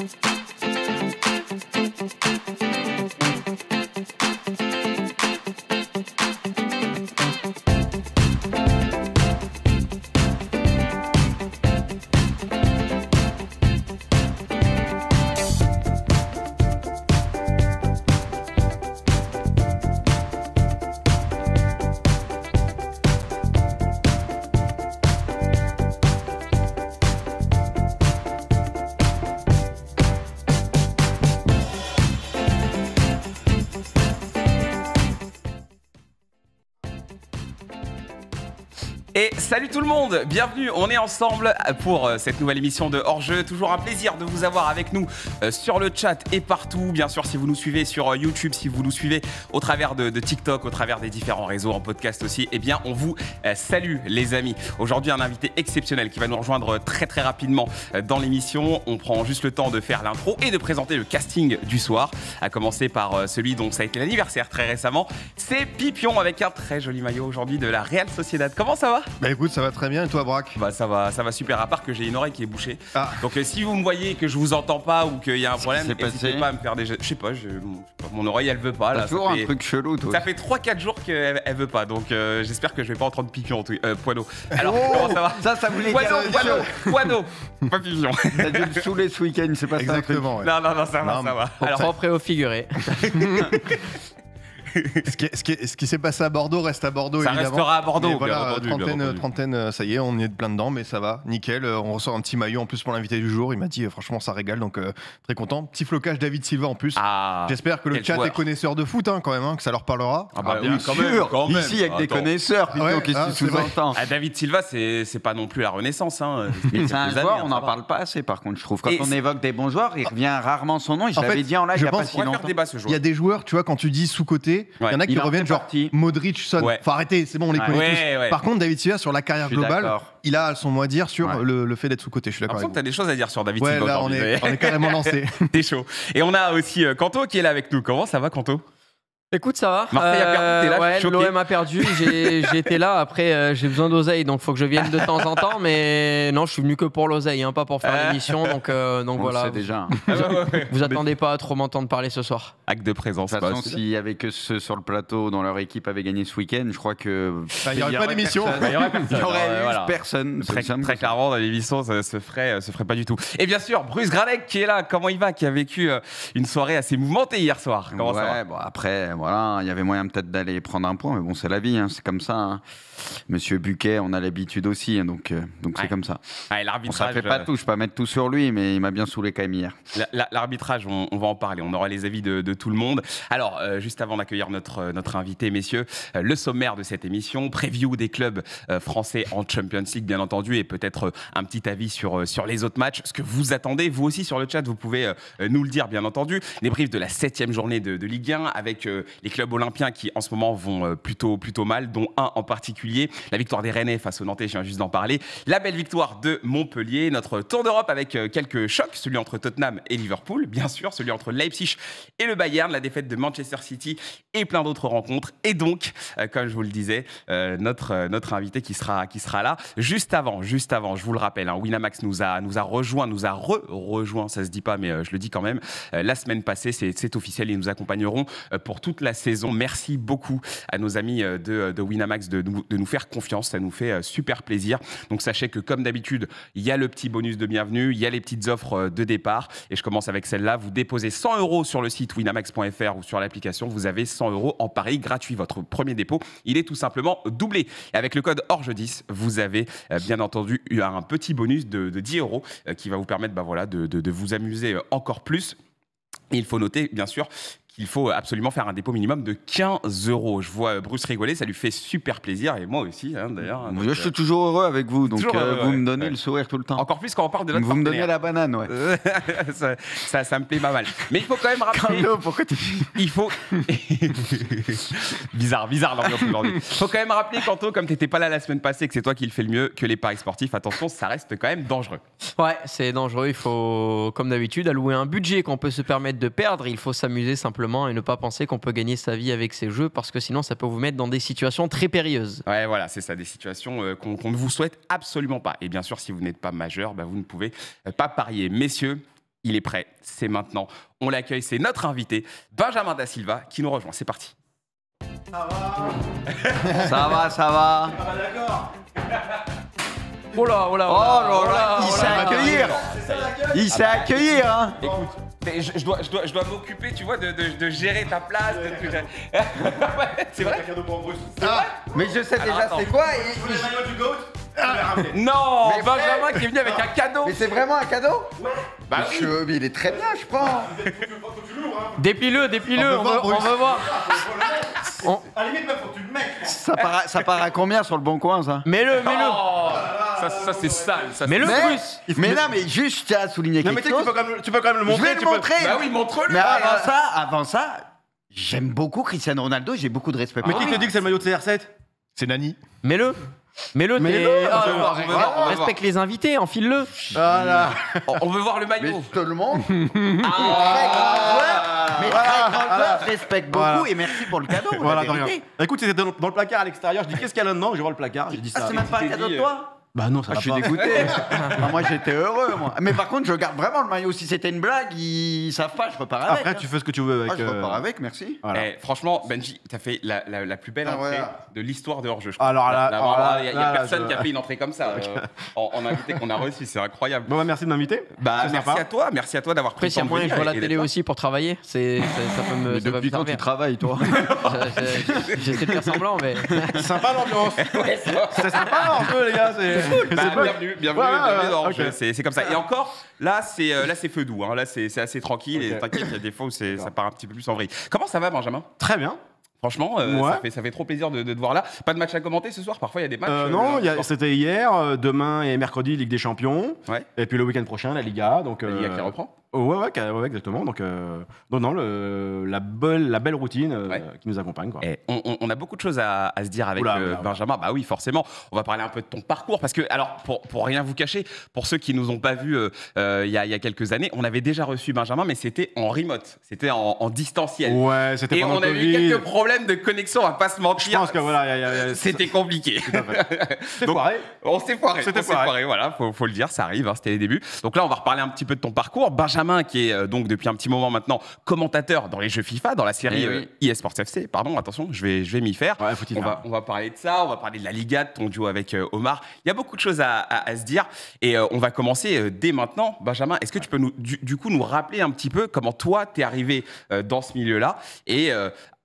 Thank you. Et salut tout le monde, bienvenue, on est ensemble pour euh, cette nouvelle émission de hors-jeu. Toujours un plaisir de vous avoir avec nous euh, sur le chat et partout. Bien sûr, si vous nous suivez sur euh, YouTube, si vous nous suivez au travers de, TikTok, au travers des différents réseaux, en podcast aussi, eh bien, on vous salue les amis. Aujourd'hui, un invité exceptionnel qui va nous rejoindre très très rapidement dans l'émission. On prend juste le temps de faire l'intro et de présenter le casting du soir, à commencer par celui dont ça a été l'anniversaire très récemment. C'est Pipion avec un très joli maillot aujourd'hui de la Real Sociedad. Comment ça va bah écoute, ça va très bien et toi Braque Bah ça va, ça va super, à part que j'ai une oreille qui est bouchée. Ah. Donc euh, si vous me voyez que je vous entends pas ou qu'il y a un problème, n'hésitez pas à me faire des... Je sais pas, mon oreille elle veut pas. Là, toujours un truc chelou toi. Ça fait 3-4 jours qu'elle veut pas, donc euh, j'espère que je vais pas en train de piquer en tout... Euh, oh Alors comment ça va Ça, ça voulait Poineau, poineau, poineau, pas pigeon. T'as dû me saouler ce week-end, c'est pas Exactement, ça Exactement. Non, non, non, ça va, ça va. Alors... Prêt au figuré. ce qui, s'est passé à Bordeaux reste à Bordeaux. Ça restera à Bordeaux. Voilà, trentaine, trentaine, euh, ça y est, on est plein dedans, mais ça va, nickel. Euh, on reçoit un petit maillot en plus pour l'invité du jour. Il m'a dit, euh, franchement, ça régale, donc très content. Petit flocage David Silva en plus. Ah, J'espère que le chat est connaisseur de foot hein, quand même, hein, que ça leur parlera. Ah bah ah, bien sûr, ici avec des connaisseurs David Silva, c'est pas non plus la renaissance. Hein. c'est un joueur, on n'en parle pas assez par contre, je trouve. Quand on évoque des bons joueurs, il revient rarement son nom. Je l'avais dit en live il n'y a pas si longtemps. Il y a des joueurs, tu vois, quand tu dis sous-côté, il y en a qui reviennent, genre Modric, Son. Ouais. Enfin, arrêtez, c'est bon, on les connaît tous. Par contre, David Silva, sur la carrière globale, il a son mot à dire sur le, fait d'être sous-côté. Je suis d'accord. que tu as des choses à dire sur David Silva. on est, on est carrément lancé. T'es chaud. Et on a aussi euh, Kanto qui est là avec nous. Comment ça va, Kanto Écoute, ça va. a perdu, euh, L'OM a perdu, j'ai- j'étais là. Après, euh, j'ai besoin d'oseille, donc faut que je vienne de temps en temps. Mais non, je suis venu que pour l'oseille, hein, pas pour faire euh. l'émission. Donc, donc voilà. déjà. Vous attendez pas à trop m'entendre parler ce soir. Acte de présence. De toute façon, s'il y avait que ceux sur le plateau dont leur équipe avait gagné ce week-end, je crois que. Bah, il n'y aurait pas d'émission. Il n'y aurait, personne. Très, très clairement, dans l'émission, ça se ferait, se ferait pas du tout. Et bien sûr, Bruce Granek qui est là, comment il va, qui a vécu une soirée assez mouvementée hier soir. Comment ça va après, voilà, il y avait moyen peut-être d'aller prendre un point, mais bon, c'est la vie, hein, c'est comme ça. Hein. Monsieur Buquet, on a l'habitude aussi, hein, donc euh, donc c'est comme ça. Ouais, l'arbitrage. fait pas euh, tout, je vais pas mettre tout sur lui, mais il m'a bien saoulé quand même hier. L'arbitrage, on, va en parler, on aura les avis de, tout le monde. Alors, euh, juste avant d'accueillir notre notre invité, messieurs, le sommaire de cette émission, preview des clubs français en Champions League, bien entendu, et peut-être un petit avis sur sur les autres matchs, ce que vous attendez, vous aussi sur le chat, vous pouvez nous le dire, bien entendu. Les briefs de la septième journée de, de Ligue 1 avec les clubs olympiens qui en ce moment vont plutôt plutôt mal, dont un en particulier la victoire des Rennais face au Nantais, je viens juste d'en parler. La belle victoire de Montpellier. Notre tour d'Europe avec euh, quelques chocs. Celui entre Tottenham et Liverpool, bien sûr. Celui entre Leipzig et le Bayern. La défaite de Manchester City et plein d'autres rencontres. Et donc, euh, comme je vous le disais, euh, notre, notre invité qui sera, qui sera là. Juste avant, juste avant, je vous le rappelle, hein, Winamax nous a, nous a rejoint, nous a re-rejoint. Ça se dit pas, mais je le dis quand même. la semaine passée, c'est officiel. Ils nous accompagneront pour toute la saison. Merci beaucoup à nos amis de, de Winamax de nous de nous faire confiance. Ça nous fait euh, super plaisir. Donc sachez que comme d'habitude, il y a le petit bonus de bienvenue, il y a les petites offres euh, de départ. Et je commence avec celle-là. Vous déposez 100 euros sur le site winamax.fr ou sur l'application. Vous avez 100 euros en pari gratuit. Votre premier dépôt, il est tout simplement doublé. avec le code ORGE10, vous avez euh, bien entendu un petit bonus de, 10 euros qui va vous permettre bah, voilà, de, vous amuser encore plus. il faut noter, bien sûr, il faut absolument faire un dépôt minimum de 15 euros. Je vois Bruce rigoler, ça lui fait super plaisir et moi aussi hein, d'ailleurs. je euh, suis toujours heureux avec vous, donc euh, vous me donnez le sourire tout le temps. Encore plus quand on parle de notre Vous me donnez la banane, ouais. ça, ça, me plaît pas mal. Mais il faut quand même rappeler. pourquoi tu. il faut. bizarre, bizarre l'ambiance aujourd'hui. Il faut quand même rappeler, qu'Antoine comme tu n'étais pas là la semaine passée que c'est toi qui le fais le mieux, que les paris sportifs, attention, ça reste quand même dangereux. Ouais, c'est dangereux. Il faut, comme d'habitude, allouer un budget qu'on peut se permettre de perdre. Il faut s'amuser simplement et ne pas penser qu'on peut gagner sa vie avec ces jeux parce que sinon ça peut vous mettre dans des situations très périlleuses. Ouais, voilà, c'est ça, des situations euh, qu'on ne vous souhaite absolument pas. Et bien sûr, si vous n'êtes pas majeur, bah, vous ne pouvez euh, pas parier. Messieurs, il est prêt, c'est maintenant. On l'accueille, c'est notre invité, Benjamin Da Silva, qui nous rejoint. C'est parti. Ça va Ça va, ça va. d'accord. Oh là, oh là, oh là, oh il sait accueillir. Il sait accueillir, hein. Écoute. Mais je, je, dois, je dois, je dois m'occuper, tu vois, de, de, de, gérer ta place. Ouais, c'est vrai. cadeau pour Ah, mais je sais Alors, déjà c'est quoi. Et... Tu voulais le maillot du goat ah. Non, mais Benjamin frère. qui est venu avec un cadeau. Mais c'est vraiment un cadeau Ouais. Bah, bah oui. je, mais il est très bien, je prends. Hein. Dépile-le, dépile-le, on, on, on, veut voir. On... À limite, même, faut que tu le mettes. Ça part, à, ça part à combien sur le bon coin, ça Mets-le, mets-le. Oh ça, ça c'est sale. Ça, mais le mais, plus. Mais non, mais juste, tu as souligné non, quelque mais chose. Tu peux, quand même, tu peux quand même le montrer. Je vais le peux... montrer. Bah oui, montre-le. Mais avant ça, avant ça, j'aime beaucoup Cristiano Ronaldo. J'ai beaucoup de respect. Ah mais qui te dit que c'est le maillot de CR7 C'est Nani. Mets-le. Mais le oh, respecte les invités, enfile-le. On veut voir le Mais maillot. Mais respecte beaucoup et merci pour le cadeau. Écoute, c'était dans, le placard à l'extérieur. Je dis, qu'est-ce qu'il y a là-dedans Je vois le placard. Ah, c'est même pas un cadeau de toi bah non, ça ah, va pas Je suis dégoûté. Ah, moi, j'étais heureux, moi. Mais par contre, je garde vraiment le maillot. Si c'était une blague, ils savent pas, je repars avec. Après, hein. tu fais ce que tu veux avec. Ah, je euh, repars avec, merci. Eh, franchement, Benji, t'as fait la, la, plus belle ah, entrée de l'histoire de hors-jeu. Alors là, il y a, personne qui a fait une entrée comme ça On euh, en, invité qu'on a reçu. C'est incroyable. Bon, bah, merci de m'inviter. Bah, merci à toi. Merci à toi d'avoir pris ton point temps si la télé aussi pour travailler. ça peut me. Depuis quand tu travailles, toi J'essaie de faire semblant, mais. C'est Sympa l'ambiance. C'est sympa un peu, les gars bienvenue, bienvenue, C'est comme ça. Et encore, là, c'est euh, là, c'est feu doux. Hein. Là, c'est assez tranquille. Et t'inquiète, il y a des fois où ça part un petit peu plus en vrille. Comment ça va, Benjamin Très bien. Franchement, euh, ça, fait, trop plaisir de, te voir là. Pas de match à commenter ce soir, parfois il y a des matchs. Euh, non, c'était hier, demain et mercredi, Ligue des Champions. Et puis le week-end prochain, la Liga. Donc, la Liga qui reprend Oh, ouais, ouais, exactement. Donc, euh, non, non, le, la, belle, la belle routine euh, qui nous accompagne. Quoi. Et on, a beaucoup de choses à, se dire avec euh, Benjamin. Bah oui, forcément. On va parler un peu de ton parcours parce que, alors, pour, pour rien vous cacher, pour ceux qui nous ont pas vus il y, y, a quelques années, on avait déjà reçu Benjamin, mais c'était en remote, c'était en, distanciel. Ouais, c'était Et on a eu quelques problèmes de connexion, on va pas se mentir. que voilà, c'était compliqué. Donc, foiré. On s'est foiré. C'était foiré. Voilà, faut, faut le dire, ça arrive. Hein, c'était les débuts. Donc là, on va reparler un petit peu de ton parcours, Benjamin. Benjamin, qui est euh, donc depuis un petit moment maintenant commentateur dans les jeux FIFA, dans la série eh euh, eSports FC. Pardon, attention, je vais, m'y faire. on, va, parler de ça, on va parler de la Liga, de ton duo avec euh, Omar. Il y a beaucoup de choses à, se dire et on va commencer dès maintenant. Benjamin, est-ce que tu peux nous, coup nous rappeler un petit peu comment toi t'es arrivé dans ce milieu-là et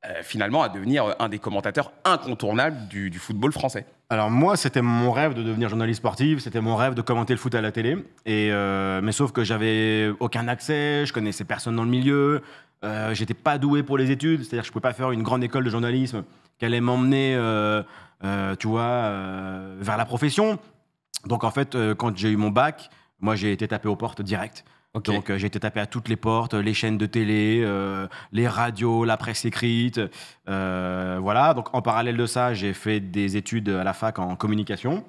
euh, finalement à devenir euh, un des commentateurs incontournables du, football français Alors moi, c'était mon rêve de devenir journaliste sportif, c'était mon rêve de commenter le foot à la télé. Euh, mais sauf que j'avais aucun accès, je connaissais personne dans le milieu, j'étais pas doué pour les études, c'est-à-dire que je pouvais pas faire une grande école de journalisme qui allait m'emmener, tu vois, vers la profession. Donc en fait, quand j'ai eu mon bac, moi j'ai été tapé aux portes direct. Donc euh, j'ai été tapé à toutes les portes, les chaînes de télé, euh, les radios, la presse écrite. Euh, voilà, donc en parallèle de ça, j'ai fait des études à la fac en communication.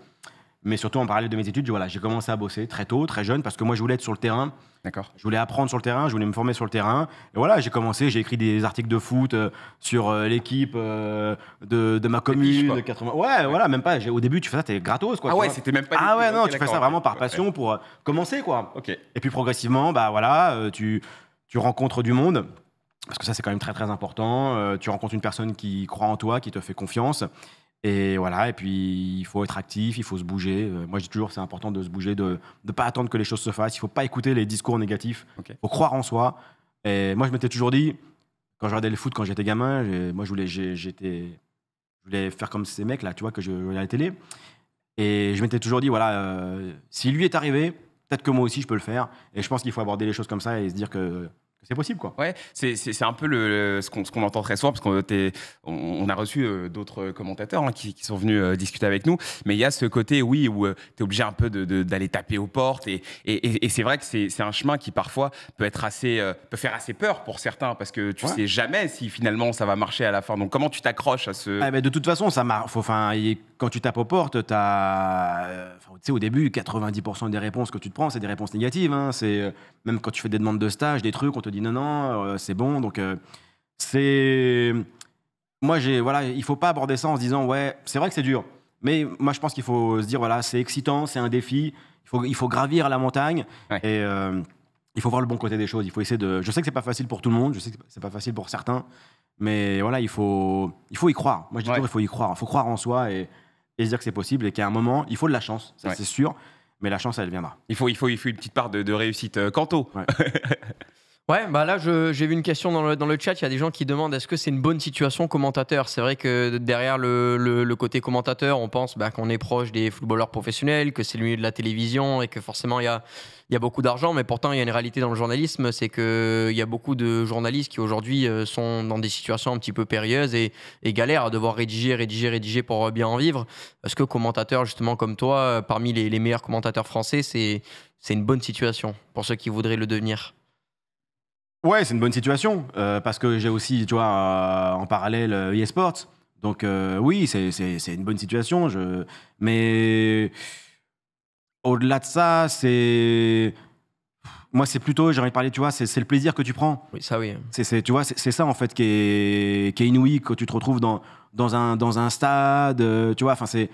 Mais surtout, en parallèle de mes études, voilà, j'ai commencé à bosser très tôt, très jeune, parce que moi, je voulais être sur le terrain. D'accord. Je voulais apprendre sur le terrain, je voulais me former sur le terrain. Et voilà, j'ai commencé, j'ai écrit des articles de foot euh, sur euh, l'équipe euh, de, ma commune. ouais, voilà, même pas. Au début, tu fais ça, t'es gratos, quoi. Ah ouais, c'était même pas. Ah ouais, non, tu fais ça vraiment par passion pour commencer, quoi. Ok. Et puis progressivement, bah voilà, tu, tu rencontres du monde parce que ça c'est quand même très très important. tu rencontres une personne qui croit en toi, qui te fait confiance, et voilà, et puis il faut être actif, il faut se bouger. Euh, moi, je dis toujours, c'est important de se bouger, de ne pas attendre que les choses se fassent. Il ne faut pas écouter les discours négatifs. Il faut croire en soi. Et moi, je m'étais toujours dit, quand je regardais le foot quand j'étais gamin, moi, je voulais, j'étais, je voulais faire comme ces mecs-là, tu vois, que je voyais à la télé. Et je m'étais toujours dit, voilà, euh, s'il si lui est arrivé, peut-être que moi aussi, je peux le faire. Et je pense qu'il faut aborder les choses comme ça et se dire que c'est possible, quoi. Ouais, c'est un peu le, ce qu'on entend très souvent, parce qu'on on, a reçu euh, d'autres commentateurs hein, qui, sont venus euh, discuter avec nous, mais il y a ce côté, oui, où euh, tu es obligé un peu d'aller taper aux portes, et, c'est vrai que c'est un chemin qui parfois peut, être assez, peut faire assez peur pour certains, parce que tu ne sais jamais si finalement ça va marcher à la fin. Donc comment tu t'accroches à ce... Ah, mais de toute façon, ça marche. Enfin, quand tu t'apportes, euh, tu sais, au début, 90% des réponses que tu te prends, c'est des réponses négatives. Hein. c'est euh, même quand tu fais des demandes de stage, des trucs, on te dit non, non, euh, c'est bon. Donc euh, c'est, moi, j'ai, voilà, il faut pas aborder ça en se disant ouais, c'est vrai que c'est dur, mais moi, je pense qu'il faut se dire voilà, c'est excitant, c'est un défi. Il faut, il faut gravir la montagne et il faut voir le bon côté des choses. Il faut essayer de. Je sais que c'est pas facile pour tout le monde. Je sais que c'est pas facile pour certains. Mais voilà, il faut, il faut y croire. Moi, je dis toujours, il faut y croire. Il faut croire en soi et, et se dire que c'est possible et qu'à un moment, il faut de la chance, ça c'est sûr, mais la chance, elle viendra. Il faut, il faut, il faut une petite part de, réussite. Quanto euh, ouais. bah là, j'ai vu une question dans le, dans le chat. Il y a des gens qui demandent est-ce que c'est une bonne situation commentateur C'est vrai que derrière le, le, côté commentateur, on pense bah, qu'on est proche des footballeurs professionnels, que c'est le milieu de la télévision et que forcément il y a il y a beaucoup d'argent, mais pourtant il y a une réalité dans le journalisme, c'est qu'il y a beaucoup de journalistes qui aujourd'hui euh, sont dans des situations un petit peu périlleuses et, et, galèrent à devoir rédiger, rédiger, rédiger pour euh, bien en vivre. Est-ce que commentateur justement comme toi, euh, parmi les, meilleurs commentateurs français, c'est une bonne situation pour ceux qui voudraient le devenir Ouais, c'est une bonne situation parce que j'ai aussi, tu vois, en parallèle eSports. donc oui, c'est une bonne situation. Je... Mais au-delà de ça, c'est. Moi, c'est plutôt, j'ai envie de parler, tu vois, c'est le plaisir que tu prends. Oui, ça, oui. C'est, tu vois, c'est ça, en fait, qui est, est inouï quand tu te retrouves dans, dans, un, dans un stade. Euh, tu vois, enfin, c'est.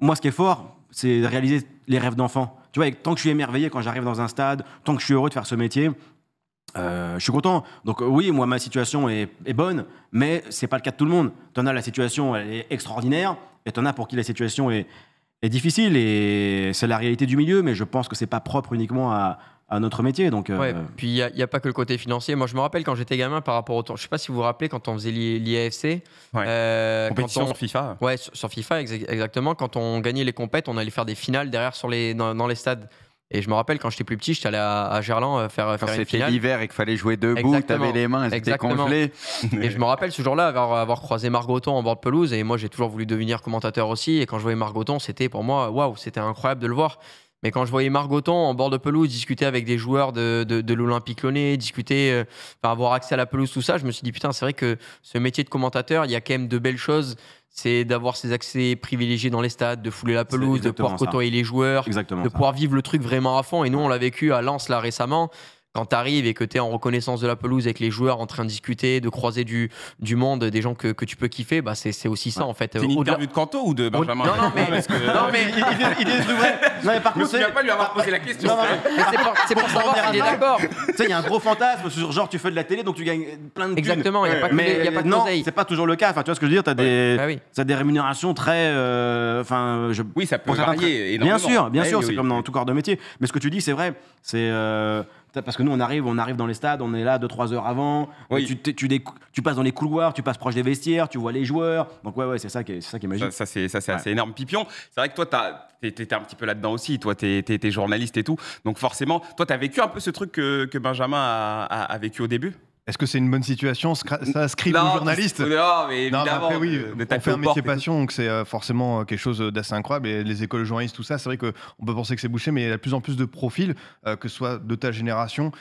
Moi, ce qui est fort, c'est de réaliser les rêves d'enfant. Tu vois, tant que je suis émerveillé quand j'arrive dans un stade, tant que je suis heureux de faire ce métier, euh, je suis content. Donc euh, oui, moi, ma situation est, bonne, mais c'est pas le cas de tout le monde. T'en as la situation, elle est extraordinaire, et t'en as pour qui la situation est, est difficile et c'est la réalité du milieu, mais je pense que c'est pas propre uniquement à, notre métier. Donc, euh, Puis il n'y a, pas que le côté financier. Moi, je me rappelle quand j'étais gamin par rapport au temps. Je sais pas si vous vous rappelez quand on faisait l'IAFC. Euh, Compétition sur FIFA. Ouais, sur, FIFA, exactement. Quand on gagnait les compètes, on allait faire des finales derrière sur les, dans les stades. Et je me rappelle quand j'étais plus petit, j'étais allé à, Gerland euh, faire, euh, faire une finale. c'était l'hiver et qu'il fallait jouer debout, t'avais les mains, elles étaient et je me rappelle ce jour-là avoir, avoir, croisé Margoton en bord de pelouse. Et moi, j'ai toujours voulu devenir commentateur aussi. Et quand je voyais Margoton, c'était pour moi, waouh, c'était incroyable de le voir. Mais quand je voyais Margoton en bord de pelouse discuter avec des joueurs de, de, de l'Olympique Lyonnais, discuter, euh, avoir accès à la pelouse, tout ça, je me suis dit putain, c'est vrai que ce métier de commentateur, il y a quand même de belles choses. C'est d'avoir ses accès privilégiés dans les stades, de fouler la pelouse, de pouvoir côtoyer les joueurs, de pouvoir vivre le truc vraiment à fond. Et nous, on l'a vécu à Lens là récemment quand tu arrives et que tu es en reconnaissance de la pelouse avec les joueurs en train de discuter, de croiser du, du monde, des gens que, que tu peux kiffer, bah c'est aussi ça en fait. C'est une interview de Canto ou de Benjamin Non, non, mais, non, euh, mais il, est Non, mais par contre, ne pas lui avoir posé la question. Ah, c'est pour, savoir s'il est d'accord. Tu sais, il y a un gros fantasme sur genre tu fais de la télé donc tu gagnes plein de Exactement, il n'y a pas mais, Non, c'est pas toujours le cas. Enfin, tu vois ce que je veux dire Tu as, des, bah des rémunérations très. Euh, enfin, je... Oui, ça peut varier. Bien sûr, bien sûr, c'est comme dans tout corps de métier. Mais ce que tu dis, c'est vrai. C'est. Euh, parce que nous, on arrive, on arrive dans les stades, on est là 2-3 heures avant. Tu, passes dans les couloirs, tu passes proche des vestiaires, tu vois les joueurs. Donc, ouais, ouais, c'est ça, qui est, ça magique. Ça, c'est énorme. Pipion, c'est vrai que toi, étais un petit peu là-dedans aussi. Toi, t'es journaliste et tout. Donc, forcément, toi, tu as vécu un peu ce truc que, Benjamin a vécu au début est-ce que c'est une bonne situation Ça scribe le journaliste Non, mais oui, euh, on fait un métier passion, donc c'est euh, forcément euh, quelque chose d'assez incroyable. Et les écoles journalistes, tout ça, c'est vrai qu'on peut penser que c'est bouché, mais il y a de plus en plus de profils, que ce soit de ta génération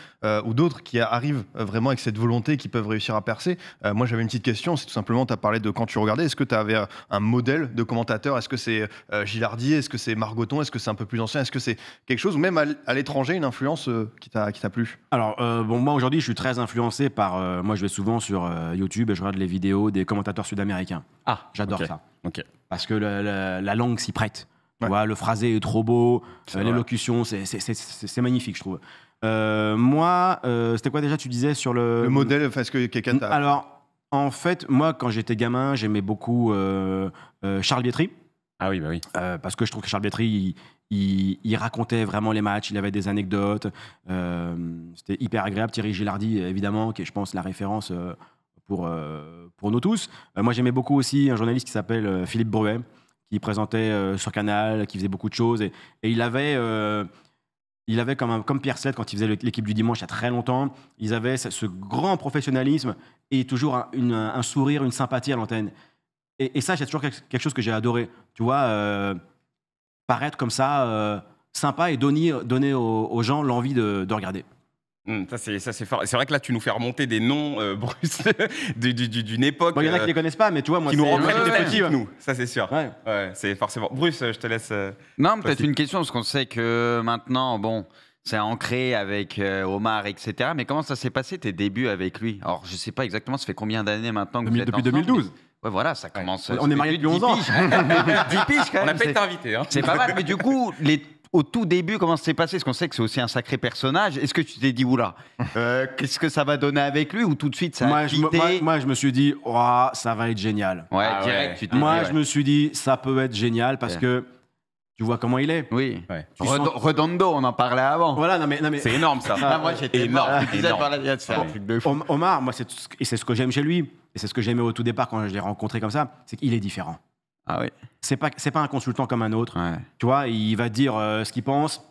ou d'autres, qui arrivent vraiment avec cette volonté, qui peuvent réussir à percer. moi, j'avais une petite question, c'est tout simplement, tu as parlé de quand tu regardais, est-ce que tu avais un modèle de commentateur Est-ce que c'est Gilardi, Est-ce que c'est Margoton Est-ce que c'est un peu plus ancien Est-ce que c'est quelque chose, ou même à l'étranger, une influence qui t'a plu Alors, bon, moi, aujourd'hui, je suis très influencé par. Euh, moi, je vais souvent sur euh, YouTube et je regarde les vidéos des commentateurs sud-américains. Ah, J'adore ça. Ok. Parce que la langue s'y prête. Tu le phrasé est trop beau, euh, l'élocution, c'est- magnifique, je trouve. moi, c'était quoi déjà Tu disais sur le. Le modèle, parce que quelqu'un Alors, en fait, moi, quand j'étais gamin, j'aimais beaucoup Charles Bietri. Ah oui, bah oui. parce que je trouve que Charles Bietri, il, racontait vraiment les matchs, il avait des anecdotes. Euh, c'était hyper agréable. Thierry Gilardi, évidemment, qui est, je pense, la référence euh, pour, euh, pour nous tous. moi, j'aimais beaucoup aussi un journaliste qui s'appelle Philippe Bruet, qui présentait sur Canal, qui faisait beaucoup de choses. Et, et il avait. il avait comme, comme Pierre Sette, quand il faisait l'équipe du dimanche il y a très longtemps, ils avaient ce grand professionnalisme et toujours un, sourire, une sympathie à l'antenne. Et, ça, c'est toujours quelque chose que j'ai adoré. Tu vois, paraître comme ça euh, sympa et donner, donner aux, gens l'envie de, regarder. Hmm, ça, c'est C'est vrai que là, tu nous fais remonter des noms, euh, Bruce, d'une époque. y en a qui ne euh, connaissent pas, mais tu vois, moi, qui nous Ça, c'est sûr. c'est forcément. Bruce, je te laisse. non, peut-être une question, parce qu'on sait que maintenant, bon, c'est ancré avec Omar, etc. Mais comment ça s'est passé tes débuts avec lui Alors, je ne sais pas exactement, ça fait combien d'années maintenant que vous êtes Depuis 2012. Ouais, voilà, ça commence. On euh, est marié depuis 11 ans. 10 quand même. On n'a pas été invité. Hein. C'est pas mal, mais du coup, les, au tout début, comment ça s'est passé Parce qu'on sait que c'est aussi un sacré personnage. Est-ce que tu t'es dit, oula, euh, là qu'est-ce que ça va donner avec lui Ou tout de suite, ça a moi, me, moi, je me suis dit, oh, ça va être génial. Ouais, ah moi, je me suis dit, ça peut être génial parce que. Tu vois comment il est Oui. Redondo, on en parlait avant. Voilà, non mais, mais... C'est énorme ça. Ah, moi j'étais énorme. énorme. Omar, moi c'est ce que j'aime chez lui et c'est ce que j'aimais au tout départ quand je l'ai rencontré comme ça, c'est qu'il est différent. Ah oui. C'est pas, c'est pas un consultant comme un autre. Tu vois, il va dire euh, ce qu'il pense,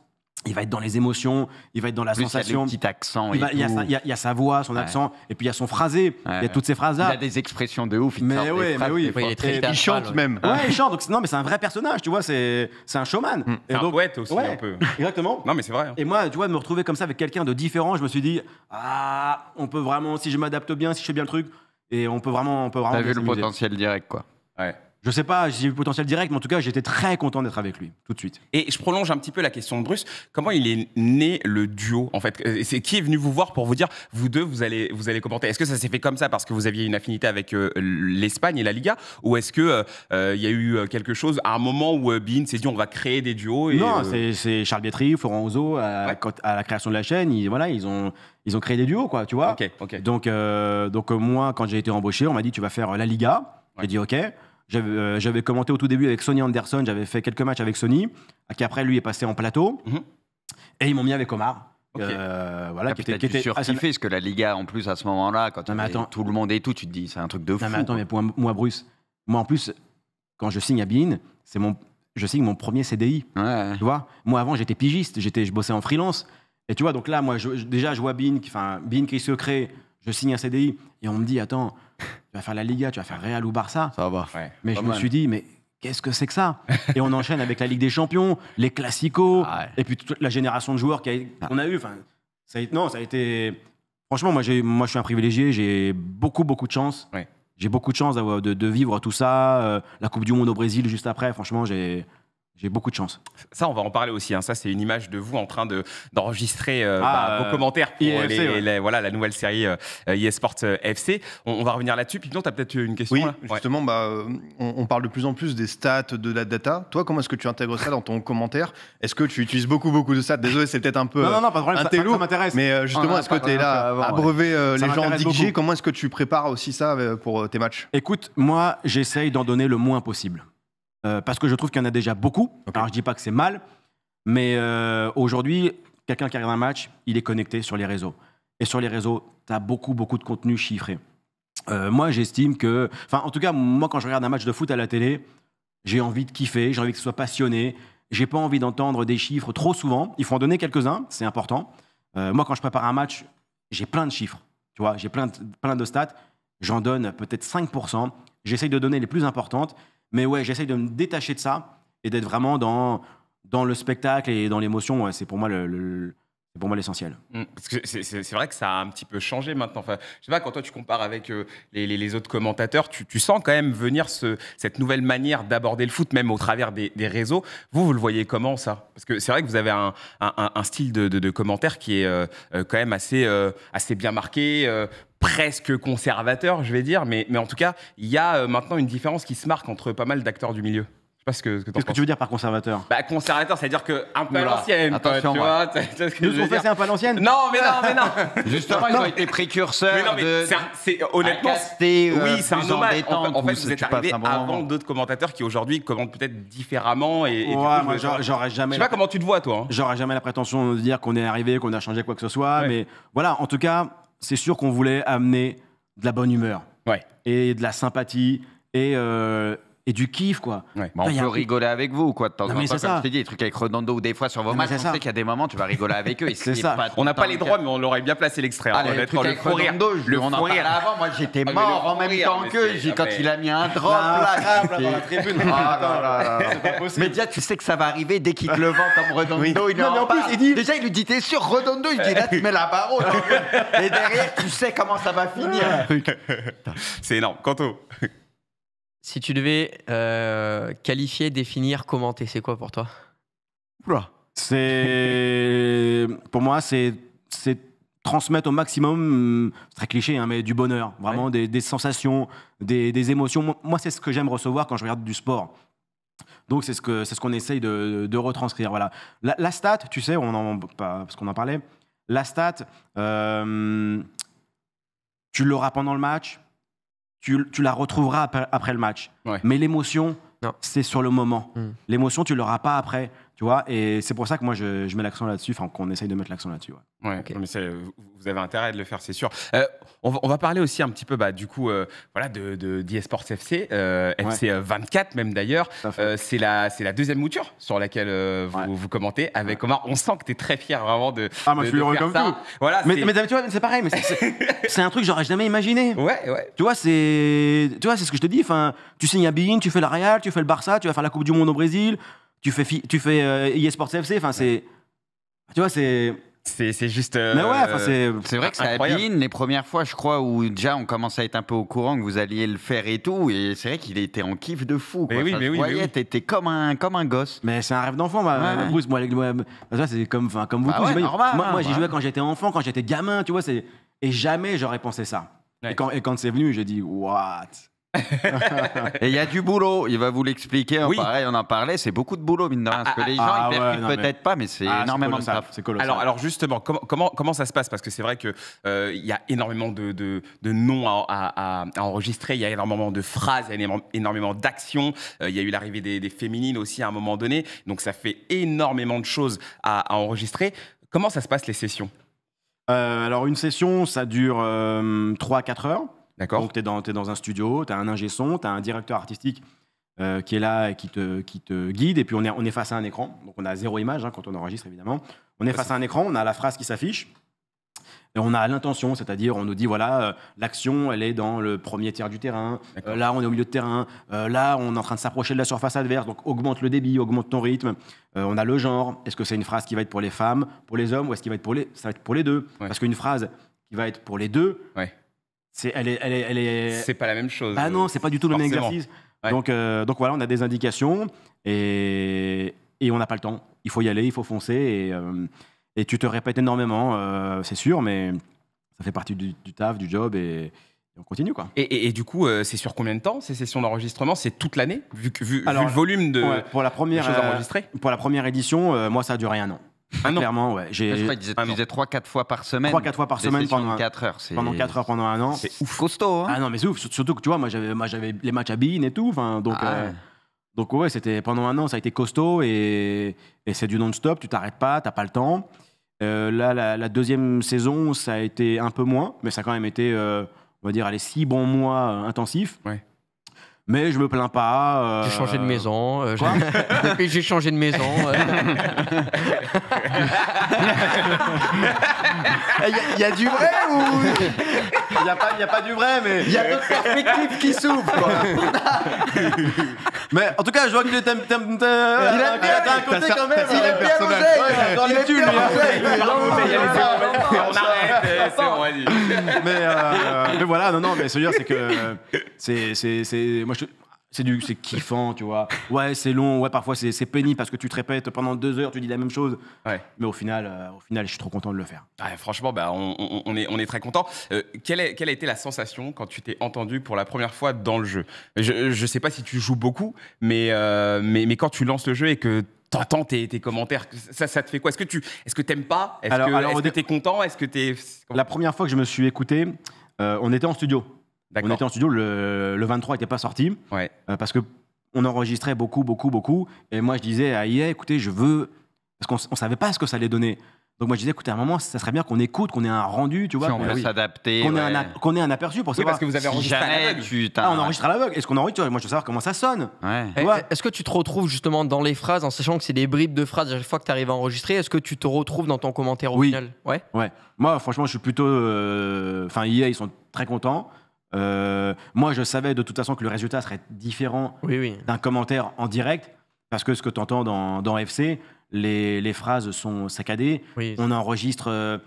il va être dans les émotions, il va être dans la sensation. Il y a le petit accent. Il, il, y a sa, voix, son accent, et puis il y a son phrasé. Il y a toutes ces phrases-là. Il a des expressions de ouf. Il il, chante même. Ouais, il chante. Donc, non, mais c'est un vrai personnage, tu vois. C'est, c'est un showman. Mmh. C'est un aussi, un peu. Exactement. non, mais c'est vrai. Hein. Et moi, tu vois, me retrouver comme ça avec quelqu'un de différent, je me suis dit, ah, on peut vraiment, si je m'adapte bien, si je fais bien le truc, et on peut vraiment. On peut vraiment T'as vu le potentiel direct, quoi. Ouais je sais pas, j'ai eu le potentiel direct, mais en tout cas, j'étais très content d'être avec lui tout de suite. Et je prolonge un petit peu la question de Bruce. Comment il est né le duo en fait euh, C'est qui est venu vous voir pour vous dire vous deux vous allez vous allez commenter Est-ce que ça s'est fait comme ça parce que vous aviez une affinité avec euh, l'Espagne et la Liga, ou est-ce que euh, il y a eu quelque chose à un moment où euh, Bean s'est dit on va créer des duos et, Non, c'est Charles Bietri, Florent Ozo à, à, la création de la chaîne, ils, voilà, ils ont ils ont créé des duos quoi, tu vois. Okay, Donc donc moi quand j'ai été embauché, on m'a dit tu vas faire la Liga. J'ai dit ok. Euh, j'avais, commenté au tout début avec Sony Anderson, j'avais fait quelques matchs avec Sony, qui après lui est passé en plateau. Mhm. Et ils m'ont mis avec Omar. Euh, voilà, qui était, qui parce que la Liga, en plus, à ce moment-là, quand tu tout le monde et tout, tu te dis, c'est un truc de fou. Non, mais attends, mais pour moi, Bruce, moi, en plus, quand je signe à Bean, c'est mon, je signe mon premier CDI. Tu vois Moi, avant, j'étais pigiste, j'étais, je bossais en freelance. Et tu vois, donc là, moi, déjà, je vois BIN, enfin, Bean qui se crée, je signe un CDI, et on me dit, attends, tu vas faire la Liga, tu vas faire Real ou Barça. Ça va. mais je me suis dit, mais qu'est-ce que c'est que ça Et on enchaîne avec la Ligue des Champions, les Classicos, ah et puis toute la génération de joueurs ah. qu'on a, eu. Enfin, ça a, non, ça a été. Franchement, moi, moi, je suis un privilégié. J'ai beaucoup, beaucoup de chance. J'ai beaucoup de chance de, vivre tout ça. Euh, la Coupe du Monde au Brésil juste après. Franchement, j'ai j'ai beaucoup de chance. Ça, on va en parler aussi. Hein. Ça, c'est une image de vous en train d'enregistrer euh, ah, bah, euh, vos commentaires pour voilà, la nouvelle série euh, eSports FC. On, va revenir là-dessus. Puis tu as peut-être une question Oui, justement, bah, on, parle de plus en plus des stats, de la data. Toi, comment est-ce que tu intègres ça dans ton commentaire Est-ce que tu utilises beaucoup, beaucoup de stats Désolé, c'est peut-être un peu. Non, non, pas de problème, m'intéresse. Mais justement, est-ce que tu es là à les gens en Comment est-ce que tu prépares aussi ça pour tes matchs Écoute, moi, j'essaye d'en donner le moins possible. Euh, parce que je trouve qu'il y en a déjà beaucoup. Alors je dis pas que c'est mal, mais euh, aujourd'hui, quelqu'un qui regarde un match, il est connecté sur les réseaux. Et sur les réseaux, tu as beaucoup, beaucoup de contenu chiffré. Euh, moi, j'estime que. Enfin, en tout cas, moi, quand je regarde un match de foot à la télé, j'ai envie de kiffer, j'ai envie que ce soit passionné. J'ai pas envie d'entendre des chiffres trop souvent. Il faut en donner quelques-uns, c'est important. moi, quand je prépare un match, j'ai plein de chiffres. Tu vois, j'ai plein plein de stats. J'en donne peut-être 5%. J'essaye de donner les plus importantes. Mais ouais, j'essaye de me détacher de ça et d'être vraiment dans, dans le spectacle et dans l'émotion. c'est pour moi le, c'est pour moi l'essentiel. Mm. c'est vrai que ça a un petit peu changé maintenant. Enfin, je sais pas, quand toi tu compares avec euh, les, autres commentateurs, tu, sens quand même venir ce, cette nouvelle manière d'aborder le foot, même au travers des, réseaux. Vous, vous le voyez comment ça Parce que c'est vrai que vous avez un, style de, commentaire qui est euh, euh, quand même assez, assez bien marqué presque conservateur, je vais dire, mais, mais en tout cas, il y a maintenant une différence qui se marque entre pas mal d'acteurs du milieu sais ce que, Qu'est-ce que tu veux dire par conservateur Bah conservateur, c'est-à-dire que un peu à l'ancienne, tu vois. Nous, qu'on fait, c'est un peu à l'ancienne Non, mais non, mais non. Justement, ils ont été précurseurs Mais non, mais de. c'est c'est honnêtement. Euh, oui, c'est un hommage. En fait, vous êtes arrivés avant d'autres commentateurs qui aujourd'hui commentent peut-être différemment et. je ne sais pas comment tu te vois, toi. Hein. J'aurais jamais la prétention de dire qu'on est arrivé, qu'on a changé quoi que ce soit, mais voilà, en tout cas, c'est sûr qu'on voulait amener de la bonne humeur Ouais. et de la sympathie et, euh, et du kiff, quoi. Bah, on bah, peut rigoler avec vous, quoi, de temps en temps. Comme ça. je t'ai dit, des trucs avec Redondo ou des fois sur vos matchs, on sait qu'il y a des moments, tu vas rigoler avec eux. c'est ça. on n'a pas ah, les droits, mais on l'aurait bien placé l'extrait. Ah, le truc Redondo, le on en avant, moi j'étais ah, mort en même temps que quand il a mis un drop dans la tribune. Ah, mais déjà, tu sais que ça va arriver dès qu'il te le vend comme Redondo, il Déjà, il lui dit, t'es sûr, Redondo, il dit, là, tu mets la barre Et derrière, tu sais comment ça va finir. C'est énorme. Quanto si tu devais euh, qualifier, définir, commenter, c'est quoi pour toi C'est pour moi c'est transmettre au maximum, c'est très cliché, hein, mais du bonheur, vraiment des, sensations, des, émotions. Moi, c'est ce que j'aime recevoir quand je regarde du sport. Donc c'est ce ce qu'on essaye de, retranscrire. Voilà. La, stat, tu sais, parce qu'on en parlait. La stat, euh, tu l'auras pendant le match, tu, la retrouveras après, le match. Mais l'émotion, c'est sur le moment. Hmm. L'émotion, tu l'auras pas après. Tu vois, et c'est pour ça que moi je, mets l'accent là-dessus, enfin qu'on essaye de mettre l'accent là-dessus. Ouais. vous avez intérêt de le faire, c'est sûr. Euh, on, va, parler aussi un petit peu, bah, du coup, euh, voilà, de, de, d'eSports FC, FC 24 même d'ailleurs. Euh, c'est la, c'est la deuxième mouture sur laquelle vous, vous, commentez avec Omar. On sent que tu es très fier vraiment de. Ah, je suis heureux comme ça. Voilà, mais, c'est... tu vois, c'est pareil, c'est, un truc que j'aurais jamais imaginé. Ouais, Tu vois, c'est, tu vois, c'est ce que je te dis. tu signes à Bein, tu fais la Real, tu fais le Barça, tu vas faire la Coupe du Monde au Brésil tu fais, tu fais euh, eSports FC. Enfin, c'est. Tu vois, c'est. C'est juste. Euh, mais ouais, c'est. vrai que ça abîme les premières fois, je crois, où déjà on commençait à être un peu au courant que vous alliez le faire et tout. Et c'est vrai qu'il était en kiff de fou. Mais oui, mais oui, Tu t'étais comme un, comme un gosse. Mais c'est un rêve d'enfant, Bruce. Moi, bah, c'est comme, comme vous bah moi, hein, j'y jouais bah. quand j'étais enfant, quand j'étais gamin, tu vois. Et jamais j'aurais pensé ça. et quand c'est venu, j'ai dit, what et il y a du boulot, il va vous l'expliquer. oui. Pareil, on en parlait, c'est beaucoup de boulot, mine de rien. parce ah, que les ah, gens, ah, ils ouais, peut-être pas, mais c'est énormément de colossal. Alors, alors, justement, comment, comment, ça se passe Parce que c'est vrai qu'il euh, il y a énormément de, noms à, enregistrer, il y a énormément de phrases, il y a énormément d'actions. Euh, il y a eu l'arrivée des, féminines aussi à un moment donné. Donc, ça fait énormément de choses à, enregistrer. Comment ça se passe les sessions euh, Alors, une session, ça dure 3-4 heures. Donc, tu es, es, dans un studio, tu as un ingé son, tu as un directeur artistique euh, qui est là et qui te, qui te guide. Et puis, on est, on est face à un écran. Donc, on a zéro image hein, quand on enregistre, évidemment. On est face à un écran, on a la phrase qui s'affiche. Et on a l'intention, c'est-à-dire on nous dit voilà, euh, l'action elle est dans le premier tiers du terrain, euh, là on est au milieu de terrain, là on est en train de s'approcher de la surface adverse, donc augmente le débit, augmente ton rythme. on a le genre, est-ce que c'est une phrase qui va être pour les femmes, pour les hommes, ou est-ce qu'il va être pour les, ça va être pour les deux Parce qu'une phrase qui va être pour les deux, c'est, elle pas la même chose. Ah non, c'est pas du tout le même exercice. Donc, euh, donc voilà, on a des indications et, on n'a pas le temps. Il faut y aller, il faut foncer et, euh, et tu te répètes énormément, euh, c'est sûr, mais ça fait partie du, taf, du job et, on continue quoi. Et, du coup, c'est sur combien de temps ces sessions d'enregistrement C'est toute l'année vu, vu, le volume de pour la première, choses enregistrées. pour la première édition, moi ça a duré un an. Ah non. Clairement, ouais. J'ai disais, ah 3-4 fois par semaine. 3-4 fois par semaine pendant 4 heures. Pendant 4 heures pendant un an. C'est ouf. Costaud. Hein. ah non, mais c'est ouf. Surtout que tu vois, moi j'avais les matchs à Bean et tout. Donc, ah euh, donc ouais, c'était pendant un an, ça a été costaud et, et c'est du non-stop. Tu t'arrêtes pas, t'as pas le temps. Euh, là, la, la, deuxième saison, ça a été un peu moins, mais ça a quand même été, euh, on va dire, les 6 bons mois euh, intensifs. Ouais mais je me plains pas. Euh, j'ai changé de maison. Euh, j'ai changé de maison. Euh. Il y, a du vrai ou Il n'y a, pas du vrai, mais il y a d'autres perspectives qui s'ouvrent. mais en tout cas, je vois que tu t'aimes, il a bien. côté quand même. Il aime bien On arrête. Mais voilà, non, non, mais ce que c'est, c'est, c'est, moi c'est du, c'est kiffant, tu vois. Ouais, c'est long, ouais, parfois c'est, pénible parce que tu te répètes pendant deux heures, tu dis la même chose. Ouais. Mais au final, euh, au final, je suis trop content de le faire. Ah, franchement, bah, on, est, on est très content. Euh, quelle, est, quelle a été la sensation quand tu t'es entendu pour la première fois dans le jeu Je ne sais pas si tu joues beaucoup, euh, mais, mais, quand tu lances le jeu et que t'entends tes, tes, commentaires, ça, ça te fait quoi Est-ce que tu est-ce que t'aimes pas Est-ce que, est es content Est-ce que t'es la première fois que je me suis écouté, on était en studio. On était en studio, le, 23 n'était pas sorti. Euh, parce que on enregistrait beaucoup, beaucoup, beaucoup. Et moi, je disais à IA, écoutez, je veux. Parce qu'on ne savait pas ce que ça allait donner. Donc moi je disais, écoutez, à un moment, ça serait bien qu'on écoute, qu'on ait un rendu, tu vois. Qu'on ait, un aperçu pour parce que vous avez enregistré à l'aveugle. Ah, on enregistre à l'aveugle. Est-ce qu'on enregistre Moi je veux savoir comment ça sonne. Eh, est-ce que tu te retrouves justement dans les phrases, en sachant que c'est des bribes de phrases à chaque fois que tu arrives à enregistrer Est-ce que tu te retrouves dans ton commentaire au oui. final ouais, ouais. Moi franchement, je suis plutôt. Euh, enfin, IA, ils sont très contents. Euh, moi, je savais de toute façon que le résultat serait différent d'un commentaire en direct, parce que ce que tu entends dans, FC, les, phrases sont saccadées. On enregistre euh,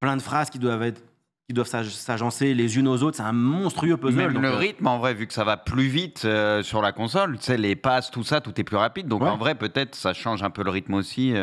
plein de phrases qui doivent être qui doivent s'agencer les unes aux autres, c'est un monstrueux puzzle. le euh, rythme, en vrai, vu que ça va plus vite sur la console, tu sais, les passes, tout ça, tout est plus rapide. Donc en vrai, peut-être, ça change un peu le rythme aussi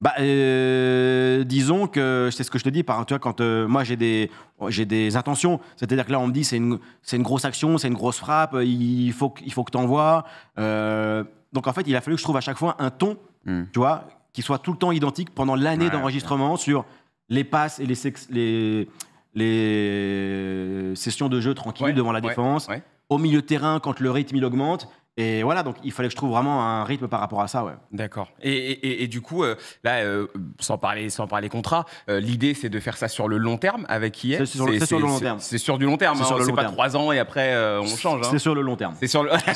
bah, euh, disons que c'est ce que je te dis. Par, tu vois, quand euh, moi j'ai des j'ai des intentions, c'est-à-dire que là on me dit c'est une c'est une grosse action, c'est une grosse frappe, il euh, faut il faut que t'envoies. Euh, donc en fait, il a fallu que je trouve à chaque fois un ton, hmm. tu vois, qui soit tout le temps identique pendant l'année d'enregistrement sur les passes et les les les sessions de jeu tranquilles devant la défense, au milieu de terrain quand le rythme il augmente et voilà, donc il fallait que je trouve vraiment un rythme par rapport à ça, ouais. D'accord. Et, et, du coup, euh, là, euh, sans parler sans parler contrat, euh, l'idée c'est de faire ça sur le long terme avec qui C'est sur, le, long terme. C'est sur du long terme. C'est hein, pas trois ans et après on change. Hein. C'est sur le long terme. C'est sur le.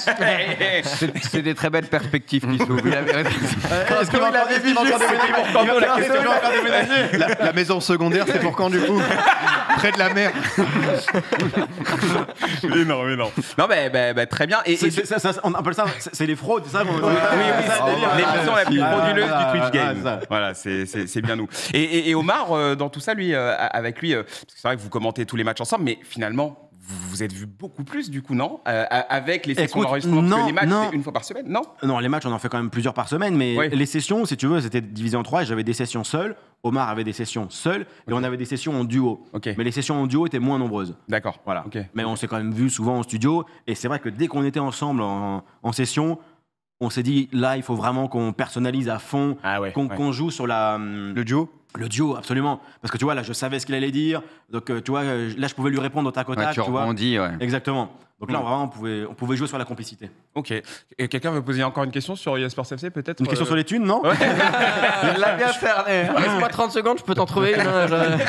c'est des très belles perspectives qui Est-ce que La maison secondaire, c'est pour quand du coup Près de la mer. Énorme, énorme. Non, mais bah, bah, très bien. Et, on appelle ça, c'est les fraudes, ça Oui, oui, plus ah, du Twitch ah, ah, Game. Voilà, c'est bien nous. Et Omar, euh, dans tout ça, lui, euh, avec lui, euh, c'est vrai que vous commentez tous les matchs ensemble, mais finalement, vous vous êtes vu beaucoup plus du coup, non euh, Avec les sessions d'enregistrement, les matchs, c'est une fois par semaine, non Non, les matchs, on en fait quand même plusieurs par semaine, mais les sessions, si tu veux, c'était divisé en trois. J'avais des sessions seules, Omar avait des sessions seules, et on avait des sessions en duo. Mais les sessions en duo étaient moins nombreuses. D'accord. Voilà. Mais on s'est quand même vu souvent en studio, et c'est vrai que dès qu'on était ensemble en, en session, on s'est dit là, il faut vraiment qu'on personnalise à fond, ah qu'on joue sur la. Hum, Le duo le duo, absolument. Parce que tu vois, là, je savais ce qu'il allait dire. Donc, euh, tu vois, euh, là, je pouvais lui répondre au tac au tac. tu, rebondis, Exactement. Donc là, mm. vraiment, on, pouvait, on pouvait jouer sur la complicité. Ok. Et quelqu'un veut poser encore une question sur eSports FC, peut-être Une question euh, sur les thunes, non Il l'a bien fermé. Laisse-moi 30 secondes, je peux t'en trouver une. Hein,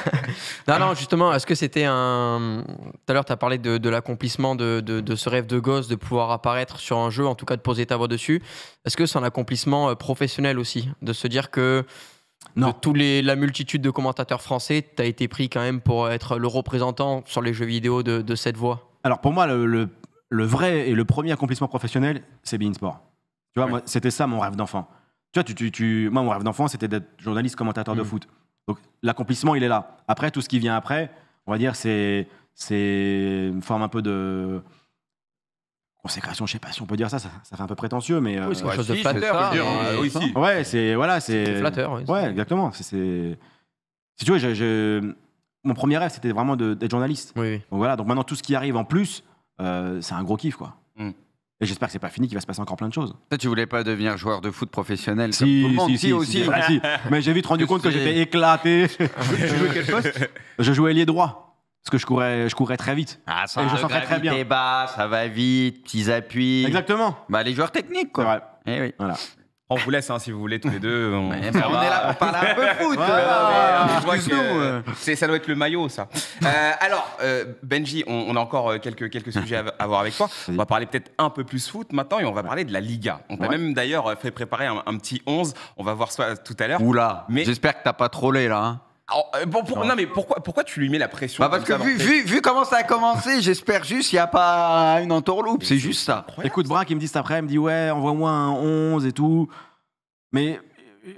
non, non, justement, est-ce que c'était un. Tout à l'heure, tu as parlé de, l'accomplissement de, de, de, ce rêve de gosse, de pouvoir apparaître sur un jeu, en tout cas de poser ta voix dessus. Est-ce que c'est un accomplissement professionnel aussi De se dire que. Non. tous la multitude de commentateurs français, tu as été pris quand même pour être le représentant sur les jeux vidéo de, cette voie. Alors pour moi, le, vrai et le premier accomplissement professionnel, c'est Bean Sport. Tu vois, c'était ça mon rêve d'enfant. Tu vois, tu, tu, moi, mon rêve d'enfant, c'était d'être journaliste, commentateur de mm. foot. Donc l'accomplissement, il est là. Après, tout ce qui vient après, on va dire, c'est, c'est une forme un peu de consécration, je sais pas si on peut dire ça, ça, fait un peu prétentieux, mais euh, oui, c'est quelque chose de flatteur. Oui, Ouais, c'est voilà, c'est flatteur. Oui, ouais, exactement. C'est si tu vois, mon premier rêve, c'était vraiment d'être journaliste. Donc voilà, donc maintenant tout ce qui arrive en plus, euh, c'est un gros kiff, quoi. Hmm. Et j'espère que c'est pas fini, qu'il va se passer encore plein de choses. Toi, tu voulais pas devenir joueur de foot professionnel Si, si, aussi. mais j'ai vite rendu compte que j'étais éclaté. tu jouais quel poste Je jouais ailier droit. Parce que je courais, je très vite. Ah, ça, et je très bien. bas, ça va vite, petits appuis. Exactement. Bah, les joueurs techniques, quoi. Ouais. Eh oui. Voilà. On vous laisse hein, si vous voulez tous les deux. Eh ben, on, est là pour parler un peu foot. Euh, euh. ça doit être le maillot, ça. Euh, alors, Benji, on, a encore quelques, quelques sujets à, avoir voir avec toi. On va parler peut-être un peu plus foot maintenant et on va parler de la Liga. On t'a même d'ailleurs fait préparer un, petit 11. On va voir ça tout à l'heure. Oula, j'espère que t'as pas trollé là. Hein. Euh, non. mais pourquoi, pourquoi tu lui mets la pression bah, parce que vu, vu, comment ça a commencé, j'espère juste qu'il n'y a pas une entourloupe, c'est juste ça. Écoute, Brun qui me dit cet après, il me dit ouais, envoie-moi un 11 et tout. Mais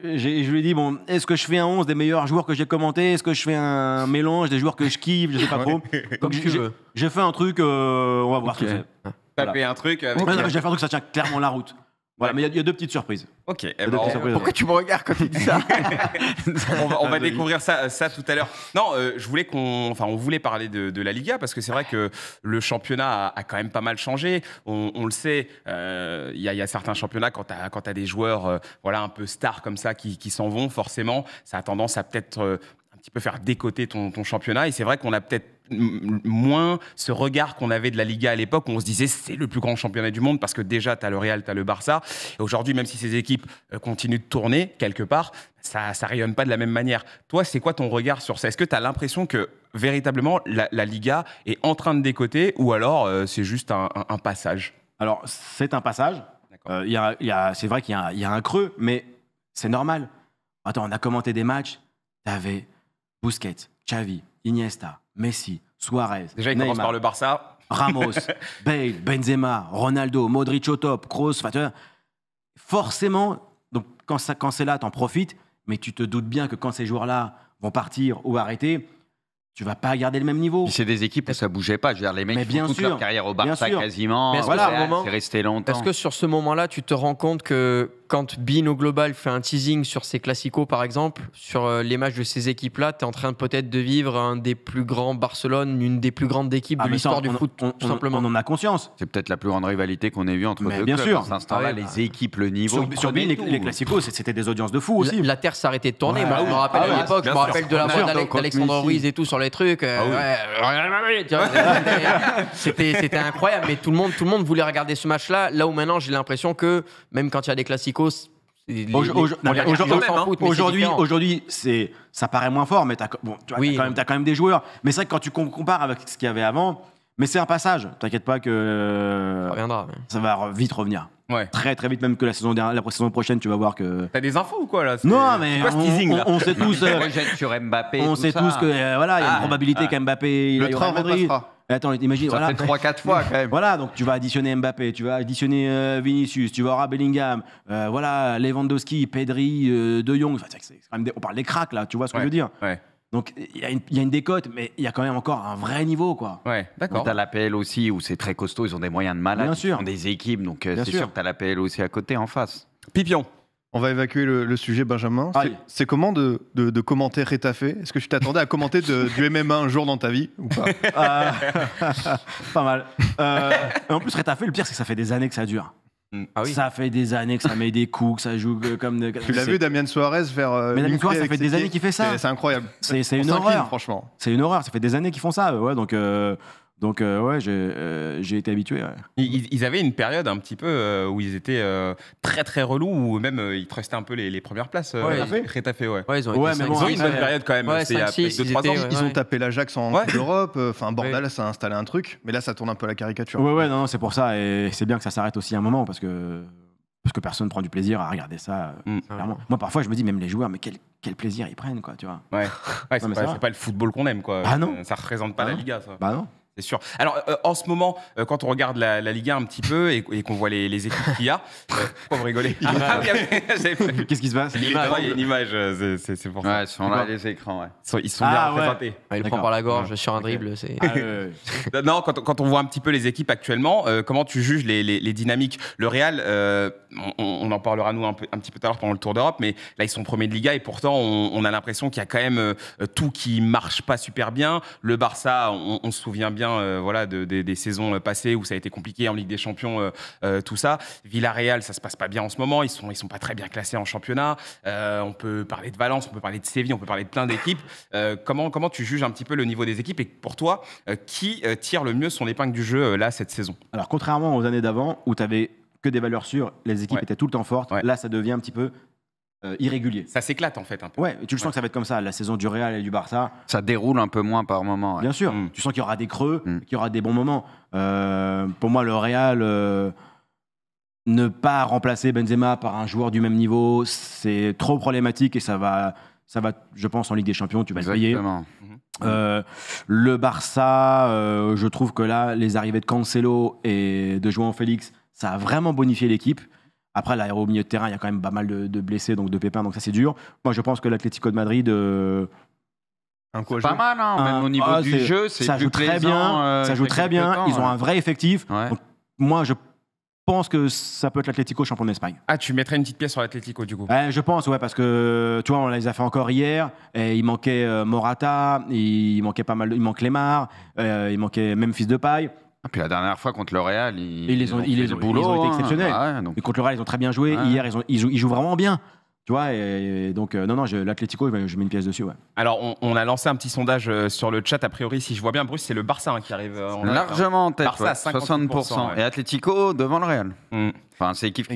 euh, je lui ai dit bon, est-ce que je fais un 11 des meilleurs joueurs que j'ai commenté Est-ce que je fais un mélange des joueurs que je kiffe Je sais pas trop. j'ai- fait un truc, euh, on va voir ce que c'est. un truc. avec- J'ai fait un truc, ça tient clairement la route. Voilà, mais il y, a deux petites surprises. Ok. Eh ben, Pourquoi tu me regardes quand tu dis ça On va, découvrir ça, ça, tout à l'heure. Non, euh, je voulais qu'on, enfin, on voulait parler de, la Liga parce que c'est vrai que le championnat a, quand même pas mal changé. On, le sait, euh, il y, a certains championnats quand tu as, des joueurs, euh, voilà, un peu stars comme ça qui s'en vont, forcément, ça a tendance à peut-être petit peu faire décoter ton, ton championnat. Et c'est vrai qu'on a peut-être moins ce regard qu'on avait de la Liga à l'époque où on se disait c'est le plus grand championnat du monde parce que déjà tu as le Real, tu as le Barça. Et aujourd'hui, même si ces équipes euh, continuent de tourner quelque part, ça, ça rayonne pas de la même manière. Toi, c'est quoi ton regard sur ça Est-ce que tu as l'impression que véritablement la, Liga est en train de décoter ou alors euh, c'est juste un, passage Alors, c'est un passage. Euh, y a, c'est vrai qu'il y, y a un creux, mais c'est normal. Attends, on a commenté des matchs. tu avais... Busquets, Xavi, Iniesta, Messi, Suarez. Déjà, par le Barça. Ramos, Bale, Benzema, Ronaldo, Modric au top, Kroos. Forcément, donc, quand, ça, quand c'est là, t'en profites, mais tu te doutes bien que quand ces joueurs-là vont partir ou arrêter, tu vas pas garder le même niveau. C'est des équipes où ça bougeait pas. Je les mecs mais bien leur carrière au Barça quasiment. c'est resté longtemps. Est-ce que sur ce moment-là, tu te rends compte que quand Bean global fait un teasing sur ses classiques, par exemple, sur euh, les matchs de ces équipes-là, tu en train peut-être de vivre un des plus grands Barcelone, une des plus grandes équipes ah, de l'histoire du foot, tout simplement. On en a conscience. C'est peut-être la plus grande rivalité qu'on ait vue entre deux bien sûr. À hein, là les bah, équipes, le niveau. Sur, sur les, les, c'était des audiences de fou aussi. La, Terre s'arrêtait de tourner. Moi, Je ah me rappelle ah à l'époque, je me rappelle de la voix d'Alexandre Ruiz et tout sur les trucs. Euh, c'était incroyable, mais tout le monde voulait regarder ce match-là. Là où maintenant, j'ai l'impression que même quand il y a des classiques, Aujourd'hui, aujourd'hui, c'est ça paraît moins fort, mais t'as tu as quand même, quand même des joueurs. Mais c'est vrai que quand tu compares avec ce qu'il y avait avant, mais c'est un passage. T'inquiète pas que ça va vite revenir. Très très vite, même que la saison la prochaine, tu vas voir que. T'as des infos ou quoi là Non, mais on, teasing, on, sait tous. Euh, on sait tous que euh, voilà, il y a une ah. probabilité ah. qu'Mbappé. Le 3 attends, imagine. Ça voilà. fait 3-4 fois quand même. Voilà, donc tu vas additionner Mbappé, tu vas additionner euh, Vinicius, tu vas avoir Bellingham, euh, voilà, Lewandowski, Pedri, euh, De Jong. On parle des cracks là, tu vois ce que je veux dire ouais. Donc il y, a une décote, mais il y a quand même encore un vrai niveau, quoi. Ouais, d'accord. T'as l'APL aussi où c'est très costaud, ils ont des moyens de malade, Bien ils sûr. ont des équipes, donc c'est sûr. sûr que t'as l'APL aussi à côté en face. Pipion. On va évacuer le, sujet, Benjamin. C'est comment de, commenter Rétafé Est-ce que tu t'attendais à commenter de, du MMA un jour dans ta vie ou pas euh, Pas mal. Euh, en plus, Rétafé, le pire, c'est que ça fait des années que ça dure. Mm. Ah oui. Ça fait des années que ça met des coups, que ça joue comme. Tu l'as vu Damien Suarez faire. Euh, mais Damien Suarez, ça fait des années qu'il fait ça. C'est incroyable. C'est une horreur, franchement. C'est une horreur. Ça fait des années qu'ils font ça. Ouais, donc donc euh, ouais, euh, j'ai été habitué. Ils, avaient une période un petit peu euh, où ils étaient très très relous, ou même ils restaient un peu les, premières places. ouais, ouais. ouais. ils ont, ils ont une bonne période quand même. ils, ont tapé l'Ajax en Europe. Enfin, Bordal, ça a installé un truc. Mais là, ça tourne un peu à la caricature. Ouais, ouais, non, non c'est pour ça. Et c'est bien que ça s'arrête aussi un moment parce que parce que personne prend du plaisir à regarder ça. Mm. Clairement. Moi, parfois, je me dis, même les joueurs, mais quel, quel plaisir ils prennent, quoi, tu vois. Ouais, ouais c'est pas, pas, le football qu'on aime, quoi. Ah non. Ça représente pas la bah Liga, ça. Bah non. C'est sûr. Alors, euh, en ce moment, euh, quand on regarde la, la, Ligue 1 un petit peu et, et qu'on voit les, les équipes qu'il y a, euh, rigoler vous rigolez Qu'est-ce qui se passe Il y a une image, c'est pour ça. Ouais, ils sont là, les écrans, ouais. Ils sont, bien ah, représentés. il prend par la gorge sur un dribble. Ah, non, quand, quand, on voit un petit peu les équipes actuellement, euh, comment tu juges les, les, les dynamiques Le Real, on, en parlera nous un, un petit peu tout à l'heure pendant le Tour d'Europe, mais là, ils sont premiers de Liga et pourtant, on, on a l'impression qu'il y a quand même tout qui marche pas super bien. Le Barça, on, on se souvient bien euh, voilà, des saisons euh, passées où ça a été compliqué en Ligue des Champions, euh, tout ça. Villarreal, ça se passe pas bien en ce moment. Ils sont, ils sont pas très bien classés en championnat. on peut parler de Valence, on peut parler de Séville, on peut parler de plein d'équipes. comment, comment tu juges un petit peu le niveau des équipes et pour toi, qui tire le mieux son épingle du jeu là cette saison Alors contrairement aux années d'avant où tu avais que des valeurs sûres, les équipes étaient tout le temps fortes. Là, ça devient un petit peu euh, irrégulier. Ça s'éclate en fait un peu. Ouais, tu le sens que ça va être comme ça, la saison du Real et du Barça. Ça déroule un peu moins par moment. Bien sûr, mm. tu sens qu'il y aura des creux, mm. qu'il y aura des bons moments. Euh, pour moi, le Real, euh, ne pas remplacer Benzema par un joueur du même niveau, c'est trop problématique et ça va, ça va, je pense, en Ligue des Champions, tu vas le payer. le Barça, je trouve que là, les arrivées de Cancelo et de João Félix, ça a vraiment bonifié l'équipe. Après, l'aéro au milieu de terrain, il y a quand même pas mal de, blessés, donc de pépins, donc ça c'est dur. Moi, je pense que l'Atlético de Madrid. Euh, pas mal, hein, même au niveau du jeu, ça joue, très bien. ça joue très bien. Ils ont un vrai effectif. moi, je pense que ça peut être l'Atlético champion d'Espagne. Ah, tu mettrais une petite pièce sur l'Atlético du coup Je pense, ouais, parce que tu vois, on les a fait encore hier. Et il manquait euh, Morata, il manquait pas mal, il manquait Lemar, euh, il manquait même Fils de Paille. Et ah, puis la dernière fois contre le Real, ils, les ont, ils, boulot, ils ont été hein. exceptionnels. Ah contre le Real, ils ont très bien joué. Hier, ils, ils, jouent, vraiment bien. Tu vois, et donc, euh, non, non, l'Atletico, je mets une pièce dessus, Alors, on, a lancé un petit sondage euh, sur le chat. A priori, si je vois bien, Bruce, c'est le Barça hein, qui arrive euh, hein. Largement en tête, Barça 60%. Et Atletico devant le Real. Mm. Enfin, c'est équipe.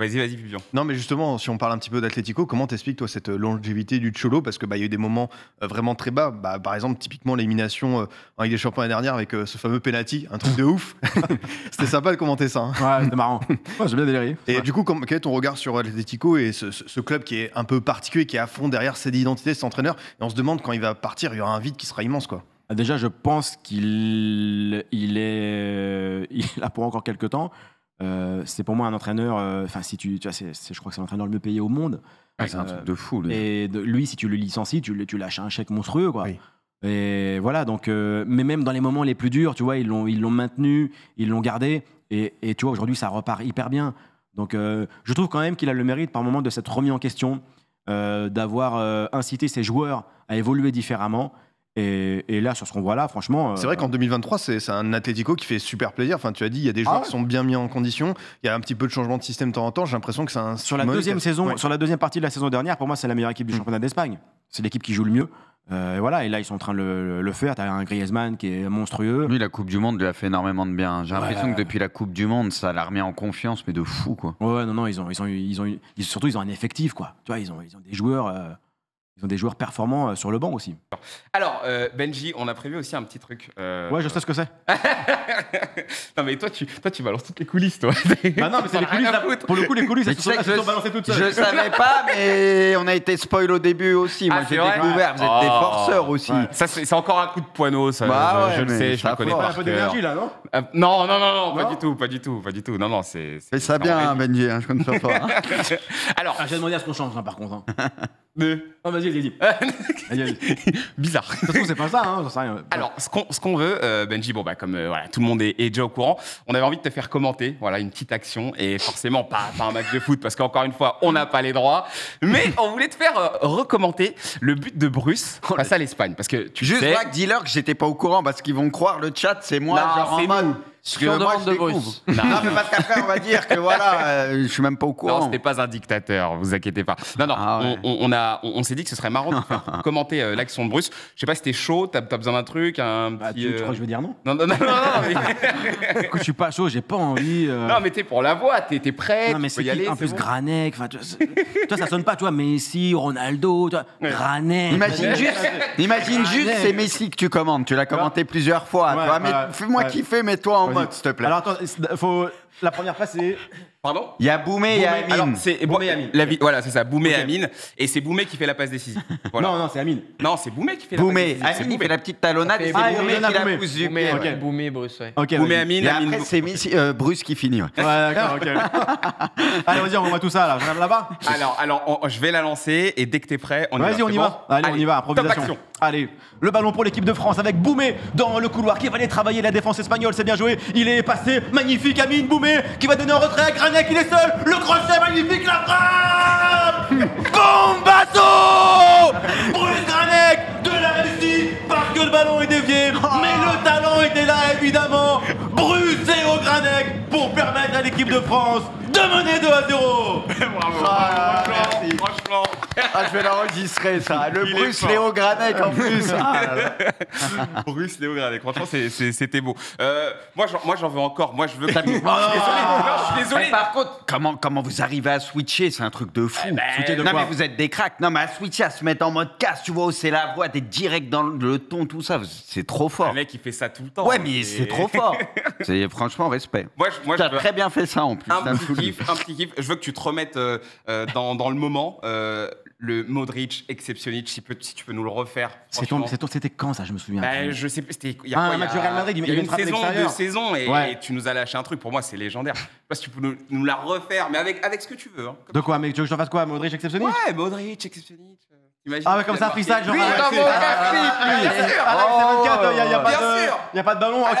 Vas-y, vas-y, Non, mais justement, si on parle un petit peu d'Atletico, comment t'expliques, toi, cette euh, longévité du Cholo Parce qu'il bah, y a eu des moments euh, vraiment très bas. Bah, par exemple, typiquement, l'élimination avec euh, en des Champions l'année dernière avec ce fameux penalty, un truc de ouf. c'était sympa de commenter ça. Hein. Ouais, c'était marrant. J'ai bien déliré. Et du coup, quel est ton regard sur Atletico et ce, club qui est un peu particulier, qui est à fond derrière cette identité, cet entraîneur Et on se demande quand il va partir, il y aura un vide qui sera immense, quoi. Bah, déjà, je pense qu'il il est, il pour encore quelques temps. Euh, c'est pour moi un entraîneur. Euh, enfin, si tu, tu vois, je crois que c'est l'entraîneur le mieux payé au monde. Ah, c'est un truc euh, de fou. Et lui, si tu le licencies, tu, lâches un chèque monstrueux, Et voilà. Donc, mais même dans les moments les plus durs, tu vois, ils l'ont, maintenu, ils l'ont gardé. Et, tu vois, aujourd'hui, ça repart hyper bien. Donc, je trouve quand même qu'il a le mérite par moment de s'être remis en question, d'avoir incité ses joueurs à évoluer différemment. Et, là, sur ce qu'on voit là, franchement. C'est vrai euh, qu'en 2023, c'est un Atletico qui fait super plaisir. Enfin, tu as dit, il y a des joueurs ah qui sont bien mis en condition. Il y a un petit peu de changement de système de temps en temps. J'ai l'impression que c'est un. Sur la, deuxième saison, sur la deuxième partie de la saison dernière, pour moi, c'est la meilleure équipe du hmm. championnat d'Espagne. C'est l'équipe qui joue le mieux. Euh, et voilà, et là ils sont en train de le, faire. Tu as un Griezmann qui est monstrueux. Lui, la Coupe du Monde lui a fait énormément de bien. J'ai l'impression que depuis la Coupe du Monde, ça l'a remis en confiance, mais de fou quoi. Ouais, non, non, ils ont, ils ont, ils ont, surtout ils ont un effectif quoi. Tu vois, ils ont, ils ont des joueurs. Euh, des joueurs performants euh, sur le banc aussi. Alors, euh, Benji, on a prévu aussi un petit truc. Euh, ouais, je sais ce que c'est. non, mais toi tu, toi, tu balances toutes les coulisses, toi. bah non, mais c'est les coulisses. La... Pour le coup, les coulisses, elles se, sont, balancées toutes seules. Je savais pas, mais on a été spoil au début aussi. Moi, ah, j'ai découvert, vous êtes des oh. forceurs aussi. Ça, c'est encore un coup de poignot ça. Bah, je, ouais, je le sais, je connais pas. un peu d'énergie, là, non, non Non, non, pas du tout, pas du tout, pas du tout. Non, non, c'est. Fais ça bien, hein, Benji, hein, je compte pas toi. Hein. Alors. Ah, j'ai demandé à ce qu'on change, par contre. Non, vas-y, vas-y, ah, Bizarre. De toute façon, c'est pas ça, hein, Alors, ce qu'on, ce qu'on veut, euh, Benji, bon, bah, comme euh, voilà, tout le monde est, déjà au courant, on avait envie de te faire commenter voilà, une petite action, et forcément, pas, pas un match de foot, parce qu'encore une fois, on n'a pas les droits, mais on voulait te faire euh, recommenter le but de Bruce oh face à l'Espagne. Parce que tu Juste, sais... Juste dis-leur que j'étais pas au courant, parce qu'ils vont croire le chat, c'est moi, La genre je que moi, je de Bruce parce qu'après, on va dire que voilà, euh, je suis même pas au courant. Non, c'était n'est pas un dictateur, vous inquiétez pas. Non, non, ah on, a, on, s'est dit que ce serait marrant de commenter euh, l'action de Bruce. Je sais pas si t'es chaud, t'as as besoin d'un truc, un bah, tu, euh, crois que je veux dire non Non, non, non, non, non Écoute, je suis pas chaud, j'ai pas envie. Non, mais t'es pour la voix, t'es prêt, non, mais c'est peux y aller. En plus, Granek, toi, ça sonne pas, toi, vois, Messi, Ronaldo, granet Granek. Imagine juste, imagine juste, c'est Messi que tu commandes, tu l'as commenté plusieurs fois. Fais-moi kiffer, mets-toi en Monique, s'il te plaît. Alors attends, faut... la première phrase c'est Pardon Il y a Boumé, et Amine. Alors, c'est Boumé et Amine. voilà, c'est ça, Boumé et Amine. Et c'est Boumé qui fait la passe décisive. non, non, c'est Amine. Non, c'est Boumé qui fait la passe décisive. Amine, il fait la petite talonnade c'est Boumé qui la Boumé, Boumé, Bruce, ouais. Boumé, Amine, et Amine. Après, c'est euh, Bruce qui finit, ouais. d'accord, ok. Allez, vas-y, on voit tout ça, là. là-bas Alors, alors je vais la lancer et dès que t'es prêt, on y va. Vas-y, on y va. Allez, on y va, improvisation. Allez, le ballon pour l'équipe de France avec Boumé dans le couloir qui va aller travailler la défense espagnole. C'est bien joué. Il est passé. Magnifique, Amine Boumé qui va donner un retrait à il est seul. Le crochet magnifique, la frappe Bombasso Bruce Granek de la Russie parce que le ballon est dévié. Mais le talent était là, évidemment. Bruce Léo Granek pour permettre à l'équipe de France de mener 2 à 0 Bravo ah, franchement, ah, je vais l'enregistrer ça. Le Bruce Léo Granek en plus. Ah, Bruce Léo Granek, franchement c'était beau. Euh, moi j'en veux encore, moi je veux je désolé, je suis désolé, par contre, comment, comment vous arrivez à switcher C'est un truc de fou. Eh ben, non, mais vous êtes des cracks. Non, mais à switcher, à se mettre en mode casse, tu vois, c'est la voix, t'es direct dans le ton, tout ça. C'est trop fort. Le mec, il fait ça tout le temps. Ouais, mais c'est trop fort. franchement respect. Moi, je, très bien fait ça en plus. Un, petit kiff, Je veux que tu te remettes euh, euh, dans, le moment. Euh, le Modric exceptionnel, si, tu peux nous le refaire. C'était quand ça Je me souviens. Bah, je sais, c'était il y a, quoi, il y a, une, saison, deux saisons, et, tu nous as lâché un truc. Pour moi, c'est légendaire. je sais pas tu peux nous, la refaire, mais avec, avec ce que tu veux. Hein, de quoi Mais tu veux que je fasse quoi Modric exceptionnel Ouais, Modric exceptionnel. Ah ouais, comme ça, freestyle, genre. Oui, comme mon Bien sûr il n'y a, pas de ballon. Ah,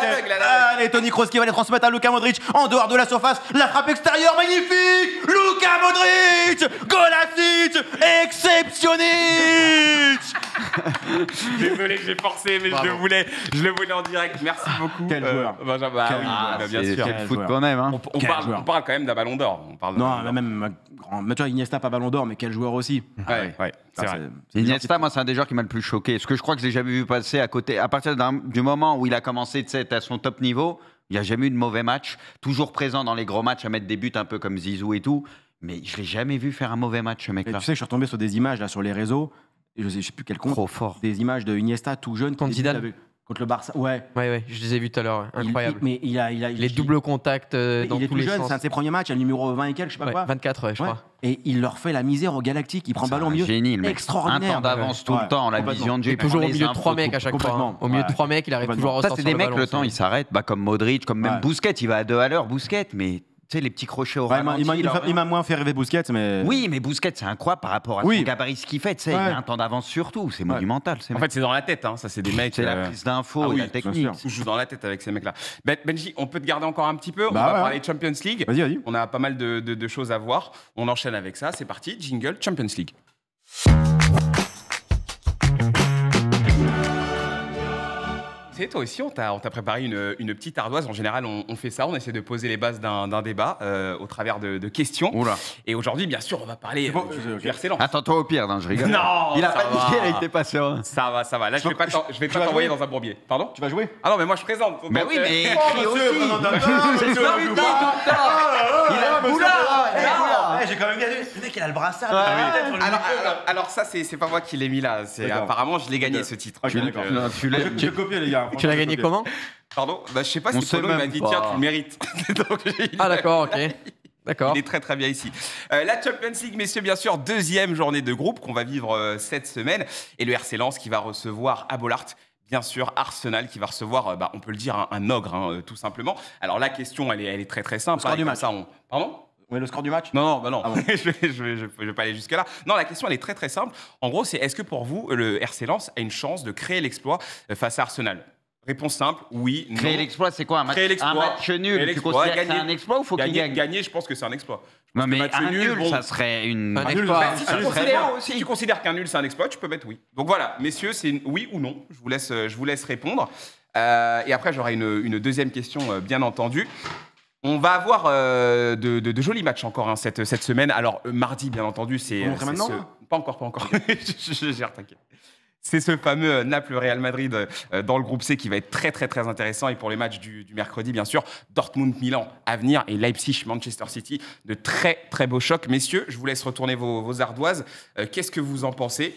Allez, Tony Kroos qui va les transmettre à Luka Modric en dehors de la surface. La frappe extérieure, magnifique Luka Modric Golasic Exceptionniste Désolé que j'ai forcé, mais je le voulais. Je le voulais en direct. Merci beaucoup. Quel euh, joueur bah bah, bien sûr. Quel hein. On parle quand même d'un ballon d'or. Non, même grand. tu vois, Iniesta, pas Ballon d'Or, mais quel joueur aussi. Ah c'est Iniesta, moi, c'est un des joueurs qui m'a le plus choqué. ce que je crois que je l'ai jamais vu passer à côté. À partir du moment où il a commencé à son top niveau, il n'y a jamais eu de mauvais match. Toujours présent dans les gros matchs à mettre des buts un peu comme Zizou et tout. Mais je l'ai jamais vu faire un mauvais match, ce mec-là. Tu sais, je suis retombé sur des images là, sur les réseaux. Je sais, sais plus quel compte. Trop fort. Des images de tout jeune. Quand Contre le Barça, ouais. Ouais, je les ai vus tout à l'heure, incroyable. mais il a, il a les doubles contacts euh, dans est tous les jeune, C'est un de ses premiers matchs, il le numéro 20 et quelques, je sais pas quoi. 24, je crois. Et il leur fait la misère au Galactique, il prend ballon mieux, milieu. Extraordinaire. Un temps d'avance tout le temps, la vision de JP, toujours au milieu de trois mecs à chaque fois. Au milieu de trois mecs, il arrive toujours à ressortir. Ça, c'est des mecs, le temps, il s'arrête, bah, comme Modric, comme même Bousquet, il va à deux à l'heure, Bousquet, mais les petits crochets au Il m'a moins fait rêver Bousquet, mais. Oui, mais Bousquet, c'est incroyable par rapport à oui. son gabarit, ce qu'il fait. Tu Il a un temps d'avance surtout, c'est monumental. En fait, c'est dans la tête, hein, ça, c'est des mecs. la euh, prise d'info ah la technique. joue dans la tête avec ces mecs-là. Ben, Benji, on peut te garder encore un petit peu. on bah va parler Champions League. Vas On a pas mal de choses à voir. On enchaîne avec ça. C'est parti. Jingle Champions League. toi aussi, on t'a préparé une, petite ardoise. En général, on, fait ça, on essaie de poser les bases d'un débat euh, au travers de, questions. Et aujourd'hui, bien sûr, on va parler bon, euh, Attends-toi au pire, non, je rigole. Non Il a pas dit il était patient. Ça va, ça va. Là, je vais pas t'envoyer dans un bourbier. Pardon Tu vas jouer Ah non, mais moi, je présente. Mais euh, oui, mais écris oh, aussi Il a ah, ah, ah, eh, J'ai quand même gagné. Le mec, il a le brassard. Alors ça, c'est pas moi qui l'ai mis là. Apparemment, je l'ai gagné, ce titre. Je copie les gars tu l'as gagné comment Pardon Je bah, Je sais pas si Polo m'a dit tiens, tu le mérites. ah d'accord, ok. D'accord. Il est très très bien ici. Euh, la Champions League, messieurs, bien sûr, deuxième journée de groupe qu'on va vivre euh, cette semaine. Et le RC Lens qui va recevoir à Bollard bien sûr Arsenal qui va recevoir, euh, bah, on peut le dire, un, ogre, hein, tout simplement. Alors la question, elle est, elle est très très simple. score du match. Pardon mais le score du match Non, non, bah, non. Ah je ne vais, vais, pas aller jusque-là. Non, la question, elle est très très simple. En gros, c'est est-ce que pour vous, le RC Lens a une chance de créer l'exploit face à Arsenal Réponse simple, oui. Non. Créer l'exploit, c'est quoi un match, nul, tu considères gagner, c'est un exploit ou faut qu'il gagne Gagner, je pense que c'est un exploit. Non, mais match nul, ça serait une... Un exploit. Bah, si, tu considères, qu'un nul, c'est un exploit, tu peux mettre oui. Donc voilà, messieurs, c'est oui ou non. Je vous laisse, je vous laisse répondre. Euh, et après, j'aurai une, une deuxième question, euh, bien entendu. On va avoir euh, de, jolis matchs encore hein, cette, cette semaine. Alors, mardi, bien entendu, c'est... On maintenant Pas encore, pas encore. je, gère, t'inquiète c'est ce fameux Naples-Real Madrid euh, dans le groupe C qui va être très très très intéressant. Et pour les matchs du, mercredi, bien sûr, Dortmund-Milan à venir et Leipzig-Manchester City. De très très beaux chocs. Messieurs, je vous laisse retourner vos, ardoises. Euh, qu'est-ce que vous en pensez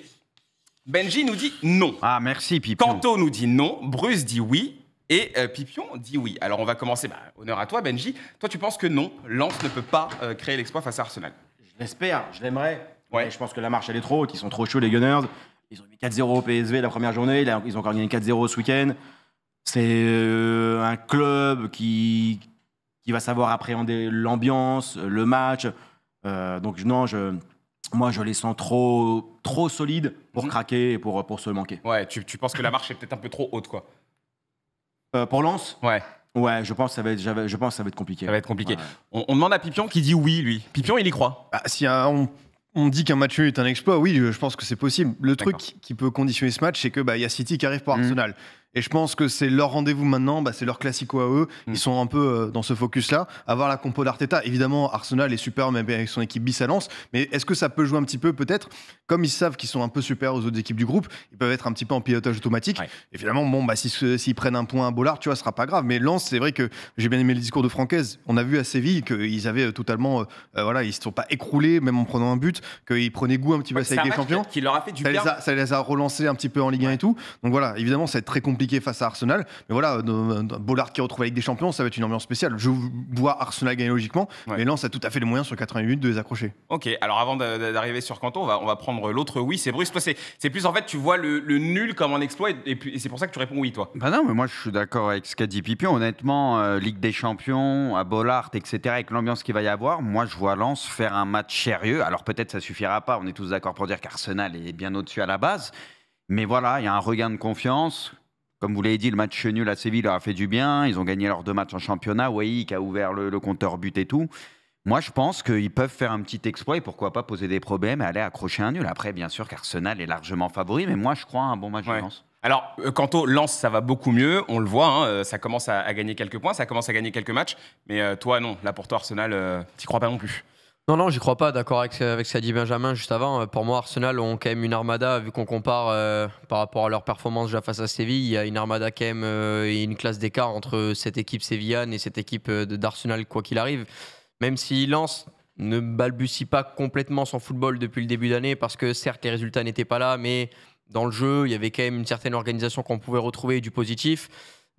Benji nous dit non. Ah, merci Pipion. Kanto nous dit non. Bruce dit oui. Et euh, Pipion dit oui. Alors on va commencer. Bah, honneur à toi, Benji. Toi, tu penses que non, Lens ne peut pas créer l'exploit face à Arsenal j'espère l'espère, je l'aimerais. je pense que la marche, elle est trop haute. sont trop chauds, les Gunners. Ils ont mis 4-0 au PSV la première journée, ils ont encore gagné 4-0 ce week-end. C'est euh, un club qui, qui va savoir appréhender l'ambiance, le match. Euh, donc non, je, moi je les sens trop, trop solides pour mhm. craquer et pour, pour se manquer. Ouais, tu, tu penses que la marche est peut-être un peu trop haute, quoi. Euh, pour Lens Ouais. Ouais, je pense que ça va être, je pense ça va être compliqué. Ça va être compliqué. On, demande à Pipion qui dit oui, lui. Pipion, il y croit. Bah, si on on dit qu'un match nul est un exploit, oui, je pense que c'est possible. Le truc qui peut conditionner ce match, c'est que bah, y a City qui arrive pour mhm. Arsenal. Et je pense que c'est leur rendez-vous maintenant, bah, c'est leur classico à eux. Ils mm. sont un peu euh, dans ce focus-là. Avoir la compo d'Arteta, évidemment, Arsenal est super, même avec son équipe bis Mais est-ce que ça peut jouer un petit peu, peut-être Comme ils savent qu'ils sont un peu super aux autres équipes du groupe, ils peuvent être un petit peu en pilotage automatique. Et finalement, bon, bah, s'ils prennent un point à Bollard, tu vois, ce sera pas grave. Mais Lance c'est vrai que j'ai bien aimé le discours de Francaise. On a vu à Séville qu'ils avaient euh, totalement. Euh, voilà, ils se sont pas écroulés, même en prenant un but, qu'ils prenaient goût un petit peu à avec les champions. ça, Les a, relancés un petit peu en Ligue 1 et tout. Donc voilà, évidemment, être très compliqué face à Arsenal. Mais voilà, Bollard qui retrouve avec des champions, ça va être une ambiance spéciale. Je vois Arsenal gagner logiquement, mais Lens a tout à fait les moyens sur 88 minutes de les accrocher. Ok, alors avant d'arriver sur Canton, on va, on va prendre l'autre oui. C'est Bruce, toi, c'est plus en fait, tu vois le, nul comme un exploit et, c'est pour ça que tu réponds oui, toi. Bah non, mais moi je suis d'accord avec ce qu'a dit Pipion. Honnêtement, euh, Ligue des Champions, à Bollard, etc., avec l'ambiance qu'il va y avoir, moi je vois Lens faire un match sérieux. Alors peut-être ça suffira pas, on est tous d'accord pour dire qu'Arsenal est bien au-dessus à la base. Mais voilà, il y a un regain de confiance. Comme vous l'avez dit, le match nul à Séville leur a fait du bien. Ils ont gagné leurs deux matchs en championnat. qui a ouvert le, compteur but et tout. Moi, je pense qu'ils peuvent faire un petit exploit et pourquoi pas poser des problèmes et aller accrocher un nul. Après, bien sûr qu'Arsenal est largement favori, mais moi, je crois un bon match de Lens. Alors, euh, quant au lance, ça va beaucoup mieux. On le voit, hein, euh, ça commence à, gagner quelques points, ça commence à gagner quelques matchs. Mais euh, toi, non. Là, pour toi, Arsenal, tu n'y crois pas non plus. Non, non, j'y crois pas, d'accord avec, avec, ce qu'a dit Benjamin juste avant. Euh, pour moi, Arsenal ont quand même une armada, vu qu'on compare euh, par rapport à leur performance déjà face à Séville, il y a une armada quand même euh, et une classe d'écart entre cette équipe sévillane et cette équipe d'Arsenal, quoi qu'il arrive. Même si Lance ne balbutie pas complètement son football depuis le début d'année, parce que certes, les résultats n'étaient pas là, mais dans le jeu, il y avait quand même une certaine organisation qu'on pouvait retrouver et du positif.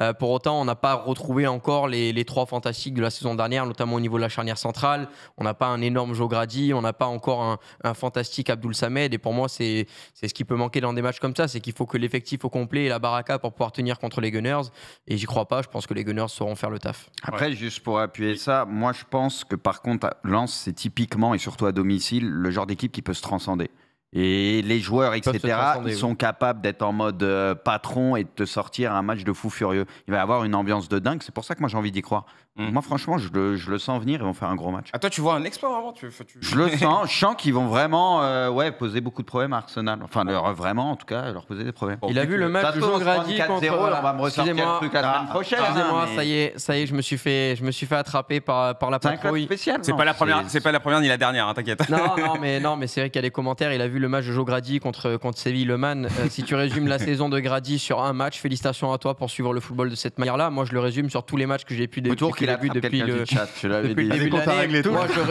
Euh, pour autant, on n'a pas retrouvé encore les, trois fantastiques de la saison dernière, notamment au niveau de la charnière centrale. On n'a pas un énorme Grady, on n'a pas encore un, fantastique Abdul Samed. Et pour moi, c'est ce qui peut manquer dans des matchs comme ça, c'est qu'il faut que l'effectif au complet et la baraka pour pouvoir tenir contre les Gunners. Et j'y crois pas, je pense que les Gunners sauront faire le taf. Après, juste pour appuyer ça, moi je pense que par contre, Lens, c'est typiquement, et surtout à domicile, le genre d'équipe qui peut se transcender. Et les joueurs, etc., sont capables d'être en mode euh, patron et de te sortir un match de fou furieux. Il va y avoir une ambiance de dingue. C'est pour ça que moi, j'ai envie d'y croire. Mmh. Moi, franchement, je le, sens venir Ils vont faire un gros match. Ah, toi, tu vois un exploit vraiment Je le sens. Je sens qu'ils vont vraiment euh, ouais, poser beaucoup de problèmes à Arsenal. Enfin, leur, vraiment, en tout cas, leur poser des problèmes. Il a vu le match de Jean Grady on va me ressortir le truc la semaine ah, prochaine. Excusez-moi, ça, y est, ça y est, je me suis fait, je me suis fait attraper par, par la patrouille. C'est pas, la première, c'est pas la première ni la dernière, hein, t'inquiète. Non, mais, non, mais c'est vrai qu'il y a des commentaires. Il a vu le match de Joe Grady contre, contre Séville Le Mans euh, si tu résumes la saison de Grady sur un match, félicitations à toi pour suivre le football de cette manière-là. Moi, je le résume sur tous les matchs que j'ai pu découvrir de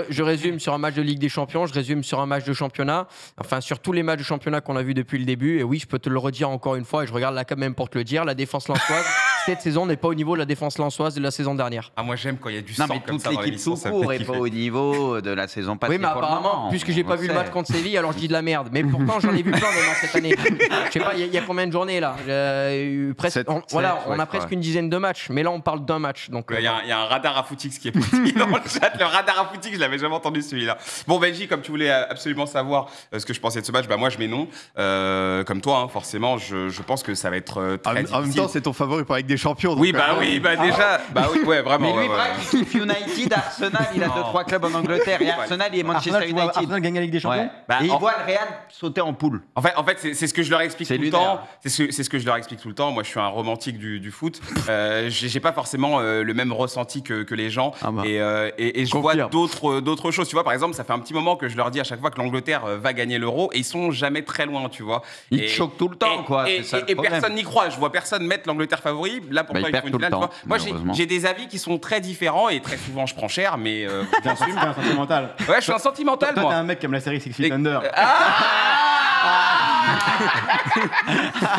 je, résume sur un match de Ligue des Champions, je résume sur un match de championnat, enfin sur tous les matchs de championnat qu'on a vu depuis le début. Et oui, je peux te le redire encore une fois, et je regarde là quand même pour te le dire, la défense lançoise cette saison n'est pas au niveau de la défense lançoise de la saison dernière. Ah, moi j'aime quand il y a du sang comme ça dans l'équipe tout court n'est pas au niveau de la saison passée. Oui, mais apparemment, puisque j'ai pas vu le match contre Séville, alors je dis de la merde. Mais pourtant, j'en ai vu plein maintenant hein, cette année. Je sais pas, il y, a combien de journées là euh, presque, on, Voilà, on a presque une dizaine de matchs, mais là on parle d'un match. Donc euh. il y, a un radar à footix qui est dans le chat. Le radar à footix, je l'avais jamais entendu celui-là. Bon, Benji, comme tu voulais absolument savoir euh, ce que je pensais de ce match, bah moi je mets non. comme toi, hein, forcément, je, pense que ça va être très difficile. En même temps, c'est ton favori pour avec des des Champions. Oui, bah euh, oui, bah déjà. Ah, bah oui, ouais, vraiment. Mais lui, ouais, il United, Arsenal, il a deux trois clubs en Angleterre. Et Arsenal, est Manchester United. Arsenal gagne la Ligue des Champions. Bah, et le Real sauter en poule. En fait, en fait c'est ce que je leur explique tout le temps. C'est ce, ce, que je leur explique tout le temps. Moi, je suis un romantique du, du foot. Euh, j'ai pas forcément euh, le même ressenti que, que les gens. Ah bah. et, et, je vois d'autres choses. Tu vois, par exemple, ça fait un petit moment que je leur dis à chaque fois que l'Angleterre va gagner l'euro et ils sont jamais très loin, tu vois. Ils choquent tout le temps, quoi. Et, et personne n'y croit. Je vois personne mettre l'Angleterre favori là pourquoi bah, ils, font une finale. Moi, j'ai des avis qui sont très différents et très souvent je prends cher, mais euh, bien sûr. un sentimental. Ouais, je suis un sentimental. Toi, t'es un mec qui aime la série Six Feet Under. Ah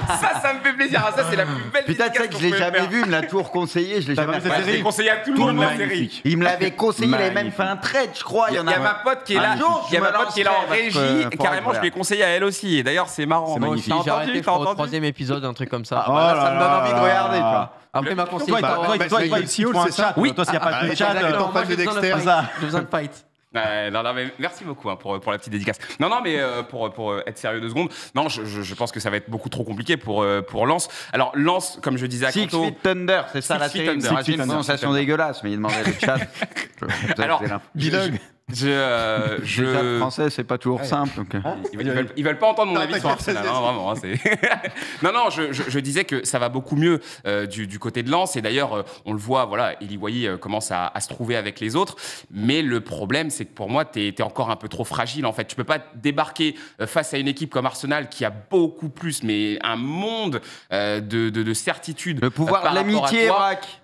ça, ça me fait plaisir. ça, c'est la plus belle Putain, tu sais que je l'ai jamais vu, il me l'a toujours conseillé. Je l'ai jamais vu. Il conseillé à tout, le monde, la série. Il me l'avait conseillé, il avait même fait un trade, je crois. Il y, en a, y a ma pote qui est là. Il y a ma pote qui est là en régie. Carrément, je lui ai conseillé à elle aussi. Et d'ailleurs, c'est marrant. C'est magnifique. J'ai entendu, 3 troisième épisode, un truc comme ça. Ça me donne envie de regarder, Après, ma conseillé. Toi, il faut c'est chat. Toi, s'il n'y a pas de chat, j'ai besoin de fight non, non, mais merci beaucoup hein, pour, pour la petite dédicace. Non, non, mais euh, pour, pour euh, être sérieux deux secondes, non, je, je, pense que ça va être beaucoup trop compliqué pour, euh, pour Lance. Alors, Lance, comme je disais à Six Feet Thunder, c'est ça Six la Feet Thunder. C'est une sensation dégueulasse, mais il demandait le chat. Alors, bilingue. Je, euh, je... français, c'est pas toujours simple. Euh, hein ils, veulent, pas entendre mon avis sur Arsenal, hein, vraiment. Hein, non, non, je, disais que ça va beaucoup mieux euh, du, côté de Lens. Et d'ailleurs, euh, on le voit, voilà, Eliwayi commence à, à, se trouver avec les autres. Mais le problème, c'est que pour moi, tu es, encore un peu trop fragile. En fait, tu peux pas débarquer face à une équipe comme Arsenal qui a beaucoup plus, mais un monde de, de, de, certitude. Le pouvoir de l'amitié,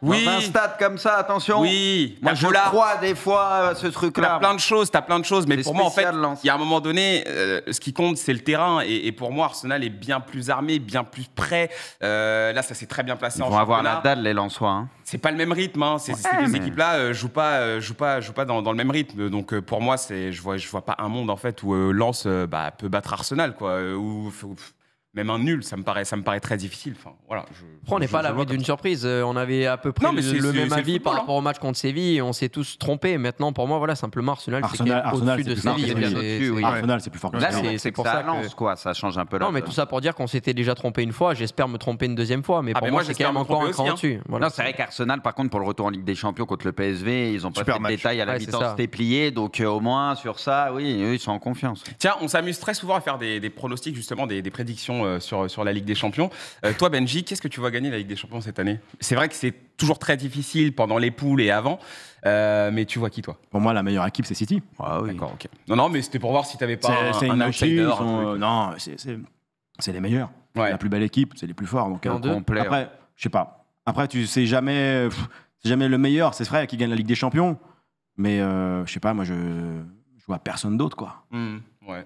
Oui. Dans un stade comme ça, attention. Oui. Moi, je crois des fois ce truc-là de choses, t'as plein de choses, mais pour moi, en fait, il y a un moment donné, euh, ce qui compte, c'est le terrain. Et, pour moi, Arsenal est bien plus armé, bien plus prêt euh, là, ça s'est très bien placé Ils en vont avoir la dalle, les Lensois. Hein. C'est pas le même rythme. Hein. Ces, équipes-là euh, jouent pas, jouent pas, jouent pas dans, le même rythme. Donc pour moi, c'est, je vois, je vois pas un monde en fait où Lance bah, peut battre Arsenal, quoi. ou même un nul, ça me paraît, ça me paraît très difficile. Enfin, voilà, je, on n'est pas à l'abri d'une surprise. Euh, on avait à peu près le, même avis par hein. rapport au match contre Séville. on s'est tous trompés. Maintenant, pour moi, voilà, simplement Arsenal, Arsenal c'est au-dessus de Séville. Arsenal, c'est plus fort que Là, c'est pour ça que... quoi, ça change un peu. non, mais tout ça pour dire qu'on s'était déjà trompé une fois. J'espère me tromper une deuxième fois. Mais ah, pour moi, c'est quand même encore un cran hein. dessus. C'est vrai qu'Arsenal, par contre, pour le retour en Ligue des Champions contre le PSV, ils ont pas de détails à la mi plié. Donc, euh, au moins, sur ça, oui, ils sont en confiance. Tiens, on s'amuse très souvent à faire des pronostics, justement, des prédictions euh, sur, la Ligue des Champions. Euh, toi, Benji, qu'est-ce que tu vois gagner la Ligue des Champions cette année C'est vrai que c'est toujours très difficile pendant les poules et avant, euh, mais tu vois qui, toi Pour moi, la meilleure équipe, c'est City. Ah, oui. D'accord, Non, non, mais c'était pour voir si tu n'avais pas un, une outsider. non, c'est les meilleurs. La plus belle équipe, c'est les plus forts. Donc, en après, je sais pas. Après, tu sais jamais, c'est jamais le meilleur. C'est vrai qui gagne la Ligue des Champions, mais je sais pas. Moi, je, vois personne d'autre, quoi. Hmm,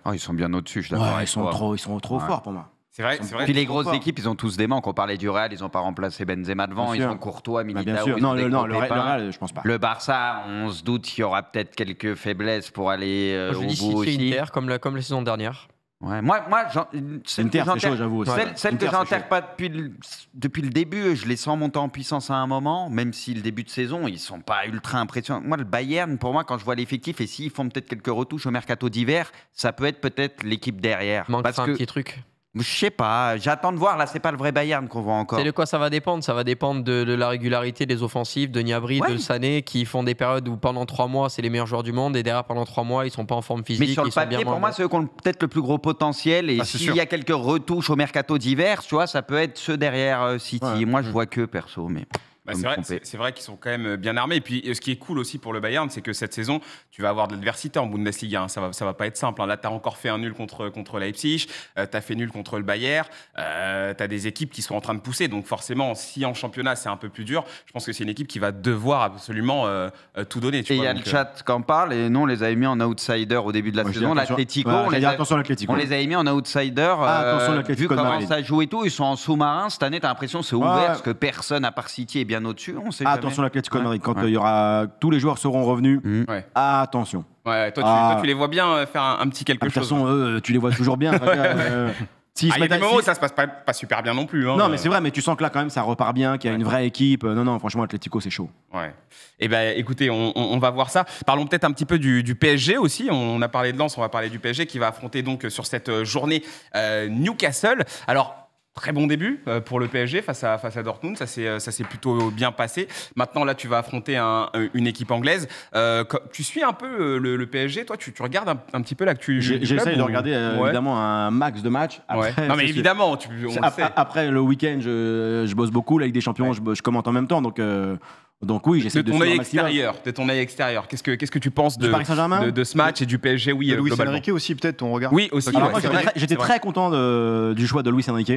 ah, ils sont bien au-dessus. Je ouais, ils sont trop, ils sont trop forts pour moi. C'est vrai, c'est vrai. Puis les grosses équipes, ils ont tous des manques. On parlait du Real, ils n'ont pas remplacé Benzema devant, ils ont Courtois, bah, Militao. Bien Non, le, le, Real, je pense pas. Le Barça, on se doute qu'il y aura peut-être quelques faiblesses pour aller euh, au dis bout aussi. Inter, comme la, comme la saison dernière. Ouais, moi, moi une terre. j'avoue. Celle, celle que j'enterre pas depuis le, depuis le début, je les sens monter en puissance à un moment, même si le début de saison, ils sont pas ultra impressionnants. Moi, le Bayern, pour moi, quand je vois l'effectif, et s'ils font peut-être quelques retouches au mercato d'hiver, ça peut être peut-être l'équipe derrière. Manque parce un que, petit truc. Je sais pas, j'attends de voir. Là, c'est pas le vrai Bayern qu'on voit encore. C'est de quoi ça va dépendre Ça va dépendre de, la régularité des offensives, de Niabri, de Sané, qui font des périodes où pendant trois mois, c'est les meilleurs joueurs du monde, et derrière, pendant trois mois, ils sont pas en forme physique. Mais sur le papier, pour moi, ceux qui peut-être le plus gros potentiel, et ah, s'il y a quelques retouches au mercato divers, tu vois, ça peut être ceux derrière euh, City. Moi, je mm. vois que perso, mais. Bah, c'est vrai, vrai qu'ils sont quand même euh, bien armés. Et puis, euh, ce qui est cool aussi pour le Bayern, c'est que cette saison, tu vas avoir de l'adversité en Bundesliga. Hein. Ça va, ça va pas être simple. Hein. Là, tu as encore fait un nul contre, contre Leipzig, euh, tu as fait nul contre le Bayern, tu as des équipes qui sont en train de pousser. Donc, forcément, si en championnat, c'est un peu plus dur, je pense que c'est une équipe qui va devoir absolument tout donner. et il y a le chat qui en parle. Et nous, on les avait mis en outsider au début de la saison. L'Atletico, on, les a... avait mis en outsider. Ah, vu comment ça joue et tout, ils sont en sous-marin. Cette année, tu as l'impression c'est ouvert parce que personne, à part City, est bien on sait attention jamais. à l'Atlético Madrid. Quand euh, il y aura, tous les joueurs seront revenus. Mm. Attention. toi, ah. tu, les vois bien euh, faire un, petit quelque chose. Ah, de toute façon, eux, tu les vois toujours bien. Euh. si ah, il ça se passe pas, pas super bien non plus. Hein. non, mais c'est vrai, mais tu sens que là, quand même, ça repart bien, qu'il y a une vraie équipe. Non, non, franchement, Atletico, c'est chaud. Ouais. Eh bien, écoutez, on, va voir ça. Parlons peut-être un petit peu du, PSG aussi. On a parlé de Lens, on va parler du PSG qui va affronter donc sur cette journée Newcastle. Alors, très bon début euh, pour le PSG face à, face à Dortmund. Euh, ça s'est plutôt bien passé. Maintenant, là, tu vas affronter une équipe anglaise. Euh, tu suis un peu le, PSG. Toi, tu, regardes un, petit peu l'actu. J'essaie de regarder évidemment un max de matchs. Non, mais évidemment, Après, le week-end, je, bosse beaucoup. La Ligue des Champions, je, je, commente en même temps. Donc. Donc oui, j'essaie de, ton œil extérieur. De ton œil extérieur. Qu'est-ce que qu'est-ce que tu penses de, de, ce match et du PSG Oui, louis Enrique aussi peut-être ton regard. Oui aussi. J'étais très content du choix de louis Enrique.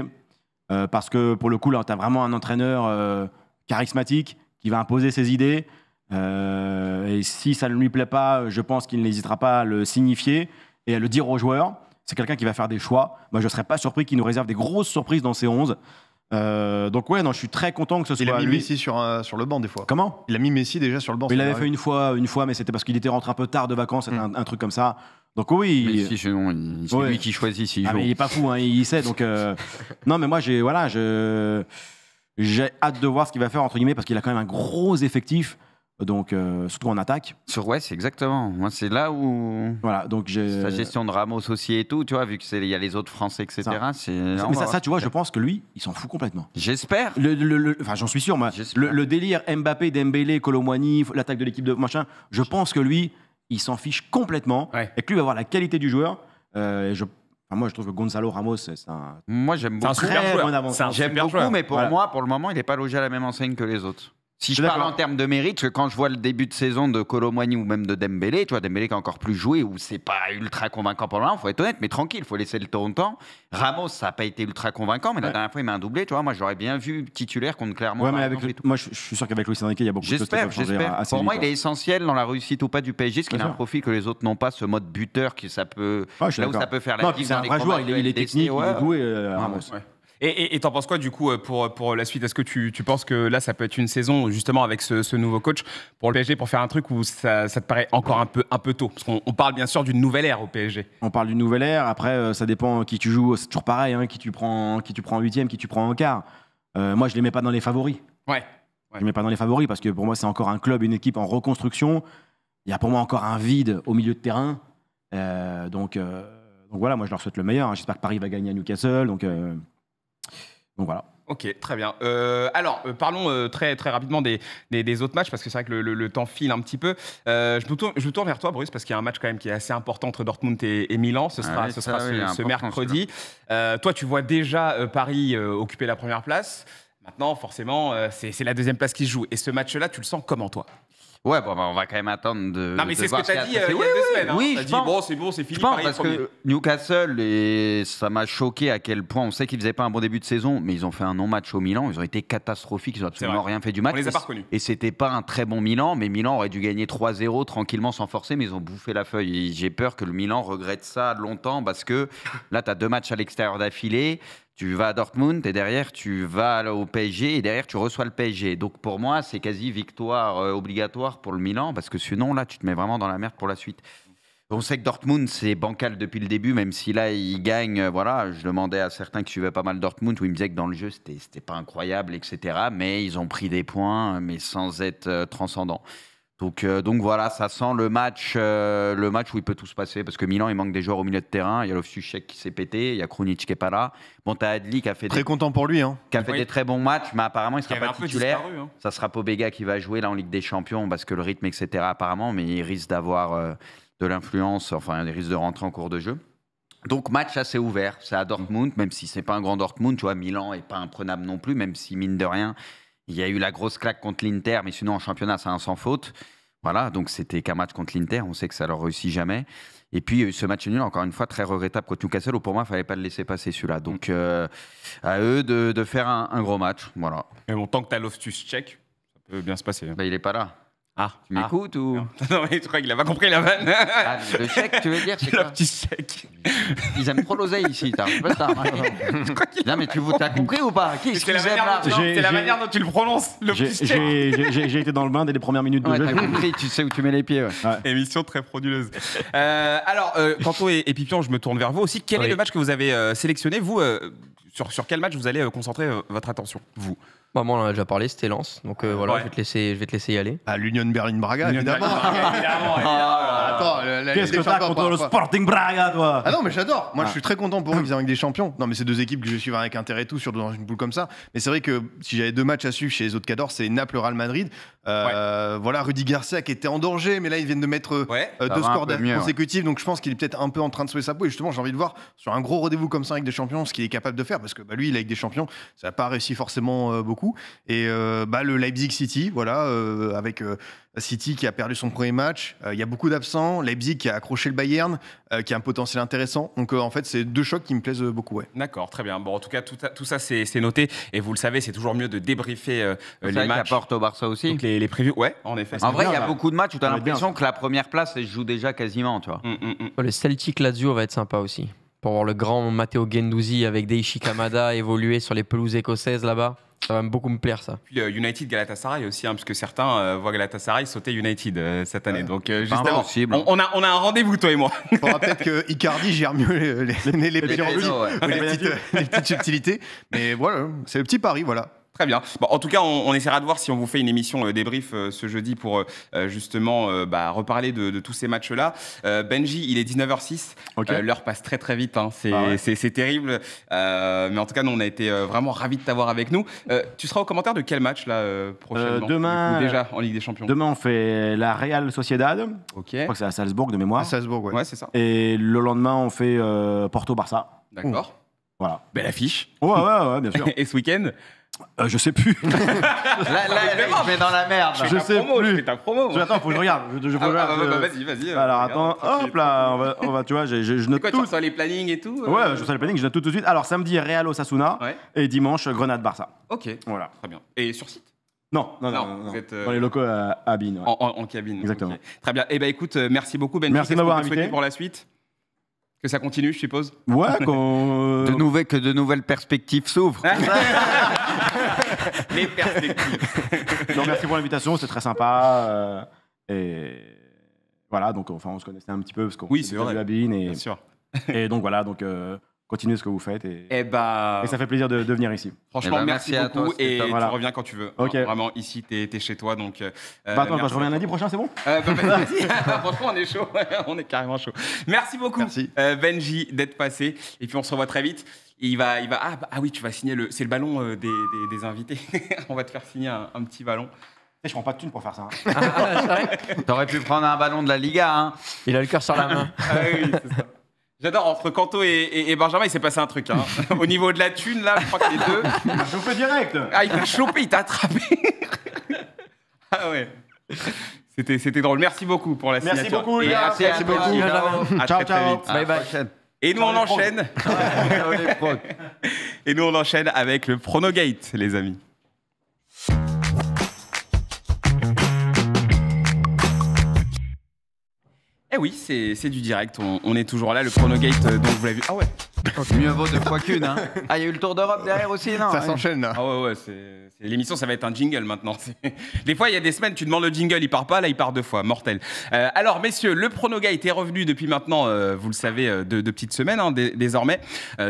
Euh, parce que pour le coup, là, tu as vraiment un entraîneur euh, charismatique qui va imposer ses idées. Euh, et si ça ne lui plaît pas, je pense qu'il n'hésitera pas à le signifier et à le dire aux joueurs. C'est quelqu'un qui va faire des choix. Moi, je ne serais pas surpris qu'il nous réserve des grosses surprises dans ces 11. donc ouais, non, je suis très content que ce soit. Il a mis Messi sur, sur le banc des fois. Comment Il a mis Messi déjà sur le banc. Il l'avait fait une fois, une fois, mais c'était parce qu'il était rentré un peu tard de vacances, hmm. un, truc comme ça. Donc oui, c'est lui qui choisit s'il ah, il est pas fou, hein, il sait. Donc euh, non, mais moi j'ai voilà, j'ai hâte de voir ce qu'il va faire entre guillemets parce qu'il a quand même un gros effectif. Donc, euh, surtout en attaque. Sur West, exactement. Moi, c'est là où. Voilà, donc j'ai. Sa gestion de Ramos aussi et tout, tu vois, vu qu'il y a les autres Français, etc. Mais ça, ça, tu vois, je pense que lui, il s'en fout complètement. J'espère. Le, Enfin, j'en suis sûr, moi. Le, délire Mbappé, Dembélé, Colomboigny, l'attaque de l'équipe de machin, je pense que lui, il s'en fiche complètement et que lui va voir la qualité du joueur. Euh, je moi, je trouve que Gonzalo Ramos, c'est un. Moi, j'aime beaucoup. C'est un super joueur. j'aime beaucoup, mais pour moi, pour le moment, il n'est pas logé à la même enseigne que les autres. Si je parle en termes de mérite, que quand je vois le début de saison de Colomwani ou même de Dembélé, tu vois, Dembélé qui a encore plus joué, ou c'est pas ultra convaincant pour le moment, faut être honnête, mais tranquille, il faut laisser le temps au temps. Ramos, ça n'a pas été ultra convaincant, mais la dernière fois, il m'a un doublé, tu vois, moi j'aurais bien vu titulaire contre Clermont. Ouais, mais avec moi je, suis sûr qu'avec Luis Enrique, il y a beaucoup de choses à faire. changer j'espère. Hein, pour moi, il hein. est essentiel dans la réussite ou pas du PSG, parce qu'il a un profil que les autres n'ont pas, ce mode buteur qui ça peut, ah, là où ça peut faire la différence. C'est vrai joueur, il est, technique, il est euh, Ramos. Et t'en penses quoi du coup euh, pour, pour la suite Est-ce que tu, tu, penses que là ça peut être une saison justement avec ce, nouveau coach pour le PSG pour faire un truc où ça, te paraît encore un peu, un peu tôt Parce qu'on parle bien sûr d'une nouvelle ère au PSG. On parle d'une nouvelle ère, après euh, ça dépend qui tu joues, c'est toujours pareil, hein. qui tu prends qui tu prends en huitième, qui tu prends en quart. Euh, moi je les mets pas dans les favoris. Ouais. Je ne mets pas dans les favoris parce que pour moi, c'est encore un club, une équipe en reconstruction. Il y a pour moi encore un vide au milieu de terrain. donc, voilà, moi je leur souhaite le meilleur. Hein. J'espère que Paris va gagner à Newcastle. Donc, donc voilà. Ok, très bien. Euh, alors, euh, parlons euh, très, très rapidement des, des, autres matchs, parce que c'est vrai que le, temps file un petit peu. je, me tourne, vers toi, Bruce, parce qu'il y a un match quand même qui est assez important entre Dortmund et, Milan. Ce ah sera, ce, ce mercredi. toi, tu vois déjà Paris occuper la première place. Maintenant, forcément, c'est la deuxième place qui se joue. Et ce match-là, tu le sens comment, toi Ouais, bon, ben, on va quand même attendre de. Non, mais c'est ce que t'as dit euh, il y a oui, semaines. Hein. Oui, je dit, bon, c'est bon, c'est fini. Je pense parce que Newcastle, et ça m'a choqué à quel point on sait qu'ils faisaient pas un bon début de saison, mais ils ont fait un non-match au Milan. Ils ont été catastrophiques. Ils ont absolument rien fait du match. On les a pas reconnus. Et c'était pas un très bon Milan, mais Milan aurait dû gagner 3-0 tranquillement sans forcer, mais ils ont bouffé la feuille. J'ai peur que le Milan regrette ça longtemps parce que là, tu as deux matchs à l'extérieur d'affilée. Tu vas à Dortmund et derrière tu vas au PSG et derrière tu reçois le PSG. Donc pour moi, c'est quasi victoire euh, obligatoire pour le Milan parce que sinon là, tu te mets vraiment dans la merde pour la suite. On sait que Dortmund, c'est bancal depuis le début, même si là, ils gagnent. Euh, voilà, je demandais à certains qui suivaient pas mal Dortmund, où ils me disaient que dans le jeu, c'était pas incroyable, etc. Mais ils ont pris des points, mais sans être euh, transcendants. Donc, euh, donc voilà, ça sent le match, euh, le match où il peut tout se passer parce que Milan, il manque des joueurs au milieu de terrain. Il y a Lovsuchek qui s'est pété, il y a Krunic qui est pas là. Bon, t'as Adli qui a fait très des... content pour lui, hein. qui fait des très bons matchs, mais apparemment il sera pas titulaire. Hein. Ça sera Pobega qui va jouer là en Ligue des Champions parce que le rythme, etc. Apparemment, mais il risque d'avoir euh, de l'influence, enfin il risque de rentrer en cours de jeu. Donc match assez ouvert, c'est à Dortmund, même si ce n'est pas un grand Dortmund, tu vois, Milan n'est pas imprenable non plus, même si mine de rien il y a eu la grosse claque contre l'Inter, mais sinon en championnat, c'est un sans faute. Voilà, donc c'était qu'un match contre l'Inter, on sait que ça leur réussit jamais. Et puis ce match nul, encore une fois, très regrettable contre Newcastle, où pour moi, il fallait pas le laisser passer celui-là. Donc mm. euh, à eux de, faire un, gros match. Voilà. Et bon, tant que tu as l'oftus check, ça peut bien se passer. Hein. Bah, il n'est pas là. Ah, tu ah. m'écoutes ou Non, mais tu crois qu'il a pas compris la vanne. Ah, le chèque, tu veux dire Le petit chèque. Ils aiment trop l'oseille ici, t'as un peu ça. Non, mais tu as compris ou pas Qui C'est la, manière dont, la manière dont tu le prononces, le petit chèque. J'ai été dans le bain dès les premières minutes de ouais, jeu. compris, tu sais où tu mets les pieds. Émission très frauduleuse. Euh, alors, euh, et, Pipion, je me tourne vers vous aussi. Quel est le match que vous avez euh, sélectionné Vous, euh, sur, sur quel match vous allez concentrer votre attention Vous bah, moi, on en a déjà parlé, c'était Lens. Donc euh, voilà, je, vais te laisser, je vais te laisser y aller. À l'Union Berlin-Braga, Berlin évidemment. Ah. Qu'est-ce que t'as contre le Sporting Braga, toi Ah non, mais j'adore. Moi, je ah. suis très content pour eux ah. qu'ils avec des champions. Non, mais c'est deux équipes que je suis avec intérêt et tout, surtout dans une boule comme ça. Mais c'est vrai que si j'avais deux matchs à suivre chez les autres cadors, c'est Naples-Real Madrid. Euh, voilà, Rudy Garcia qui était en danger, mais là, ils viennent de mettre euh, euh, deux scores consécutifs. Donc, je pense qu'il est peut-être un peu en train de sauver sa peau. Et justement, j'ai envie de voir sur un gros rendez-vous comme ça avec des champions ce qu'il est capable de faire. Parce que bah, lui, il est avec des champions, ça n'a pas réussi forcément beaucoup. Et bah, le Leipzig City, voilà, avec City qui a perdu son premier match, euh, il y a beaucoup d'absents, Leipzig qui a accroché le Bayern, euh, qui a un potentiel intéressant. Donc euh, en fait, c'est deux chocs qui me plaisent beaucoup. Ouais. D'accord, très bien. Bon, en tout cas, tout, ça c'est noté et vous le savez, c'est toujours mieux de débriefer les matchs. matchs. Porte au Barça aussi. Donc, les, les ouais, en effet. En vrai, il y a beaucoup de matchs où tu as l'impression que la première place elle joue déjà quasiment, mm, mm, mm. Le Celtic Lazio va être sympa aussi. Pour voir le grand Matteo Gendouzi avec Deishi Kamada évoluer sur les pelouses écossaises là-bas. Ça va beaucoup me plaire, ça. Euh, United Galatasaray aussi, hein, puisque certains euh, voient Galatasaray sauter United euh, cette année. Donc, justement, on, a, on a un rendez-vous, toi et moi. Il peut-être que Icardi gère mieux les, les, les petites subtilités. Mais voilà, c'est le petit pari, voilà. Très bien. en tout cas, on, essaiera de voir si on vous fait une émission euh, débrief euh, ce jeudi pour euh, justement bah, reparler de, tous ces matchs-là. Benji, il est 19h06. L'heure passe très très vite. Hein. Ah c'est, terrible. mais en tout cas, nous, on a été vraiment ravis de t'avoir avec nous. tu seras au commentaire de quel match là prochainement Demain. déjà en Ligue des Champions. Demain, on fait la Real Sociedad. Ok. Je crois que c'est à Salzbourg de mémoire. À Salzbourg, ouais. c'est ça. Et le lendemain, on fait Porto-Barça. D'accord. Voilà. Belle affiche. Ouais, ouais, ouais, bien sûr. Et ce week-end euh, je sais plus. là, là, là, mais dans la merde. Je, je sais promo, plus. Je promo, je, attends, faut que je regarde. Je, ah, bah, bah, bah, vas-y, vas-y. Euh, Alors attends, hop là, on va, on va, tu vois, je, je note tout. Tu reçois les plannings et tout. Euh ouais, je reçois les plannings, je note tout, tout de suite. Alors samedi Real Osasuna ouais. et dimanche Grenade Barça. Ok. Voilà. Très bien. Et sur site. Non, non, non, dans les locaux à, à ouais. en, cabine. Exactement. Très bien. Eh bien, écoute, merci beaucoup Ben. Merci de m'avoir invité. Pour la suite. Que ça continue, je suppose. Ouais, qu'on... De nouvelles, que de nouvelles perspectives s'ouvrent. non, merci pour l'invitation, c'est très sympa. Euh, et voilà, donc enfin, on se connaissait un petit peu parce qu'on oui, c'est la Et, Bien sûr. et donc voilà, donc euh, continuez ce que vous faites. Et, bah... ça fait plaisir de, de venir ici. Franchement, eh ben, merci, beaucoup. À tous et bah, tu reviens quand tu veux. vraiment, ici, tu es, chez toi. Donc, euh, bah, bah, je reviens lundi prochain, c'est bon Franchement, on est chaud. on est carrément chaud. Merci beaucoup, merci. Benji, d'être passé. Et puis, on se revoit très vite il va, il va ah, ah, oui, tu vas signer le. C'est le ballon euh, des, invités. on va te faire signer un, petit ballon. Je prends pas de thune pour faire ça. Hein. Ah, T'aurais pu prendre un ballon de la Liga. Hein. Il a le cœur sur la main. ah J'adore, entre Canto et, et, Benjamin, il s'est passé un truc. Hein. Au niveau de la thune, là, je crois que les deux. Il direct Ah, il t'a chopé, il t'a attrapé Ah ouais c'était, c'était drôle. Merci beaucoup pour la signature. Merci beaucoup, Merci, beaucoup. ciao, ciao. Bye bye. Et nous, on enchaîne. Et nous, on enchaîne avec le Pronogate, les amis. Eh oui, c'est du direct. On, est toujours là. Le Pronogate, euh, donc vous l'avez vu. Ah ouais. Mieux vaut deux fois qu'une. Hein. Ah, il y a eu le Tour d'Europe derrière aussi, non Ça s'enchaîne là. Ah ouais, ouais, c'est... l'émission, ça va être un jingle maintenant. Des fois, il y a des semaines, tu demandes le jingle, il part pas, là, il part deux fois. Mortel. Euh, alors, messieurs, le Pronogate est revenu depuis maintenant, euh, vous le savez, euh, de, petites semaines hein, désormais.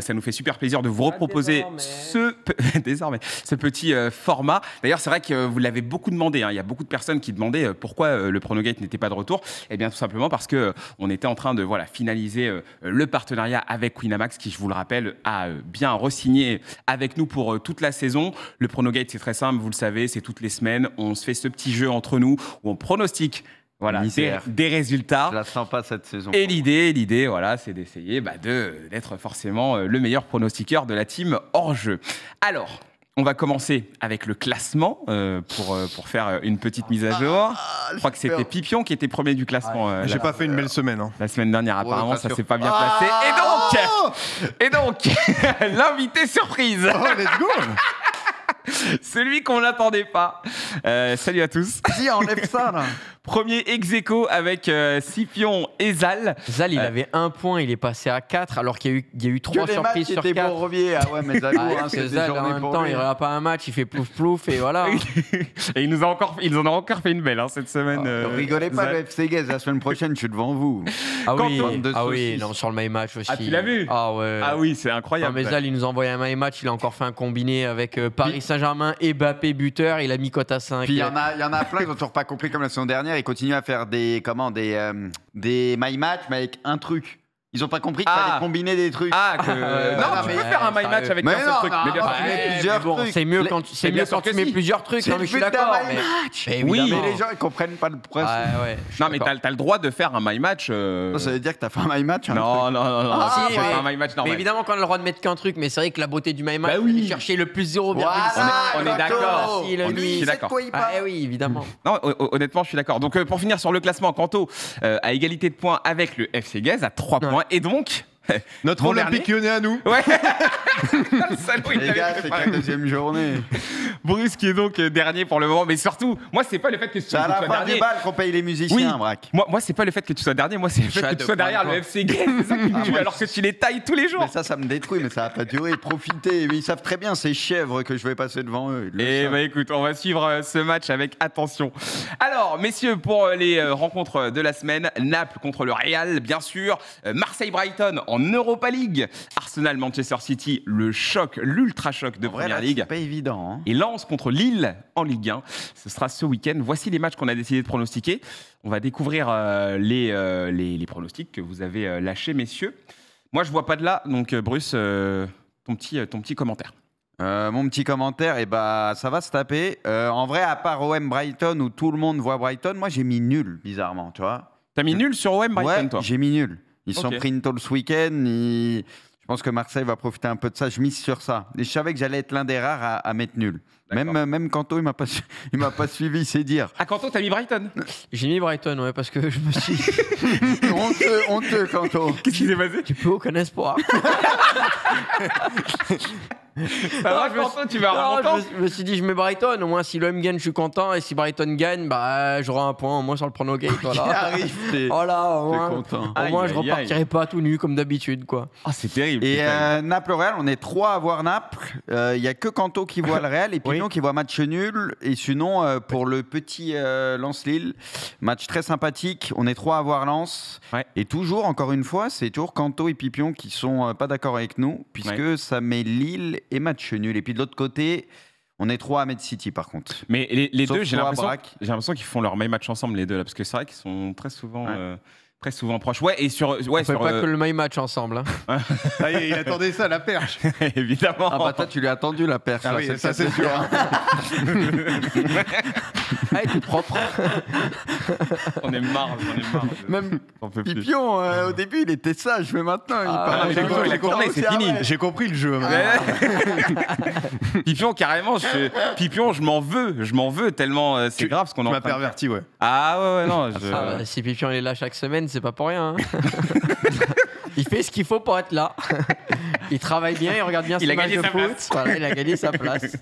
ça nous fait super plaisir de vous reproposer ce, désormais, ce petit format. D'ailleurs, c'est vrai que vous l'avez beaucoup demandé. Hein. Il y a beaucoup de personnes qui demandaient pourquoi le Pronogate n'était pas de retour. Eh bien, tout simplement parce que on était en train de voilà, finaliser le partenariat avec Winamax qui, je vous le rappelle, a euh, bien re-signé avec nous pour euh, toute la saison. Le Pronogate, c'est très simple, vous le savez, c'est toutes les semaines. On se fait ce petit jeu entre nous où on pronostique voilà, des, résultats. Je la sens cette saison. Et l'idée, l'idée, voilà, c'est d'essayer bah, de d'être forcément euh, le meilleur pronostiqueur de la team hors jeu. Alors, on va commencer avec le classement euh, pour, euh, pour faire euh, une petite mise à ah, jour. Ah, je crois que c'était Pipion qui était premier du classement. J'ai pas fait une belle semaine. Hein. la semaine dernière, apparemment, ça s'est pas bien passé. Et ah donc, et donc, l'invité surprise, oh, let's go celui qu'on n'attendait pas. salut à tous. Vas-y, enlève ça là Premier ex avec euh, et Zal. Zal, il euh, avait un point, il est passé à 4, alors qu'il y, a eu trois que surprises les matchs sur 4. Pour Revier. Ah ouais, mais Zal, ah, hein, Zal en même temps, il hein. regarde pas un match, il fait plouf plouf et voilà. et il nous a encore, ils en ont encore fait une belle hein, cette semaine. Ah, euh, rigolez pas, le FC Guest, la semaine prochaine, je suis devant vous. Ah oui, ah oui non, sur le My Match aussi. Ah, tu l'as vu Ah ouais. Ah oui, c'est incroyable. mais Zal, il nous a envoyé un My Match, il a encore fait un combiné avec euh, Paris Saint-Germain et Bappé buteur, il a mis cote à 5. Puis il y, en a plein qui n'ont toujours pas compris comme la semaine dernière et continuer à faire des, comment, des, euh, des my match, mais avec un truc. Ils ont pas compris qu'il fallait ah. combiner des trucs. Ah, que. non, ah, tu mais- peux faire un euh, my match avec Mais plusieurs trucs. C'est mieux quand tu, c'est mieux quand mets plusieurs trucs. C'est mais je suis d'accord. Mais... match. les gens ils comprennent pas le principe. Non, mais tu t'as le droit de faire un my match. Euh. Ça veut dire que t'as fait un my match. Hein, non, non, non, non. Ah, c'est un my match Mais évidemment qu'on a le droit de mettre qu'un truc, mais c'est vrai que la beauté du my match, bah c'est de chercher le plus zéro On est- d'accord. oui est- d'accord. Eh oui, évidemment. Non, honnêtement, je suis d'accord. Donc, euh, pour finir sur le classement, Kanto à égalité de points avec le FC Gaze à 3 points. Et donc, Notre Olympique lyonnais à nous. Ouais. le Les gars, c'est la deuxième journée. Bruce qui est donc euh, dernier pour le moment, mais surtout, moi c'est pas le fait que tu sois, à tu sois qu'on paye les musiciens, Moi, moi c'est pas le fait que tu sois dernier, moi c'est le fait que tu sois derrière le FC Game, ah, alors que tu les tailles tous les jours. Mais ça, ça me détruit, mais ça va pas durer. Profitez, ils savent très bien ces chèvres que je vais passer devant eux. Et eh bah ben, écoute, on va suivre euh, ce match avec attention. Alors, messieurs, pour euh, les rencontres de la semaine, Naples contre le Real, bien sûr, Marseille-Brighton en Europa League. Arsenal-Manchester City, le choc, l'ultra-choc de Première Ligue. pas évident. Hein. Et lance contre Lille en Ligue 1. Ce sera ce week-end. Voici les matchs qu'on a décidé de pronostiquer. On va découvrir euh, euh, les, les, pronostics que vous avez euh, lâchés, messieurs. Moi, je vois pas de là, donc Bruce, ton, petit, ton petit commentaire. mon petit commentaire, et eh bah, ça va se taper. en vrai, à part OM Brighton où tout le monde voit Brighton, moi j'ai mis nul, bizarrement, tu vois. T'as mis nul sur OM Brighton, ouais, toi J'ai mis nul. Ils sont pris ce week-end. Je pense que Marseille va profiter un peu de ça. Je mise sur ça. Et je savais que j'allais être l'un des rares à, mettre nul. Même, euh, même Kanto, il m'a pas, m'a pas suivi, c'est dire. Ah, tu as mis Brighton J'ai mis Brighton, ouais, parce que je me suis. honteux, honteux, Kanto. Qu'est-ce qu'il s'est passé Tu peux aucun espoir. alors tu vas je, me, je me suis dit, je mets Brighton. Au moins, si l'OM gagne, je suis content. Et si Brighton gagne, bah, j'aurai un point au moins sur le pronogate. Voilà. Oh au moins, content. Au je repartirai pas tout nu comme d'habitude. quoi. Ah, c'est terrible. Et euh, Naples Real, on est trois à voir Naples. Il euh, n'y y a que Canto qui voit le Real et Pipion qui voit match nul. Et sinon, euh, pour le petit lance lille match très sympathique. On est trois à voir Lance Et toujours, encore une fois, c'est toujours Kanto et Pipion qui sont pas d'accord avec nous, puisque ça met Lille et match nul. Et puis de l'autre côté, on est trois à Med City par contre. Mais les, deux, j'ai l'impression, qu'ils font leur meilleur match ensemble, les deux, là, parce que c'est vrai qu'ils sont très souvent. Euh, très souvent proche Ouais, et sur. Ouais, On pas que euh, le my match ensemble. Hein. Ah, il attendait ça, la perche. Évidemment. Ah bah toi, tu lui as attendu la perche. Ah oui, ça c'est sûr. Hein. ah, tu propre. on est marre, Même on Pipion, euh, au début, il était sage, mais maintenant, il ah, parle. J'ai c'est fini. Ah j'ai compris le jeu. Pipion, carrément, je... Pipion, je m'en veux, je m'en veux tellement euh, c'est grave ce qu'on en. Tu m'as perverti, ouais. Ah ouais, ouais non. Bah, si Pipion est là chaque semaine, c'est pas pour rien. Hein. Il fait ce qu'il faut pour être là. il travaille bien, il regarde bien il match de foot. il a gagné sa place.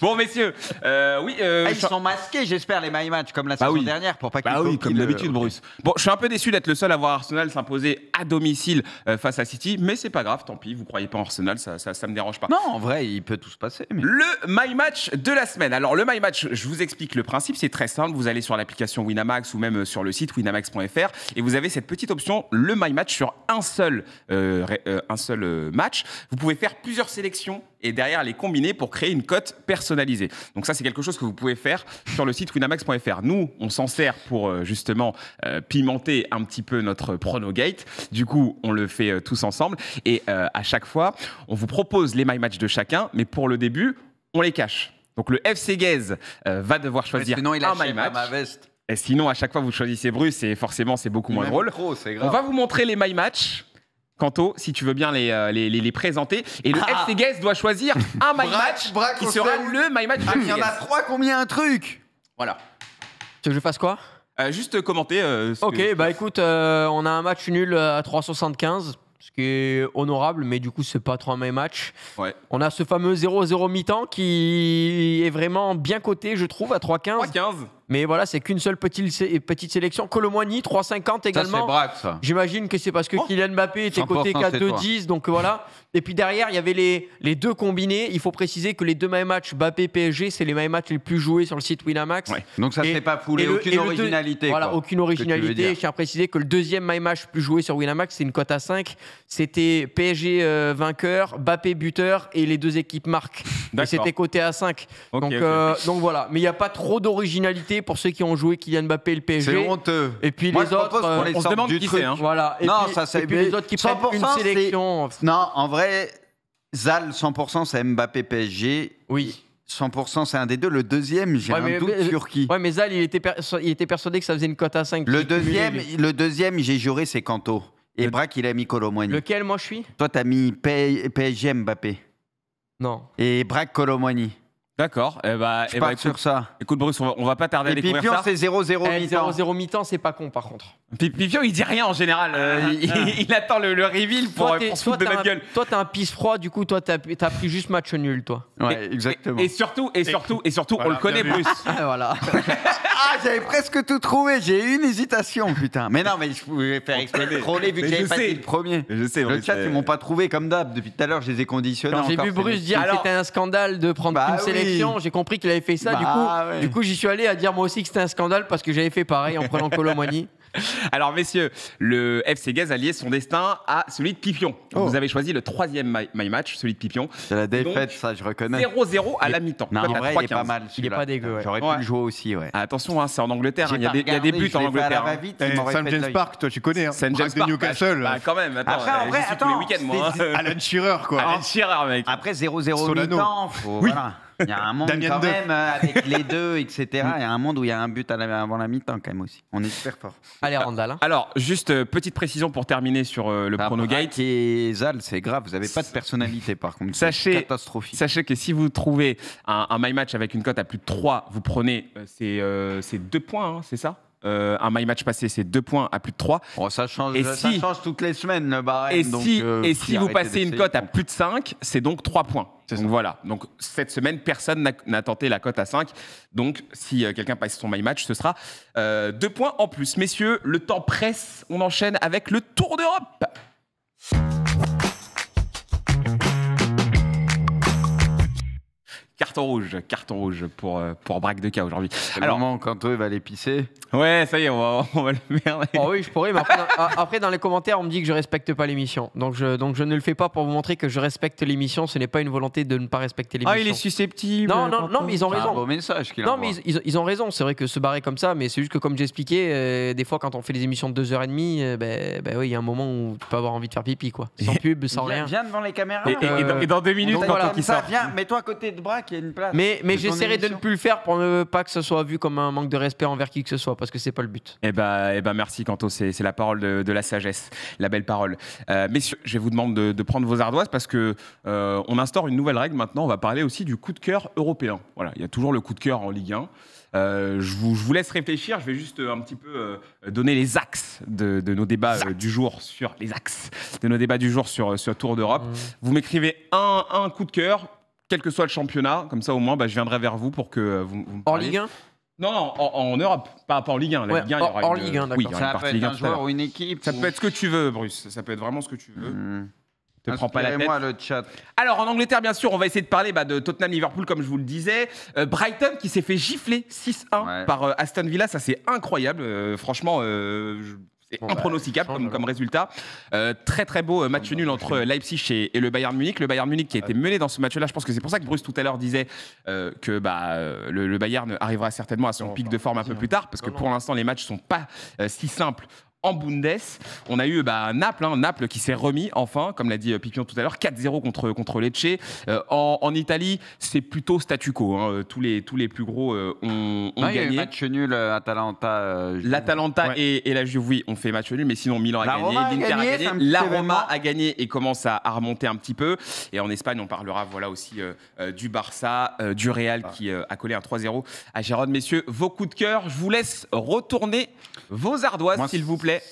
Bon, messieurs, euh, oui. Euh, ah, ils sont masqués, j'espère, les My Match, comme la bah semaine dernière, pour pas bah qu'ils Bah oui, comme d'habitude, Bruce. Bon, je suis un peu déçu d'être le seul à voir Arsenal s'imposer à domicile euh, face à City, mais c'est pas grave, tant pis, vous croyez pas en Arsenal, ça, ça, me dérange pas. Non, en vrai, il peut tout se passer. Le My Match de la semaine. Alors, le My Match, je vous explique le principe, c'est très simple. Vous allez sur l'application Winamax ou même sur le site winamax.fr et vous avez cette petite option, le My Match sur un seul euh, euh, un seul euh, match. Vous pouvez faire plusieurs sélections et derrière les combiner pour créer une cote personnalisée. Donc ça, c'est quelque chose que vous pouvez faire sur le site winamax.fr. Nous, on s'en sert pour justement pimenter un petit peu notre pronogate. Du coup, on le fait tous ensemble et à chaque fois, on vous propose les my match de chacun, mais pour le début, on les cache. Donc le FC Gaze va devoir choisir un my match. Et sinon, à chaque fois, vous choisissez Bruce et forcément, c'est beaucoup moins drôle. on va vous montrer les my match Quanto, si tu veux bien les, euh, présenter. Et le ah. FC Guest doit choisir un My Match qui sera le My Match. Ah, il y en a trois, combien un truc Voilà. Tu veux que je fasse quoi euh, Juste commenter. Euh, ok, bah écoute, on a un match nul à 3,75, ce qui est honorable, mais du coup, c'est pas trop un My Match. On a ce fameux 0-0 mi-temps qui est vraiment bien coté, je trouve, à 3,15. 3,15 mais voilà, c'est qu'une seule petite, petite sélection. 3,50 également. J'imagine que c'est parce que oh. Kylian Mbappé était coté 4-10. Donc voilà. Et puis derrière, il y avait les, les deux combinés. Il faut préciser que les deux mêmes match Mbappé-PSG, c'est les mêmes match les plus joués sur le site Winamax. Donc ça ne s'est pas foulé. aucune, originalité, voilà, aucune originalité. Je tiens à préciser que le deuxième My match plus joué sur Winamax, c'est une cote à 5. C'était PSG euh, vainqueur, Mbappé buteur et les deux équipes marquent. C'était côté à 5. donc, euh, donc voilà. Mais il n'y a pas trop d'originalité pour ceux qui ont joué Kylian Mbappé le PSG. C'est honteux. Et puis les autres, euh, on, les se demande du qui truc. Hein. Voilà. Et non, puis, ça c'est. Et puis les autres qui prennent une sélection. Non, en vrai, Zal 100% c'est Mbappé PSG. Oui. 100%, c'est un des deux. Le deuxième, j'ai un doute sur qui. Ouais, mais Zal, il était, il était persuadé que ça faisait une cote à 5. Le deuxième, le deuxième j'ai juré, c'est Kanto. Et Braque, il a mis Colomogny. Lequel, moi, je suis Toi, t'as mis PSG Mbappé. Non. Et Braque Colomogny. D'accord. Eh bah, je eh bah, écoute, sur ça. Écoute, Bruce, on va, va pas tarder à découvrir ça. Et puis, c'est 0-0 mi-temps. 0-0 mi-temps, c'est pas con, par contre. Pipio, il dit rien en général. Euh, ah, ah. il, attend le, le reveal pour, toi, euh, pour se gueule. Toi, t'as un pisse froid, du coup, toi, t'as as pris juste match nul, toi. Ouais, exactement. Et, surtout, et surtout, et surtout, on le connaît, Bruce. Ah, voilà. ah, j'avais presque tout trouvé. J'ai eu une hésitation, putain. Mais non, mais je pouvais faire exploser vu que j'avais le premier. Je sais, le chat, ils euh, m'ont pas trouvé comme d'hab. Depuis tout à l'heure, je les ai conditionnés. j'ai vu Bruce dire que c'était un scandale de prendre bah une sélection, j'ai compris qu'il avait fait ça. Bah du coup, j'y suis allé à dire moi aussi que c'était un scandale parce que j'avais fait pareil en prenant Colomani. Alors, messieurs, le FC Gaz lié son destin à celui de Pipion. Oh. Vous avez choisi le troisième my, match, celui de Pipion. C'est la défaite, ça, je reconnais. 0-0 à la mi-temps. Non, vrai, il est pas mal. Il est pas dégueu. J'aurais pu le jouer aussi, ouais. Ah, attention, hein, c'est en Angleterre. Hein. Il y, a des buts en Angleterre. Hein. Vite, eh, James Park, toi, tu connais. Hein. James Park. de Newcastle. Bah, quand même. Attends, Après, week vrai, attends. Alan Shearer, quoi. Alan Shearer, mec. Après, 0-0 mi-temps. Oui. Il y a un monde quand même euh, avec les deux, etc. Il y a un monde où il y a un but avant la mi-temps quand même aussi. On est super fort. Allez, Randall. Alors, juste euh, petite précision pour terminer sur euh, le prono-gate ah, c'est grave, vous n'avez pas de personnalité par contre. Sachez, catastrophique. Sachez que si vous trouvez un, un my match avec une cote à plus de 3, vous prenez ces, ces deux points, hein, c'est ça euh, un my match passé, c'est 2 points à plus de 3. ça, change, et ça change toutes les semaines le barème. Et si, euh, et si vous passez une cote à plus de 5, c'est donc 3 points. Donc ça. voilà. Donc cette semaine, personne n'a tenté la cote à 5. Donc si euh, quelqu'un passe son my match, ce sera 2 euh, points en plus. Messieurs, le temps presse. On enchaîne avec le Tour d'Europe rouge, carton rouge pour, euh, pour braque de cas aujourd'hui. Alors, moment quand toi, il va pisser. Ouais, ça y est, on va, on va le merder. Oh oui, je pourrais, mais après dans, les commentaires, on me dit que je respecte pas l'émission. Donc je, donc je ne le fais pas pour vous montrer que je respecte l'émission. Ce n'est pas une volonté de ne pas respecter l'émission. Ah, il est susceptible. Non, non, non, mais ils ont raison. Un beau message qu'il Non, mais ils, ils, ont raison. C'est vrai que se barrer comme ça, mais c'est juste que comme j'expliquais, euh, des fois quand on fait des émissions de 2h30, euh, ben, ben oui il y a un moment où tu peux avoir envie de faire pipi, quoi. Sans pub, sans rien. Viens devant les caméras. Et, dans, 2 deux minutes, donc, voilà, ça, viens, mets-toi à côté de Braque mais, mais j'essaierai de ne plus le faire pour ne pas que ce soit vu comme un manque de respect envers qui que ce soit, parce que c'est pas le but. Eh bah, ben, merci, Kanto. C'est la parole de, la sagesse, la belle parole. Euh, messieurs, je vous demande de, prendre vos ardoises parce que euh, on instaure une nouvelle règle maintenant. On va parler aussi du coup de cœur européen. Voilà, il y a toujours le coup de cœur en Ligue 1. Euh, je, vous, laisse réfléchir. Je vais juste euh, un petit peu donner les axes de, nos débats du jour sur les axes de nos débats du jour sur, sur Tour d'Europe. Mmh. Vous m'écrivez un, coup de cœur, quel que soit le championnat. Comme ça, au moins, bah, je viendrai vers vous pour que euh, vous, vous En Ligue 1 non, non, en, Europe, pas, en Ligue 1. La Ligue 1, il en Ligue 1, d'accord. Oui, ça peut être un joueur ou une équipe. Ça peut être ce que tu veux, Bruce. Ça peut être vraiment ce que tu veux. Mmh. Te prends pas la tête. moi le chat. Alors en Angleterre, bien sûr, on va essayer de parler bah, de Tottenham Liverpool, comme je vous le disais. Euh, Brighton qui s'est fait gifler 6-1 par euh, Aston Villa, ça c'est incroyable. franchement, je c'est bon, bah, hein. comme, résultat. Euh, très très beau euh, match bah, nul bah, entre Leipzig et, le Bayern Munich. Le Bayern Munich qui a été ah. mené dans ce match-là. Je pense que c'est pour ça que Bruce tout à l'heure disait euh, que le, Bayern arrivera certainement à son pic de forme un peu plus hein. tard, parce que pour l'instant les matchs sont pas si simples en Bundes. On a eu bah, Naples, hein, Naples qui s'est remis enfin, comme l'a dit euh, tout à l'heure, 4-0 contre, contre Lecce. Euh, en, Italie, c'est plutôt statu quo. Hein. Tous, les, tous les plus gros euh, ont, gagné. Il y a eu match nul, Atalanta. L'Atalanta et, la Juve, oui, ont fait match nul, mais sinon Milan a gagné, l'Inter a gagné la Roma a gagné et commence à, remonter un petit peu. Et en Espagne, on parlera voilà aussi du Barça, du Real qui a collé un 3-0 à Gérone. Messieurs, vos coups de cœur, je vous laisse retourner vos ardoises, s'il vous plaît. plaît.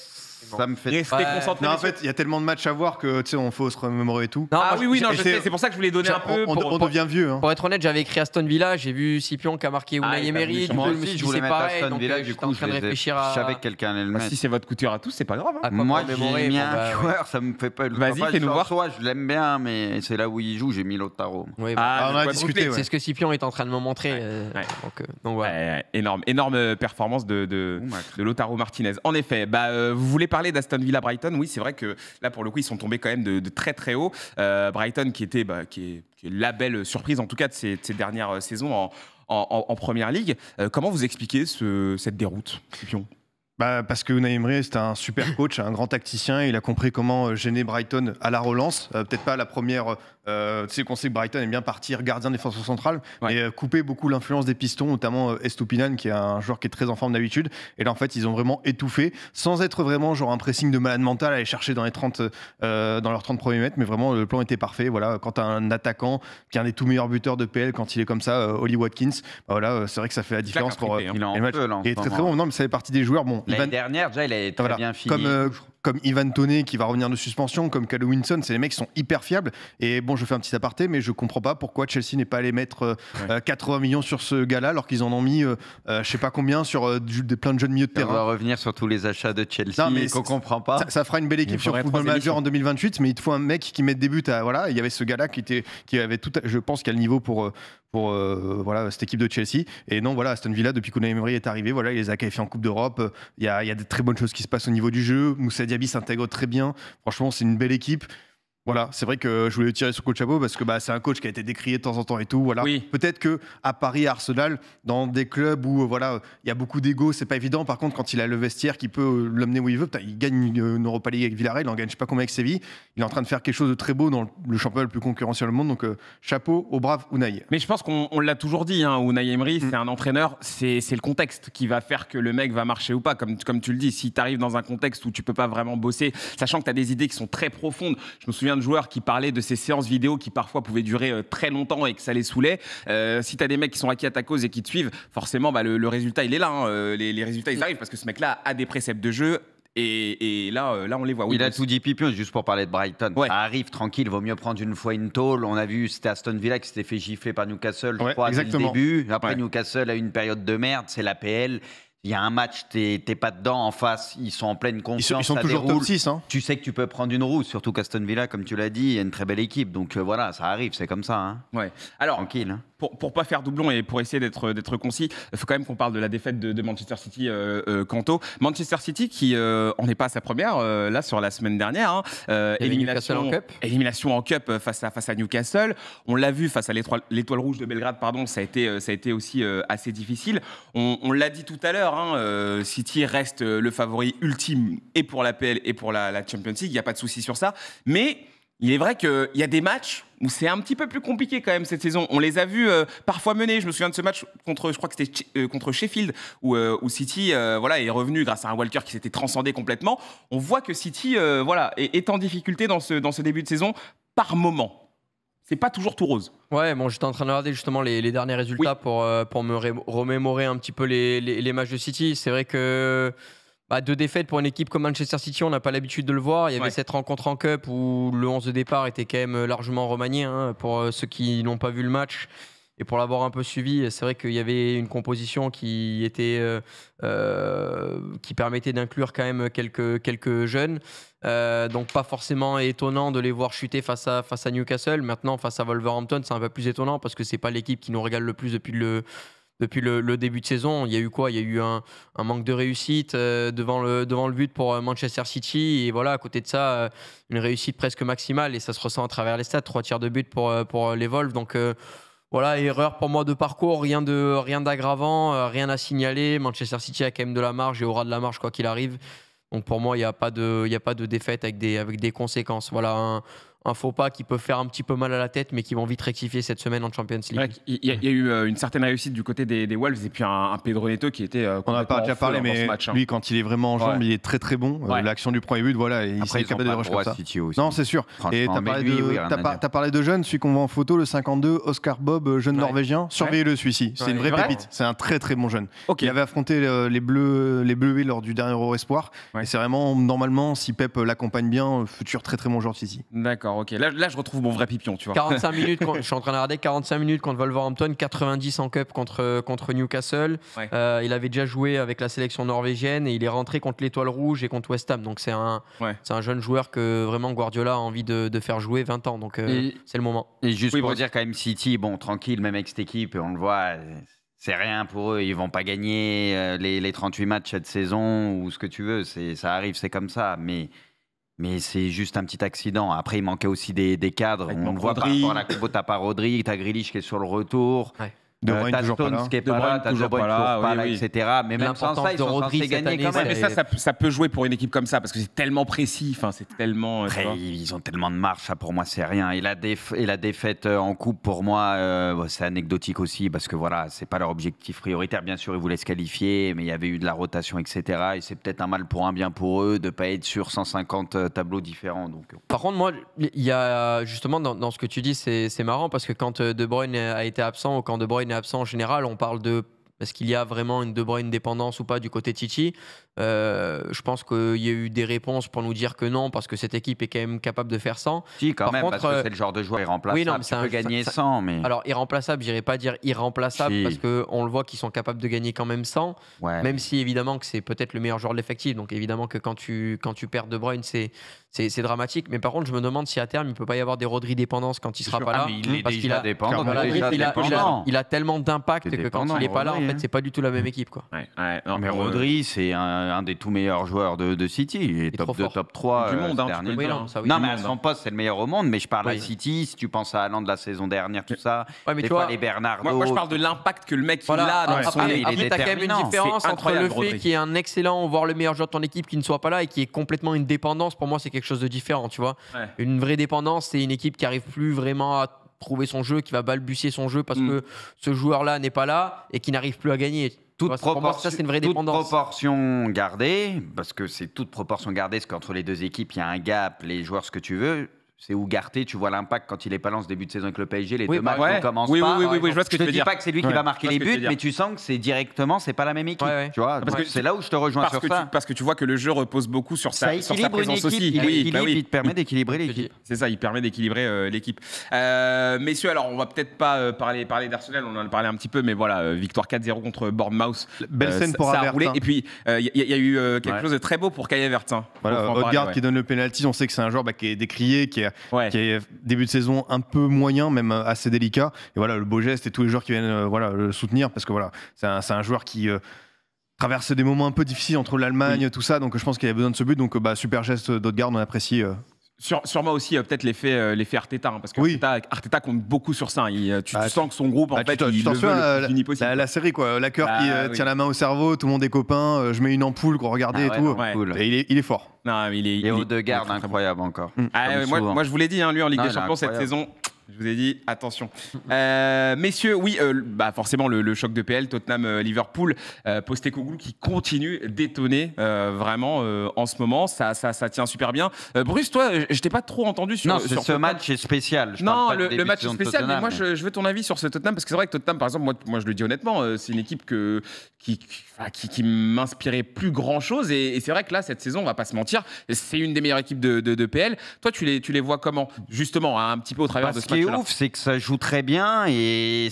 ça me fait. Restez Non, en fait, il y a tellement de matchs à voir que tu sais, on faut se remémorer et tout. ah oui, oui, non, C'est pour ça que je voulais donner un peu. On, pour, on devient vieux. Hein. Pour être honnête, j'avais écrit Aston Villa, j'ai vu Scipion qui a marqué ah, Unai ah, Emery. Moi aussi, je voulais pas. Aston Villa, euh, du coup, de réfléchir à. Avec quelqu'un bah, Si c'est votre couture à tous, c'est pas grave. Hein. Ah, moi, j'ai mis un bah, ça me fait pas. Vas-y, fais-nous voir. Je l'aime bien, mais c'est là où il joue, j'ai mis Lotaro. Ah, bah, on a discuté. C'est ce que Scipion est en train de me montrer. Énorme, énorme euh, performance de de Lotaro oh Martinez. En effet, vous voulez parlais d'Aston Villa-Brighton. Oui, c'est vrai que là, pour le coup, ils sont tombés quand même de, très très haut. Euh, Brighton, qui était bah, qui la belle surprise, en tout cas, de ces, dernières saisons en, en, en, première ligue. Euh, comment vous expliquez cette déroute, bah, Parce que Unai Emery, c'est un super coach, un grand tacticien. Il a compris comment euh, gêner Brighton à la relance. Euh, peut-être pas la première. Euh, tu sais qu'on sait que Brighton aime bien partir gardien défenseur central, et couper beaucoup l'influence des pistons, notamment Estupinan, qui est un joueur qui est très en forme d'habitude. Et là, en fait, ils ont vraiment étouffé, sans être vraiment genre un pressing de malade mental, aller chercher dans, les 30, dans leurs 30 premiers mètres. Mais vraiment, le plan était parfait. Voilà, quand un attaquant qui est un des tout meilleurs buteurs de PL, quand il est comme ça, Holly Watkins, bah, voilà, c'est vrai que ça fait la différence pour. Hein. Il est, très très bon. Hein. Non, mais ça fait partie des joueurs. Bon, L'année dernière, déjà, il est très bien fini. Euh, comme Ivan Toney qui va revenir de suspension, comme Calo Winson, c'est les mecs qui sont hyper fiables. Et bon, je fais un petit aparté, mais je comprends pas pourquoi Chelsea n'est pas allé mettre 80 euh, euh, millions sur ce gars-là, alors qu'ils en ont mis euh, je sais pas combien sur des plein de jeunes milieu de terrain. On va revenir sur tous les achats de Chelsea non, mais qu'on comprend pas. Ça, fera une belle équipe sur Football Manager en 2028, mais il te faut un mec qui mette des buts. À, voilà, il y avait ce gars-là qui était, qui avait tout, je pense, qui a le niveau pour pour voilà cette équipe de Chelsea. Et non, voilà, Aston Villa depuis qu'Unai Emery est arrivé, voilà, il les a qualifiés en Coupe d'Europe. Il y a, il y a très bonnes choses qui se passent au niveau du jeu. Moussa Diaby s'intègre très bien. Franchement, c'est une belle équipe. Voilà, c'est vrai que je voulais tirer sur Coach chapeau parce que bah, c'est un coach qui a été décrié de temps en temps et tout. Voilà. Peut-être que à Paris, à Arsenal, dans des clubs où euh, voilà, il y a beaucoup d'ego, c'est pas évident. Par contre, quand il a le vestiaire qui peut euh, l'emmener où il veut, il gagne euh, une Europa League avec Villarreal, il en gagne pas combien avec Séville. Il est en train de faire quelque chose de très beau dans le championnat le plus concurrentiel au monde. Donc chapeau au brave Unai. Mais je pense qu'on l'a toujours dit, hein, Unai Emery, mm. c'est un entraîneur, c'est le contexte qui va faire que le mec va marcher ou pas. Comme, comme tu le dis, si tu arrives dans un contexte où tu peux pas vraiment bosser, sachant que tu as des idées qui sont très profondes. Je me souviens de joueurs qui parlaient de ces séances vidéo qui parfois pouvaient durer euh, très longtemps et que ça les saoulait. Euh, si tu as des mecs qui sont acquis à ta cause et qui te suivent, forcément, bah, le, résultat, il est là. Hein. Euh, les, résultats, ils arrivent parce que ce mec-là a des préceptes de jeu. Et, là, là, on les voit. il a tout dit pipiose juste pour parler de Brighton. Ouais. Ça arrive tranquille, vaut mieux prendre une fois une tôle. On a vu, c'était Aston Villa qui s'était fait gifler par Newcastle, je début. Après, Newcastle a eu une période de merde, c'est l'APL il y a un match, t'es pas dedans en face, ils sont en pleine confiance. Ils sont, toujours top 6. Hein. Tu sais que tu peux prendre une roue, surtout qu'Aston Villa, comme tu l'as dit, il y a une très belle équipe. Donc euh, voilà, ça arrive, c'est comme ça. Hein. Ouais. Alors, Tranquille. Hein pour, pour pas faire doublon et pour essayer d'être d'être concis, il faut quand même qu'on parle de la défaite de, Manchester City euh, euh Manchester City qui on euh, n'est pas à sa première euh, là sur la semaine dernière, hein, élimination en cup. élimination en face à face à Newcastle. On l'a vu face à l'étoile rouge de Belgrade, pardon, ça a été ça a été aussi assez difficile. On, l'a dit tout à l'heure, hein, City reste le favori ultime et pour la PL et pour la, la Champions League, il n'y a pas de souci sur ça, mais il est vrai qu'il y a des matchs où c'est un petit peu plus compliqué quand même cette saison. On les a vus euh, parfois mener. Je me souviens de ce match contre, je crois que c'était euh, contre Sheffield, où, euh, City voilà, est revenu grâce à un Walker qui s'était transcendé complètement. On voit que City voilà, est, en difficulté dans ce, dans ce début de saison par moment. C'est pas toujours tout rose. Ouais, bon, j'étais en train de regarder justement les, derniers résultats pour, pour me remémorer un petit peu les, les, les matchs de City. C'est vrai que bah, deux défaites pour une équipe comme Manchester City, on n'a pas l'habitude de le voir. Il y avait cette rencontre en Cup où le 11 de départ était quand même largement remanié. Hein, pour euh, ceux qui n'ont pas vu le match et pour l'avoir un peu suivi, c'est vrai qu'il y avait une composition qui était euh, euh, qui permettait d'inclure quand même quelques jeunes. donc pas forcément étonnant de les voir chuter face à face à Newcastle. Maintenant face à Wolverhampton, c'est un peu plus étonnant parce que c'est pas l'équipe qui nous régale le plus depuis le depuis le, début de saison. Il y a eu quoi Il y a eu un, manque de réussite euh, devant, le, devant le but pour euh, Manchester City. Et voilà, à côté de ça, euh, une réussite presque maximale. Et ça se ressent à travers les stats. Trois tiers de but pour, pour les Wolves. Donc voilà, erreur pour moi de parcours. Rien de rien d'aggravant, rien à signaler. Manchester City a quand même de la marge et aura de la marge quoi qu'il arrive. Donc pour moi, il n'y a, pas de, y a pas de défaite avec des, avec des conséquences. Voilà, un faux pas qui peut faire un petit peu mal à la tête, mais qui vont vite rectifier cette semaine en Champions League. il, y a, eu euh, une certaine réussite du côté des, Wolves et puis un, Pedro Neto qui était. Euh, on n'a pas déjà parlé, hein, mais hein. lui, quand il est vraiment en jambes, il est très très bon. Euh, l'action du premier but, voilà, il s'est capable de comme ça. Non, c'est sûr. Et tu parlé, as parlé de jeunes, celui qu'on voit en photo, le 52, Oscar Bob, jeune norvégien. Surveillez-le celui-ci, c'est une vraie pépite. C'est un très très bon jeune. Il avait affronté les Bleus, les lors du dernier Euro Espoir. Et c'est vraiment normalement, si Pep l'accompagne bien, futur très très bon joueur de D'accord ok. Là, je retrouve mon vrai pipion, tu vois. 45 minutes, je suis en train de regarder 45 minutes contre Wolverhampton, 90 en Cup contre, contre Newcastle. Euh, il avait déjà joué avec la sélection norvégienne et il est rentré contre l'Étoile Rouge et contre West Ham. Donc, c'est un, c'est un jeune joueur que vraiment Guardiola a envie de, faire jouer 20 ans. Donc, euh, c'est le moment. Et juste pour dire quand même, City, bon, tranquille, même avec cette équipe, on le voit c'est rien pour eux. Ils vont pas gagner euh, les, 38 matchs cette saison ou ce que tu veux. ça arrive, c'est comme ça. Mais mais c'est juste un petit accident. Après, il manquait aussi des, cadres. on voit par rapport à la compo. T'as pas Rodrigue, t'as Grilich qui est sur le retour. De Bruyne euh, toujours pas là. etc. Mais même sans ça, ils sont censés gagner Mais ça, ça peut jouer pour une équipe comme ça parce que c'est tellement précis. c'est tellement. Euh, ils ont tellement de marge. pour moi, c'est rien. Et la, et la défaite euh, en coupe, pour moi, c'est anecdotique aussi parce que voilà, c'est pas leur objectif prioritaire. Bien sûr, ils voulaient se qualifier, mais il y avait eu de la rotation, etc. Et c'est peut-être un mal pour un bien pour eux de pas être sur 150 tableaux différents. Donc. Par contre, moi, il y a justement dans, dans, ce que tu dis, c'est marrant parce que quand De Bruyne a été absent ou quand De Bruyne est absent en général, on parle de est-ce qu'il y a vraiment une De dépendance ou pas du côté Titi euh, je pense qu'il y a eu des réponses pour nous dire que non, parce que cette équipe est quand même capable de faire 100. Si, quand même, parce que euh, c'est le genre de joueur irremplaçable. Oui, non, gagner 100, mais. Alors, irremplaçable, j'irai pas dire irremplaçable, parce parce qu'on le voit qu'ils sont capables de gagner quand même 100. même si, évidemment, que c'est peut-être le meilleur joueur de l'effectif. Donc, évidemment, que quand tu, quand tu perds De Bruyne, c'est. C'est dramatique, mais par contre, je me demande si à terme il peut pas y avoir des Rodri dépendance quand il sera pas ah, là. parce qu'il a, il, a, tellement d'impact que quand il est pas là, en fait, c'est pas du tout la même hein. équipe. Quoi. mais Rodri, c'est un un des tout meilleurs joueurs de, City. Il est, top 2, top 3. Du euh, monde, hein, non, mais à son hein. poste, c'est le meilleur au monde. Mais je parle de City, si tu penses à de la saison dernière, tout ça. mais des fois, les Bernardo. Moi, je parle de l'impact que le mec qui a dans son il est as quand même une différence entre le fait qu'il y un excellent, voire le meilleur joueur de ton équipe qui ne soit pas là et qui est complètement une dépendance. Pour moi, c'est quelque chose de différent, tu vois. Une vraie dépendance, c'est une équipe qui arrive plus vraiment à trouver son jeu, qui va balbutier son jeu parce mm. que ce joueur-là n'est pas là et qui n'arrive plus à gagner toute, proportion, proportion gardée, parce que c'est toute proportion gardée, parce qu'entre les deux équipes, il y a un gap, les joueurs, ce que tu veux c'est Ougarté, tu vois l'impact quand il est pas là début de saison avec le PSG, les deux matchs commencent pas. Oui, oui, oui, je que dis pas que c'est lui qui va marquer les buts, mais tu sens que c'est directement, c'est pas la même équipe. tu vois, ah, parce que c'est là où je te rejoins parce sur que Tu, parce que tu vois que le jeu repose beaucoup sur, ça sa, sur sa présence aussi. Il, bah il te permet d'équilibrer l'équipe. C'est ça, il permet d'équilibrer euh, l'équipe. Euh, messieurs, alors on va peut-être pas euh, parler, parler d'Arsenal, on en a parlé un petit peu, mais voilà, victoire 4-0 contre Bournemouth. Belle scène pour Avertin. Hein. Et puis, il y a eu quelque chose de très beau pour Kaya Vertin. Hein. Voilà, qui donne le penalty, on sait que c'est un joueur bah, qui est décrié, qui qui est début de saison un peu moyen, même assez délicat. Et voilà, le beau geste et tous les joueurs qui viennent euh, voilà, le soutenir parce que voilà, c'est un, joueur qui euh, traverse des moments un peu difficiles entre l'Allemagne, tout ça. Donc je pense qu'il a besoin de ce but. Donc euh, bah, super geste d'Odegaard, on apprécie. Sur, moi aussi peut-être l'effet euh, l'effet Arteta hein, parce que Arteta, compte beaucoup sur ça. Euh, bah, tu, sens que son groupe en fait il veut la, La, série quoi, la bah, qui euh, tient la main au cerveau, tout le monde est copain, je mets une ampoule, pour regardez ah et tout. et il, est, fort. il est, de garde incroyable encore. Ah moi, je vous l'ai dit hein, lui en Ligue des Champions cette saison, je vous ai dit, attention. Euh, messieurs, oui, euh, bah forcément, le, choc de PL, Tottenham-Liverpool, euh, posté Postecoglou qui continue d'étonner vraiment en ce moment. Ça, ça, ça tient super bien. Bruce, toi, je t'ai pas trop entendu sur. ce match est spécial. non, le, match est spécial, mais moi, je, veux ton avis sur ce Tottenham, parce que c'est vrai que Tottenham, par exemple, moi, moi je le dis honnêtement, c'est une équipe que, qui, qui, m'inspirait plus grand-chose. Et, c'est vrai que là, cette saison, on va pas se mentir, c'est une des meilleures équipes de, PL. Toi, tu les, tu les vois comment Justement, hein, un petit peu au travers de ce c'est ouf, c'est que ça joue très bien et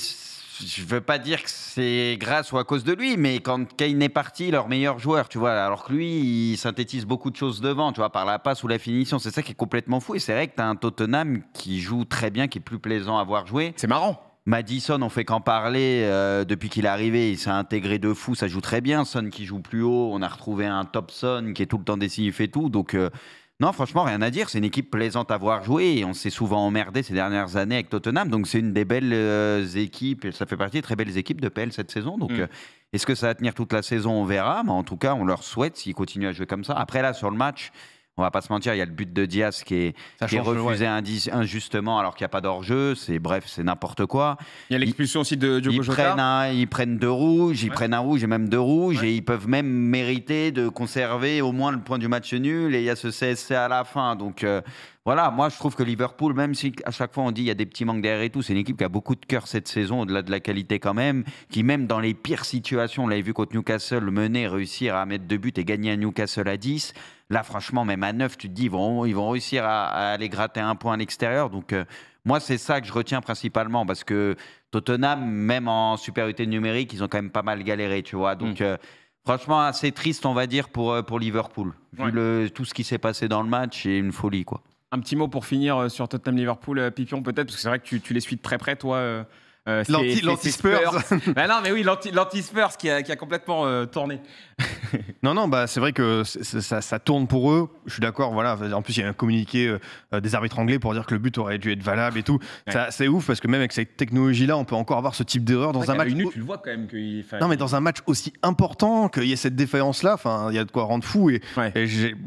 je veux pas dire que c'est grâce ou à cause de lui, mais quand Kane est parti, leur meilleur joueur, tu vois, alors que lui, il synthétise beaucoup de choses devant, tu vois, par la passe ou la finition. C'est ça qui est complètement fou. Et c'est vrai que tu as un Tottenham qui joue très bien, qui est plus plaisant à voir jouer. C'est marrant. Madison, on fait qu'en parler euh, depuis qu'il est arrivé. Il s'est intégré de fou, ça joue très bien. Son qui joue plus haut, on a retrouvé un son qui est tout le temps décisif et tout. Donc. Euh, non, franchement, rien à dire. C'est une équipe plaisante à voir jouer. Et on s'est souvent emmerdé ces dernières années avec Tottenham. Donc, c'est une des belles euh, équipes. Ça fait partie des très belles équipes de PL cette saison. Donc, mm. euh, est-ce que ça va tenir toute la saison On verra. Mais en tout cas, on leur souhaite s'ils continuent à jouer comme ça. Après, là, sur le match, on va pas se mentir, il y a le but de Diaz qui est, qui est refusé injustement alors qu'il n'y a pas d'hors-jeu. C'est bref, c'est n'importe quoi. Il y a l'expulsion aussi de Diogo ils Jota. Prennent ils prennent deux rouges, ils prennent un rouge et même deux rouges et ils peuvent même mériter de conserver au moins le point du match nul. Et il y a ce CSC à la fin, donc. Euh, voilà, moi je trouve que Liverpool, même si à chaque fois on dit il y a des petits manques derrière et tout, c'est une équipe qui a beaucoup de cœur cette saison, au-delà de la qualité quand même, qui même dans les pires situations, on l'avait vu contre Newcastle, mener, réussir à mettre deux buts et gagner à Newcastle à 10. Là, franchement, même à 9, tu te dis, ils vont, ils réussir à, aller gratter un point à l'extérieur. Donc, euh, moi, c'est ça que je retiens principalement parce que Tottenham, même en supériorité numérique, ils ont quand même pas mal galéré, tu vois. Donc, mm. euh, franchement, assez triste, on va dire, pour, euh, pour Liverpool. Vu tout ce qui s'est passé dans le match, c'est une folie, quoi. Un petit mot pour finir euh, sur Tottenham Liverpool, euh, Pipion, peut-être, parce que c'est vrai que tu, les suis de très près, toi, euh, euh, L'anti-Spurs. Bah non, mais oui, l'anti-Spurs qui a, complètement euh, tourné. non, non, bah, c'est vrai que ça, tourne pour eux. Je suis d'accord. Voilà. En plus, il y a un communiqué euh, des arbitres anglais pour dire que le but aurait dû être valable et tout. C'est ouf parce que même avec cette technologie-là, on peut encore avoir ce type d'erreur dans un match. tu le vois quand même. non, mais dans un match aussi important qu'il y ait cette défaillance-là, il y a de quoi rendre fou. Et,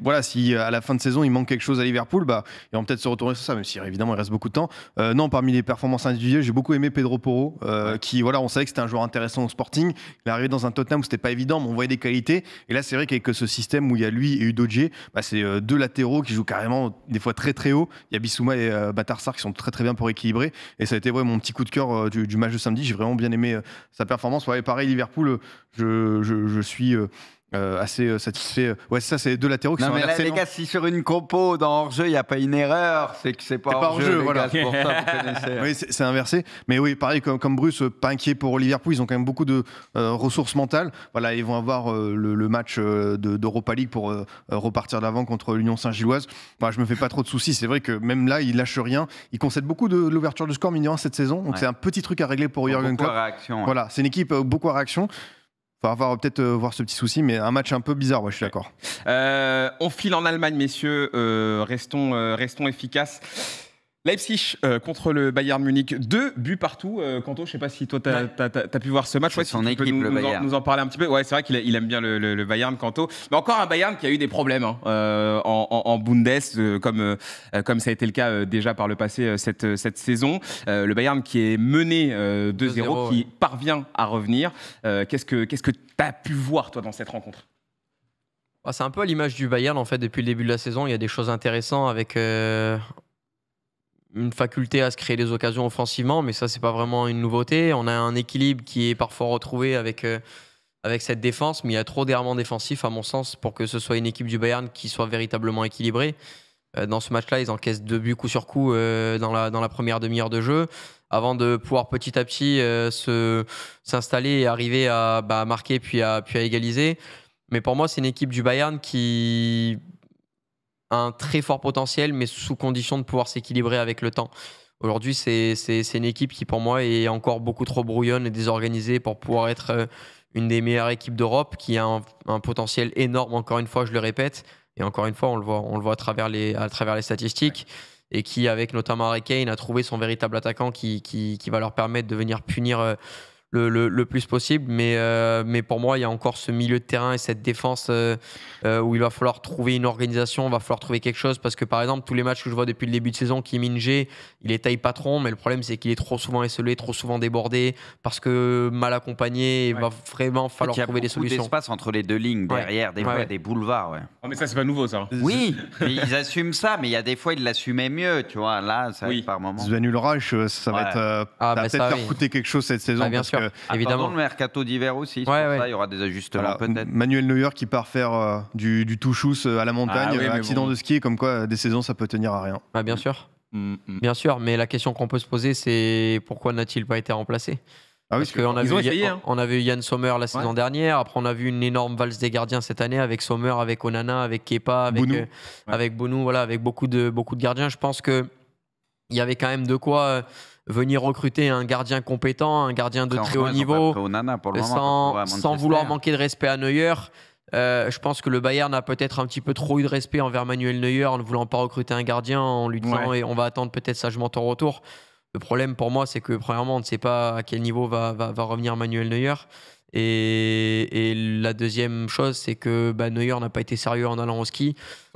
voilà, si à la fin de saison, il manque quelque chose à Liverpool, bah, ils vont peut-être se retourner sur ça, même si évidemment, il reste beaucoup de temps. non, parmi les performances individuelles, j'ai beaucoup aimé Pedro euh, qui, voilà, on savait que c'était un joueur intéressant au Sporting. Il est arrivé dans un Tottenham où c'était pas évident, mais on voyait des qualités. Et là, c'est vrai qu'avec ce système où il y a lui et Udoji bah, c'est euh, deux latéraux qui jouent carrément des fois très très haut. Il y a Bissouma et euh, Batarsar qui sont très très bien pour équilibrer. Et ça a été ouais, mon petit coup de cœur du, match de samedi. J'ai vraiment bien aimé sa performance. Ouais, pareil, Liverpool, je, je, je suis euh, assez euh, satisfait. Euh, ouais, ça, c'est deux latéraux qui sont mais là, Les gars, si sur une compo dans hors-jeu, il n'y a pas une erreur, c'est que c'est pas hors-jeu. voilà. oui, c'est inversé. Mais oui, pareil, comme, Bruce, pas inquiet pour Liverpool, ils ont quand même beaucoup de ressources mentales. Voilà, ils vont avoir le, match d'Europa League pour repartir d'avant contre l'Union Saint-Gilloise. Enfin, je me fais pas trop de soucis. C'est vrai que même là, ils lâchent rien. Ils concèdent beaucoup de l'ouverture de score, mignon, cette saison. Donc, c'est un petit truc à régler pour Jürgen Klopp. Voilà, c'est une équipe beaucoup à réaction. Enfin, on va peut-être euh, voir ce petit souci, mais un match un peu bizarre, ouais, je suis d'accord. Euh, on file en Allemagne, messieurs. Euh, restons, euh, restons efficaces. Leipzig euh, contre le Bayern Munich, deux buts partout. Euh, Kanto, je ne sais pas si toi, tu as, pu voir ce match. Ouais, équipe, nous, en, parler un petit peu. Ouais, c'est vrai qu'il aime bien le, Bayern, Kanto. Mais encore un Bayern qui a eu des problèmes hein, euh, en, Bundes, comme, ça a été le cas déjà par le passé cette, saison. le Bayern qui est mené 2-0, qui parvient à revenir. Qu'est-ce que tu as pu voir, toi, dans cette rencontre ah, c'est un peu à l'image du Bayern en fait depuis le début de la saison. Il y a des choses intéressantes avec une faculté à se créer des occasions offensivement, mais ça, c'est pas vraiment une nouveauté. On a un équilibre qui est parfois retrouvé avec, euh, avec cette défense, mais il y a trop d'errements défensifs, à mon sens, pour que ce soit une équipe du Bayern qui soit véritablement équilibrée. Euh, dans ce match-là, ils encaissent deux buts coup sur coup euh, dans, la, dans la première demi-heure de jeu, avant de pouvoir petit à petit se s'installer et arriver bah, à marquer puis à, puis à égaliser. Mais pour moi, c'est une équipe du Bayern qui un très fort potentiel, mais sous condition de pouvoir s'équilibrer avec le temps. Aujourd'hui, c'est une équipe qui, pour moi, est encore beaucoup trop brouillonne et désorganisée pour pouvoir être euh, une des meilleures équipes d'Europe, qui a un, potentiel énorme, encore une fois, je le répète, et encore une fois, on le voit, on le voit à, travers les, à travers les statistiques, et qui, avec notamment Harry Kane, a trouvé son véritable attaquant qui, qui, va leur permettre de venir punir. Euh, le, le, plus possible. Mais, euh, mais pour moi, il y a encore ce milieu de terrain et cette défense euh, euh, où il va falloir trouver une organisation, il va falloir trouver quelque chose. Parce que par exemple, tous les matchs que je vois depuis le début de saison, Kim g il est taille patron, mais le problème, c'est qu'il est trop souvent esselé, trop souvent débordé, parce que mal accompagné, il va vraiment falloir trouver des solutions. Il y a d'espace entre les deux lignes derrière, des, boulevards. Oh, mais ça, c'est pas nouveau, ça. Oui, ils assument ça, mais il y a des fois, ils l'assumaient mieux, tu vois. Là, ça oui. par moment. vous ça va être. Ah, peut-être coûter quelque chose cette ah, saison. bien sûr ah, évidemment. le mercato d'hiver aussi, il y aura des ajustements là peut-être. Manuel Neuer qui part faire euh, du, du euh, à la montagne, ah euh, accident de ski, comme quoi des saisons ça peut tenir à rien. Bah, bien sûr. Mm, mm. Bien sûr, mais la question qu'on peut se poser, c'est pourquoi n'a-t-il pas été remplacé ah parce qu'on a, vu hein. on a vu Yann Sommer la saison dernière. Après, on a vu une énorme valse des gardiens cette année avec Sommer, avec Onana, avec Kepa, avec Bounou. avec voilà, avec beaucoup de, beaucoup de gardiens. Je pense qu'il y avait quand même de quoi venir recruter un gardien compétent, un gardien de très, haut niveau, sans, vouloir manquer de respect à Neuer. Euh, je pense que le Bayern a peut-être un petit peu trop eu de respect envers Manuel Neuer en ne voulant pas recruter un gardien, en lui disant et eh, on va attendre peut-être sagement ton retour. Le problème pour moi, c'est que premièrement, on ne sait pas à quel niveau va, va revenir Manuel Neuer. Et, la deuxième chose, c'est que bah, Neuer n'a pas été sérieux en allant au ski.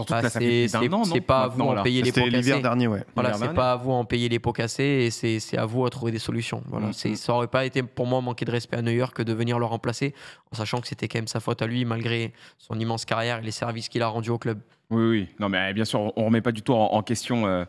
Bah, c'est pas à vous payer les pots cassés. Dernier, c'est pas à vous en payer les pots cassés et c'est à vous à trouver des solutions. Voilà, mm, mm. ça aurait pas été pour moi manquer de respect à Neuer que de venir le remplacer, en sachant que c'était quand même sa faute à lui malgré son immense carrière et les services qu'il a rendus au club. Oui, oui. Non, mais eh, bien sûr, on remet pas du tout en, question euh,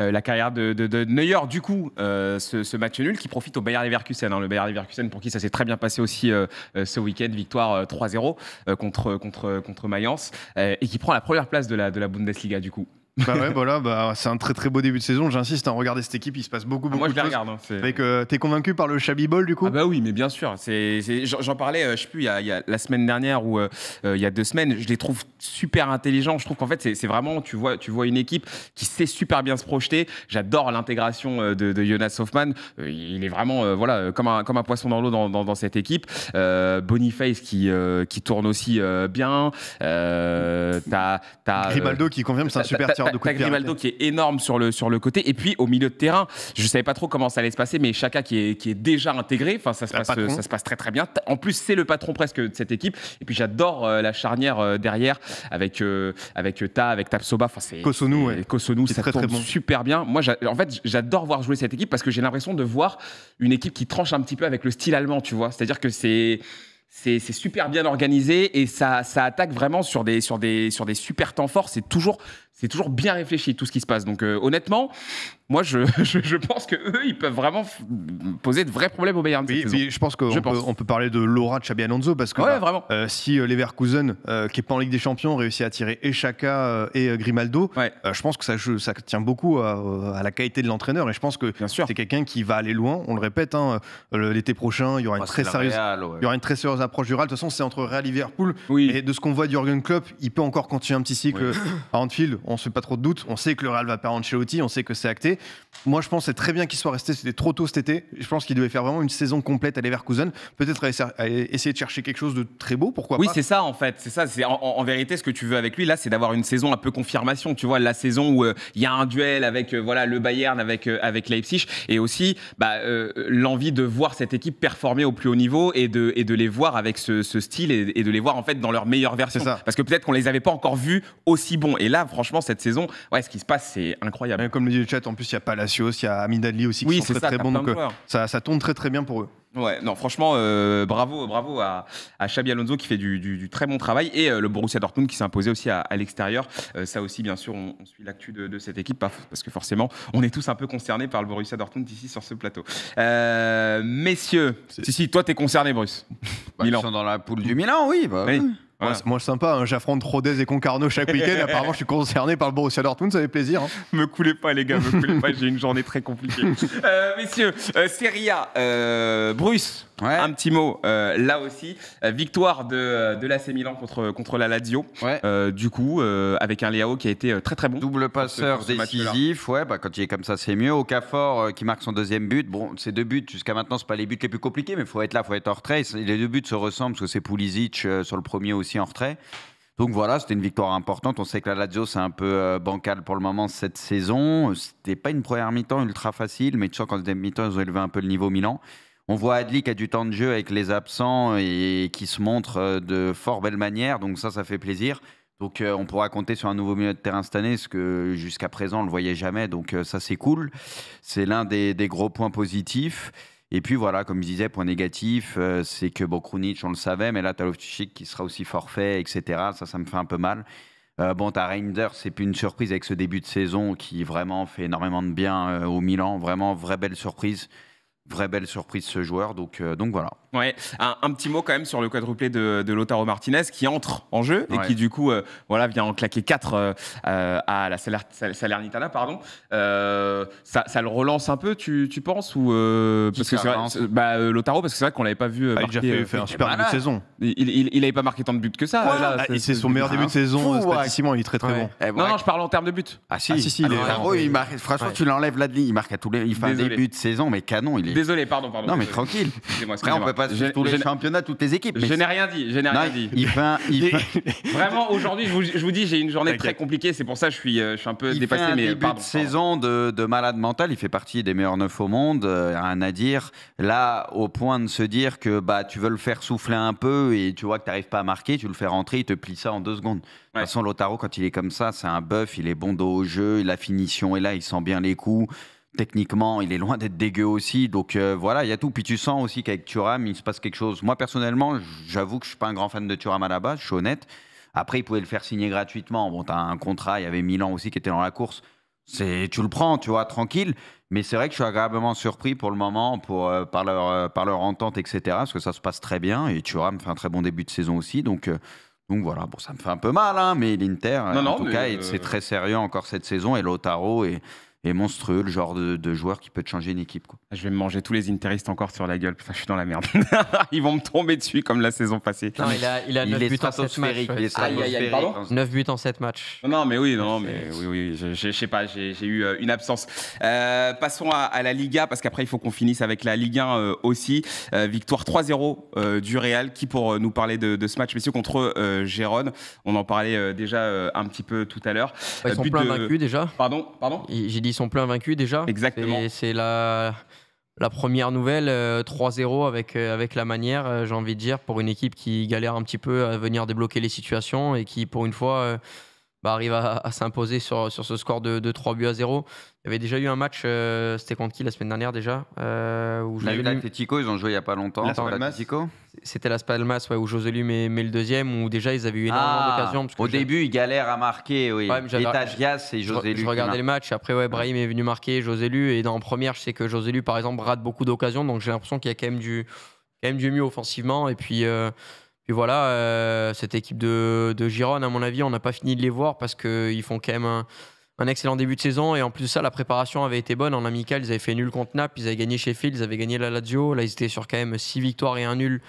euh, la carrière de, de, Neuer. Du coup, euh, ce, match nul qui profite au Bayern Leverkusen. Hein, le Bayern Leverkusen pour qui ça s'est très bien passé aussi ce week-end. Victoire 3-0 contre, contre, contre Mayence. et qui prend la première place de la, de la Bundesliga, du coup. Bah ouais, voilà, bah, bah, c'est un très très beau début de saison. J'insiste, à hein, regarder cette équipe, il se passe beaucoup, ah, beaucoup choses moi, je regarde. Hein, Avec, euh, t'es convaincu par le shabby ball du coup ah Bah oui, mais bien sûr. C'est, j'en parlais, euh, je sais plus, il y, a, y, a, la semaine dernière ou euh, il y a deux semaines, je les trouve super intelligents. Je trouve qu'en fait, c'est, vraiment, tu vois, tu vois une équipe qui sait super bien se projeter. J'adore l'intégration de, de, Jonas Hoffman. Il est vraiment, voilà, comme un, comme un poisson dans l'eau dans, dans, cette équipe. Boniface qui, qui tourne aussi bien. t'as, qui confirme, c'est un super tir lanceur qui est énorme sur le, sur le côté. Et puis, au milieu de terrain, je ne savais pas trop comment ça allait se passer, mais Chaka qui est, qui est déjà intégré. Enfin, ça se, passe, ça se passe très, très bien. En plus, c'est le patron presque de cette équipe. Et puis, j'adore euh, la charnière euh, derrière avec, euh, avec Ta, avec Tapsoba. Enfin, c'est. Kosonou, ça très, tourne très bon. super bien. Moi, en fait, j'adore voir jouer cette équipe parce que j'ai l'impression de voir une équipe qui tranche un petit peu avec le style allemand, tu vois. C'est-à-dire que c'est c'est super bien organisé et ça, ça attaque vraiment sur des, sur des, sur des super temps forts. C'est toujours c'est toujours bien réfléchi tout ce qui se passe. Donc euh, honnêtement, moi je, je, pense que eux ils peuvent vraiment poser de vrais problèmes au Bayern. Oui, je pense qu'on peut, on peut parler de l'aura de Alonso parce que bah, euh, si euh, Leverkusen qui est pas en Ligue des Champions réussit à tirer Echaka et Grimaldo, je pense que ça, ça tient beaucoup à, la qualité de l'entraîneur et je pense que c'est quelqu'un qui va aller loin. On le répète, hein, l'été prochain il y aura une bah, très sérieuse, il y aura une très sérieuse approche du Real. De toute façon c'est entre Real et Liverpool et de ce qu'on voit d'Jürgen Klopp, il peut encore continuer un petit cycle à Anfield on se fait pas trop de doutes. On sait que le Real va perdre Ancelotti, on sait que c'est acté. Moi, je pense c'est très bien qu'il soit resté. C'était trop tôt cet été. Je pense qu'il devait faire vraiment une saison complète à Leverkusen. Peut-être essayer de chercher quelque chose de très beau. Pourquoi oui, Oui, c'est ça en fait. C'est ça. C'est en, vérité ce que tu veux avec lui là, c'est d'avoir une saison un peu confirmation. Tu vois, la saison où euh, il y a un duel avec euh, voilà le Bayern avec euh, avec Leipzig et aussi bah, l'envie de voir cette équipe performer au plus haut niveau et de et de les voir avec ce, style et, de les voir en fait dans leur meilleure version. Ça. Parce que peut-être qu'on les avait pas encore vus aussi bons. Et là, franchement cette saison, ouais, ce qui se passe, c'est incroyable. comme le dit le chat, en plus, il y a Palacios, il y a Amidali aussi qui sont très, très bons. Euh, ça, ça tourne très très bien pour eux. Ouais, non, franchement, euh, bravo, bravo à, à Xabi Alonso qui fait du, très bon travail et euh, le Borussia Dortmund qui s'est imposé aussi à, l'extérieur. ça aussi, bien sûr, on, suit l'actu de, cette équipe parce que forcément, on est tous un peu concernés par le Borussia Dortmund ici sur ce plateau. messieurs, si si, toi t'es concerné, Bruce. Bah, ils sont dans la poule du Milan, oui. Bah, oui. Moi, c'est moi, sympa, hein. j'affronte Rodez et Concarneau chaque week-end. Apparemment, je suis concerné par le Borussia Dortmund, ça fait plaisir. Hein. me coulez pas, les gars, me coulez pas, j'ai une journée très compliquée. Euh, messieurs, euh, euh Bruce, un petit mot, euh, là aussi, euh, victoire de, euh, de l'AC Milan contre, contre la Lazio. du coup, avec un Léo qui a été très très bon. Double passeur décisif, ouais, bah, quand il est comme ça, c'est mieux. Okafor qui marque son deuxième but. Bon, ces deux buts, jusqu'à maintenant, ce pas les buts les plus compliqués, mais il faut être là, il faut être en retrait. Les deux buts se ressemblent, parce que c'est Pulisic sur le premier aussi en retrait. Donc voilà, c'était une victoire importante. On sait que la Lazio, c'est un peu bancal pour le moment cette saison. C'était pas une première mi-temps ultra facile, mais tu sens qu'en deuxième mi-temps, ils ont élevé un peu le niveau Milan. On voit Adli qui a du temps de jeu avec les absents et qui se montre euh, de fort belle manière. Donc ça, ça fait plaisir. Donc euh, on pourra compter sur un nouveau milieu de terrain cette année, ce que jusqu'à présent on ne le voyait jamais. Donc euh, ça c'est cool. C'est l'un des, gros points positifs. Et puis voilà, comme je disais, point négatif, c'est que bon, on le savait, mais là, tu as qui sera aussi forfait, etc. Ça, ça me fait un peu mal. bon, tu as c'est plus une surprise avec ce début de saison qui vraiment fait énormément de bien au Milan. Vraiment, vraie belle surprise vraie belle surprise ce joueur. Donc, euh, donc voilà. Ouais, un, petit mot quand même sur le quadruplé de, de Martinez qui entre en jeu et qui du coup euh, voilà vient en claquer 4 euh, euh, à la Salernitana pardon. ça, le relance un peu tu, tu penses ou parce que vrai, bah, parce que c'est vrai qu'on l'avait pas vu ah, il a fait, fait un super début de saison. Il, il, avait pas marqué tant de buts que ça. Bah, c'est, son, meilleur début de saison statistiquement il est très très bon. Eh, non, non je parle en termes de buts. Ah si, ah, si, si il ah, marque, franchement tu l'enlèves là il marque à tous les il fait un début de saison mais canon il est. Désolé pardon pardon. Non mais tranquille. on peut pas pas je, les championnats, toutes les équipes. Je n'ai rien dit, je rien dit. Il Vraiment, aujourd'hui, je vous, dis, j'ai une journée très compliquée, c'est pour ça que je suis, euh, je suis un peu il dépassé. Fait un mais début de saison de, malade mental, il fait partie des meilleurs neufs au monde, rien euh, à dire. Là, au point de se dire que bah, tu veux le faire souffler un peu et tu vois que tu n'arrives pas à marquer, tu le fais rentrer, il te plie ça en deux secondes. De toute façon, Lotaro, quand il est comme ça, c'est un bœuf, il est bon dos au jeu, la finition est là, il sent bien les coups. Techniquement, il est loin d'être dégueu aussi. Donc euh, voilà, il y a tout. Puis tu sens aussi qu'avec Thuram, il se passe quelque chose. Moi, personnellement, j'avoue que je suis pas un grand fan de Thuram à la base, je suis honnête. Après, il pouvait le faire signer gratuitement. Bon, tu as un contrat, il y avait Milan aussi qui était dans la course. C'est, tu le prends, tu vois, tranquille. Mais c'est vrai que je suis agréablement surpris pour le moment pour, euh, par, leur, euh, par leur entente, etc. Parce que ça se passe très bien. Et Thuram fait un très bon début de saison aussi. Donc. Donc voilà, bon, ça me fait un peu mal, hein, mais l'Inter, en tout cas, c'est très sérieux encore cette saison. Et Lotaro et est monstrueux, le genre de, joueur qui peut changer une équipe. Quoi. Je vais me manger tous les interistes encore sur la gueule. je suis dans la merde. Ils vont me tomber dessus comme la saison passée. Non, il a, il a 9 buts en 7 matchs. 9 buts en 7 matchs. Non, mais oui, non, mais oui, oui, je, sais pas, j'ai eu euh, une absence. Euh, passons à, la Liga, parce qu'après, il faut qu'on finisse avec la Ligue euh, 1 aussi. victoire 3-0 du Real. Qui pour nous parler de, ce match, messieurs, contre Gérone On en parlait déjà un petit peu tout à l'heure. Ils sont plein vaincus déjà. Pardon, pardon. J'ai dit sont plein vaincus déjà. Exactement. C'est la, la première nouvelle, 3-0 euh, avec, euh, avec la manière, euh, j'ai envie de dire, pour une équipe qui galère un petit peu à venir débloquer les situations et qui, pour une fois, bah, arrive à, s'imposer sur, sur ce score de, 3 buts à 0. Il y avait déjà eu un match, euh, c'était contre qui la semaine dernière déjà euh, où a eu l'Atletico, ils ont joué il n'y a pas longtemps. C'était la Spalmas où José Lu met, le deuxième, où déjà ils avaient eu énormément ah, d'occasions. Au début, ils galèrent à marquer, oui. Ouais, et José Je regardais le match, après ouais, Brahim est venu marquer, José Lu, et dans en première, je sais que José Lu, par exemple, rate beaucoup d'occasions, donc j'ai l'impression qu'il y a quand même du, quand même du mieux offensivement. Et puis. Euh, puis voilà, euh, cette équipe de, de Gironde, à mon avis, on n'a pas fini de les voir parce qu'ils font quand même un, excellent début de saison. Et en plus de ça, la préparation avait été bonne. En amical, ils avaient fait nul contre Naples, ils avaient gagné Sheffield, ils avaient gagné la Lazio. Là, ils étaient sur quand même six victoires et un nul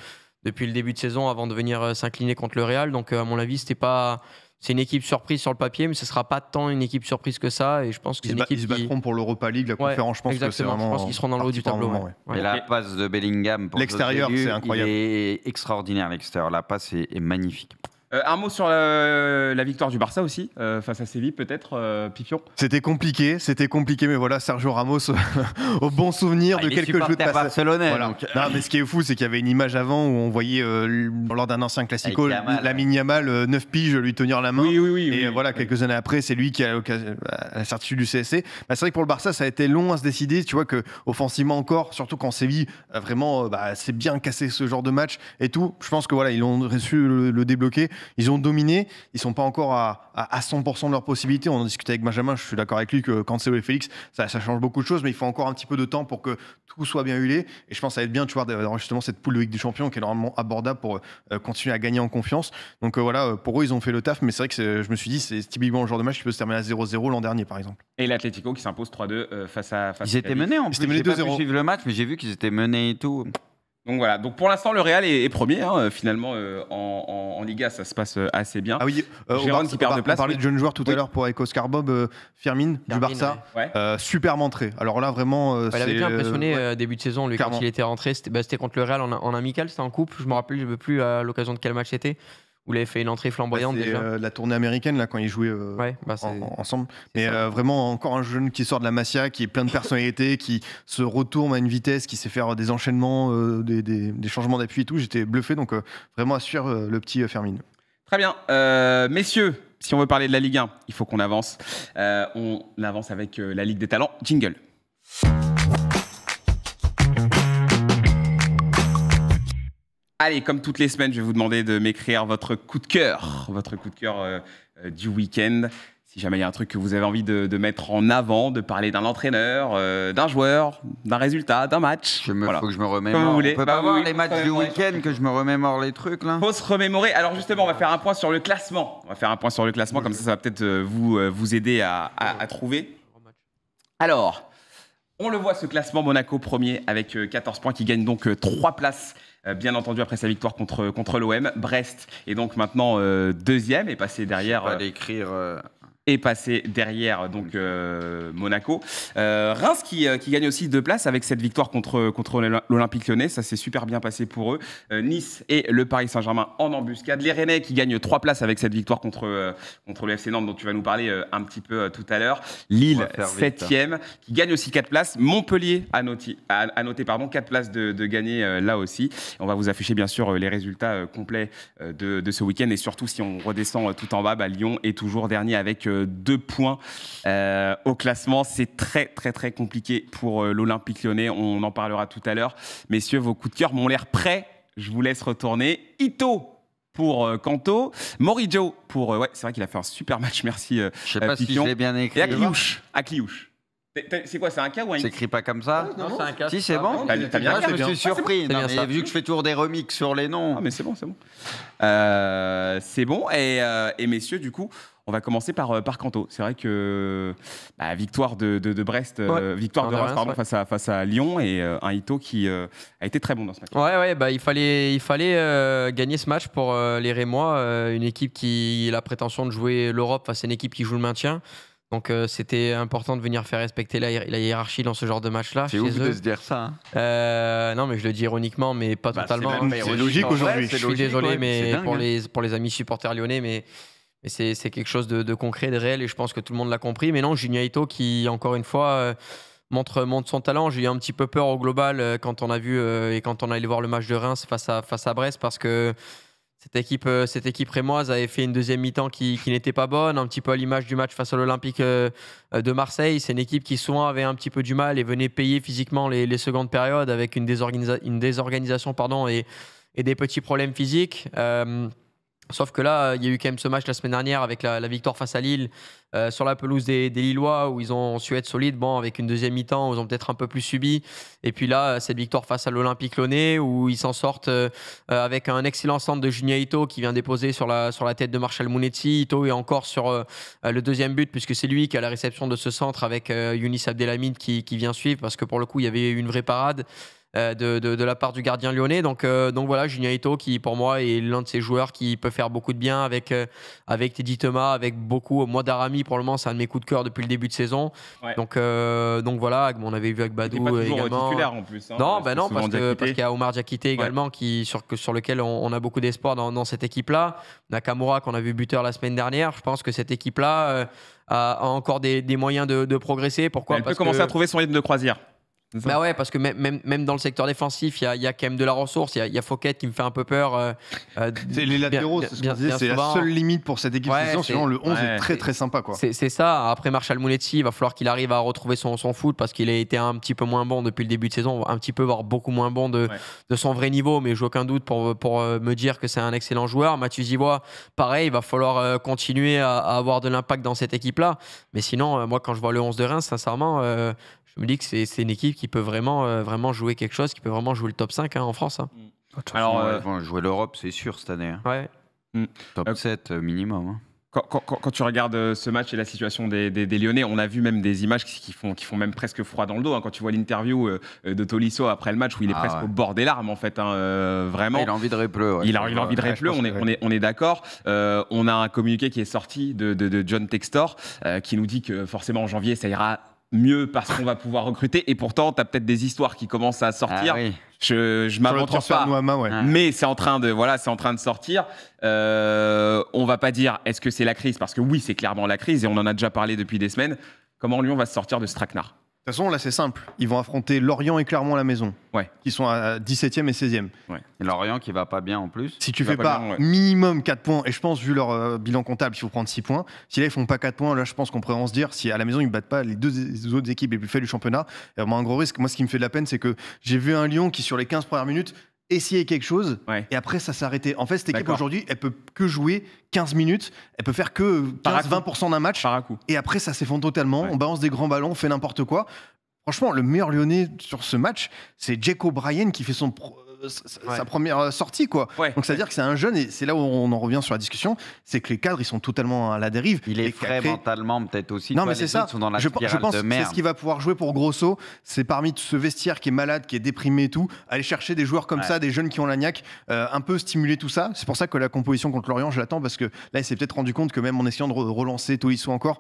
depuis le début de saison avant de venir euh, s'incliner contre le Real. Donc, euh, à mon avis, c'était pas c'est une équipe surprise sur le papier, mais ce ne sera pas tant une équipe surprise que ça. Et je pense que ils, se battront pour l'Europa League, la conférence. je pense qu'ils seront dans le haut du tableau. Et la passe de Bellingham pour l'extérieur, c'est incroyable. Il est extraordinaire l'extérieur. La passe est magnifique. Euh, un mot sur la, victoire du Barça aussi, euh, face à Séville peut-être, euh, C'était compliqué, c'était compliqué, mais voilà, Sergio Ramos au bon souvenir ah, de quelques jeux de passage. Barcelonais. Euh. Non, mais ce qui est fou, c'est qu'il y avait une image avant où on voyait, lors d'un ancien classico, ah, la Yamal, 9 piges, lui tenir la main. et voilà, quelques années après, c'est lui qui a la certitude du CSC. Bah, c'est vrai que pour le Barça, ça a été long à se décider, tu vois, que offensivement encore, surtout quand Séville vraiment c'est bah, bien cassé ce genre de match et tout, je pense que voilà, ils ont reçu le, débloquer ils ont dominé, ils sont pas encore à, 100% de leurs possibilités. On en discutait avec Benjamin, je suis d'accord avec lui que quand c'est Félix, ça, ça, change beaucoup de choses, mais il faut encore un petit peu de temps pour que tout soit bien huilé Et je pense que ça va être bien, de voir d'avoir justement cette poule de Ligue des Champions qui est normalement abordable pour euh, continuer à gagner en confiance. Donc euh, voilà, euh, pour eux, ils ont fait le taf, mais c'est vrai que je me suis dit, c'est typiquement le genre de match qui peut se terminer à 0-0 l'an dernier, par exemple. Et l'Atletico qui s'impose 3-2 face à. Face ils étaient menés en plus. Ils étaient menés 2-0. le match, mais j'ai vu qu'ils étaient menés et tout. Donc voilà, donc pour l'instant le Real est, premier hein, euh, finalement euh, en, Liga, ça se passe euh, assez bien. Ah oui, on, de parlait de jeunes joueurs tout à l'heure pour Eco Bob Firmin, du Barça, super montré. Alors là vraiment, il avait déjà impressionné début de saison lui, quand il était rentré, c'était bah, contre le Real en, amical, c'était en coupe, je me rappelle, je ne veux plus à l'occasion de quel match c'était. Vous il fait une entrée flamboyante bah, déjà. Euh, la tournée américaine, là, quand ils jouaient euh, bah, ensemble. Mais euh, vraiment, encore un jeune qui sort de la Masia, qui est plein de personnalité, qui se retourne à une vitesse, qui sait faire des enchaînements, des, changements d'appui et tout. J'étais bluffé, donc vraiment à suivre le petit Fermin. Très bien. messieurs, si on veut parler de la Ligue 1, il faut qu'on avance. on avance avec la Ligue des Talents. Jingle. Allez, comme toutes les semaines, je vais vous demander de m'écrire votre coup de cœur, votre coup de cœur euh, euh, du week-end. Si jamais il y a un truc que vous avez envie de, mettre en avant, de parler d'un entraîneur, euh, d'un joueur, d'un résultat, d'un match. Il faut que je me remémore. vous voulez. On peut bah pas voir les matchs du week-end que je me remémore les trucs là. Faut se remémorer. Alors justement, on va faire un point sur le classement. On va faire un point sur le classement, comme ça, ça va peut-être vous, vous aider à, à trouver. Alors, on le voit ce classement Monaco premier avec 14 points qui gagne donc 3 places euh, bien entendu après sa victoire contre, contre l'OM. Brest est donc maintenant euh, deuxième et passé derrière est passé derrière donc euh, Monaco. Euh, Reims euh, qui, gagne aussi deux places avec cette victoire contre, contre l'Olympique lyonnais, ça s'est super bien passé pour eux. nice et le Paris Saint-Germain en embuscade. Les Rennais qui gagnent trois places avec cette victoire contre, contre le FC Nantes dont tu vas nous parler un petit peu tout à l'heure. Lille hein. septième qui gagne aussi quatre places. Montpellier a noté, pardon, quatre places de, gagner là aussi. On va vous afficher bien sûr les résultats complets de, ce week-end et surtout si on redescend tout en bas, bah, Lyon est toujours dernier avec deux points euh, au classement. C'est très, très, très compliqué pour euh, l'Olympique lyonnais. On en parlera tout à l'heure. Messieurs, vos coups de cœur m'ont l'air prêts. Je vous laisse retourner. Ito, pour euh, Kanto. Morijo pour. ouais, c'est vrai qu'il a fait un super match, merci. je sais pas si je bien écrit. Et à Cliouche c'est quoi, c'est un cas ou un C'est écrit pas comme ça Non, c'est un cas. Si, c'est ah bon. je me suis ah, surpris. Ah, vu que je fais toujours des remix sur les noms. Ah, mais c'est bon, c'est bon. Euh, c'est bon. Euh, et, messieurs, du coup, on va commencer par, euh, par Canto. C'est vrai que bah, victoire de, de, Brest, victoire de Reims, pardon, face, à, face à Lyon et un Ito qui a été très bon dans ce match. Ouais, ouais, bah, il fallait, il fallait gagner ce match pour les Rémois, une équipe qui a la prétention de jouer l'Europe face à une équipe qui joue le maintien. Donc euh, c'était important de venir faire respecter la, hiérarchie dans ce genre de match-là. C'est ouf de se dire ça. Hein. Euh, non, mais je le dis ironiquement, mais pas bah, totalement. C'est logique aujourd'hui. Je suis désolé, mais pour, hein. les, pour les amis supporters lyonnais, mais, c'est quelque chose de, concret, de réel, et je pense que tout le monde l'a compris. Mais non, Junior qui, encore une fois... Euh, montre, montre son talent. J'ai eu un petit peu peur au global quand on a vu et quand on allé voir le match de Reims face à, face à Brest parce que cette équipe, euh, cette équipe rémoise avait fait une deuxième mi-temps qui, n'était pas bonne, un petit peu à l'image du match face à l'Olympique euh, de Marseille. C'est une équipe qui souvent avait un petit peu du mal et venait payer physiquement les, secondes périodes avec une, désorganisation pardon, et, des petits problèmes physiques. Euh, Sauf que là, il y a eu quand même ce match la semaine dernière avec la, victoire face à Lille euh, sur la pelouse des, Lillois où ils ont su être solides. Bon, avec une deuxième mi-temps, ils ont peut-être un peu plus subi. Et puis là, cette victoire face à l'Olympique Lyonnais où ils s'en sortent euh, avec un excellent centre de Junia Ito qui vient déposer sur la, sur la tête de Marshall Mounetti. Ito est encore sur euh, le deuxième but puisque c'est lui qui a la réception de ce centre avec Younis Abdelhamid qui, qui, vient suivre parce que pour le coup, il y avait une vraie parade. Euh, de, de, la part du gardien lyonnais. Donc, euh, donc voilà, Julien Ito, qui pour moi est l'un de ces joueurs qui peut faire beaucoup de bien avec, euh, avec Teddy Thomas, avec beaucoup. Moi, Darami, pour le moment, c'est un de mes coups de cœur depuis le début de saison. Donc, donc voilà, on avait vu avec Badou pas également. titulaire en plus. Hein. Ben non, parce qu'il y a Omar Diakité également qui, sur, sur lequel on, a beaucoup d'espoir dans, cette équipe-là. Nakamura, qu'on a vu buteur la semaine dernière, je pense que cette équipe-là a, encore des, des moyens de, progresser. Pourquoi Elle peut commencer à trouver son rythme de croisière bah ouais, parce que même, dans le secteur défensif, il y, a, quand même de la ressource. Il y, a, Fouquet qui me fait un peu peur. Euh, euh, c'est les latéraux, c'est la seule limite pour cette équipe Sinon, le 11 est très très sympa. C'est ça. Après Marshall Mounetzi il va falloir qu'il arrive à retrouver son, foot parce qu'il a été un petit peu moins bon depuis le début de saison, un petit peu, voire beaucoup moins bon de, son vrai niveau. Mais j'ai aucun doute pour, euh, me dire que c'est un excellent joueur. Mathieu Zivois, pareil, il va falloir continuer à, avoir de l'impact dans cette équipe-là. Mais sinon, moi, quand je vois le 11 de Reims, sincèrement, je me dis que c'est une équipe qui peut vraiment, euh, vraiment jouer quelque chose, qui peut vraiment jouer le top 5 hein, en France. Hein. Mm. Alors, euh, jouer l'Europe, c'est sûr cette année. Hein. Mm. Top 7 euh, minimum. Quand, tu regardes ce match et la situation des, des, Lyonnais, on a vu même des images qui, font, qui font même presque froid dans le dos. quand tu vois l'interview de Tolisso après le match où il est ah presque au bord des larmes, en fait, vraiment. Il a envie de répleu. Il, a, envie de répleu, on, est, on, est, on est d'accord. on a un communiqué qui est sorti de, de, John Textor qui nous dit que forcément en janvier, ça ira mieux parce qu'on va pouvoir recruter. Et pourtant, tu as peut-être des histoires qui commencent à sortir. Ah je, je m'aventure pas. Ah. Mais c'est en train de voilà, c'est en train de sortir. Euh, on va pas dire est-ce que c'est la crise parce que oui, c'est clairement la crise et on en a déjà parlé depuis des semaines. Comment Lyon va se sortir de ce de toute façon, là, c'est simple. Ils vont affronter Lorient et Clermont à la maison. Ouais. Qui sont à 17e et 16e. Et Lorient qui va pas bien en plus. Si tu fais pas, minimum 4 points, et je pense, vu leur euh, bilan comptable, il faut prendre 6 points. Si là, ils font pas 4 points, là, je pense qu'on pourrait en se dire, si à la maison, ils battent pas les deux autres équipes les plus faibles du championnat, il y a vraiment un gros risque. Moi, ce qui me fait de la peine, c'est que j'ai vu un Lyon qui, sur les 15 premières minutes, essayer quelque chose et après ça s'arrêtait. En fait, cette équipe aujourd'hui, elle peut que jouer 15 minutes, elle peut faire que 20 d'un match et après ça s'effondre totalement. On balance des grands ballons, on fait n'importe quoi. Franchement, le meilleur Lyonnais sur ce match, c'est Jake O'Brien qui fait son euh, sa, première euh, sortie, quoi. Donc, ça veut dire que c'est un jeune, et c'est là où on en revient sur la discussion, c'est que les cadres, ils sont totalement à la dérive. Il est frais mentalement, peut-être aussi. Non, mais c'est ça. je, pense que c'est ce qu'il va pouvoir jouer pour Grosso. C'est parmi ce vestiaire qui est malade, qui est déprimé et tout, aller chercher des joueurs comme ça, des jeunes qui ont la niaque, euh, un peu stimuler tout ça. C'est pour ça que la composition contre l'Orient, je l'attends, parce que là, il s'est peut-être rendu compte que même en essayant de relancer Tolisso encore,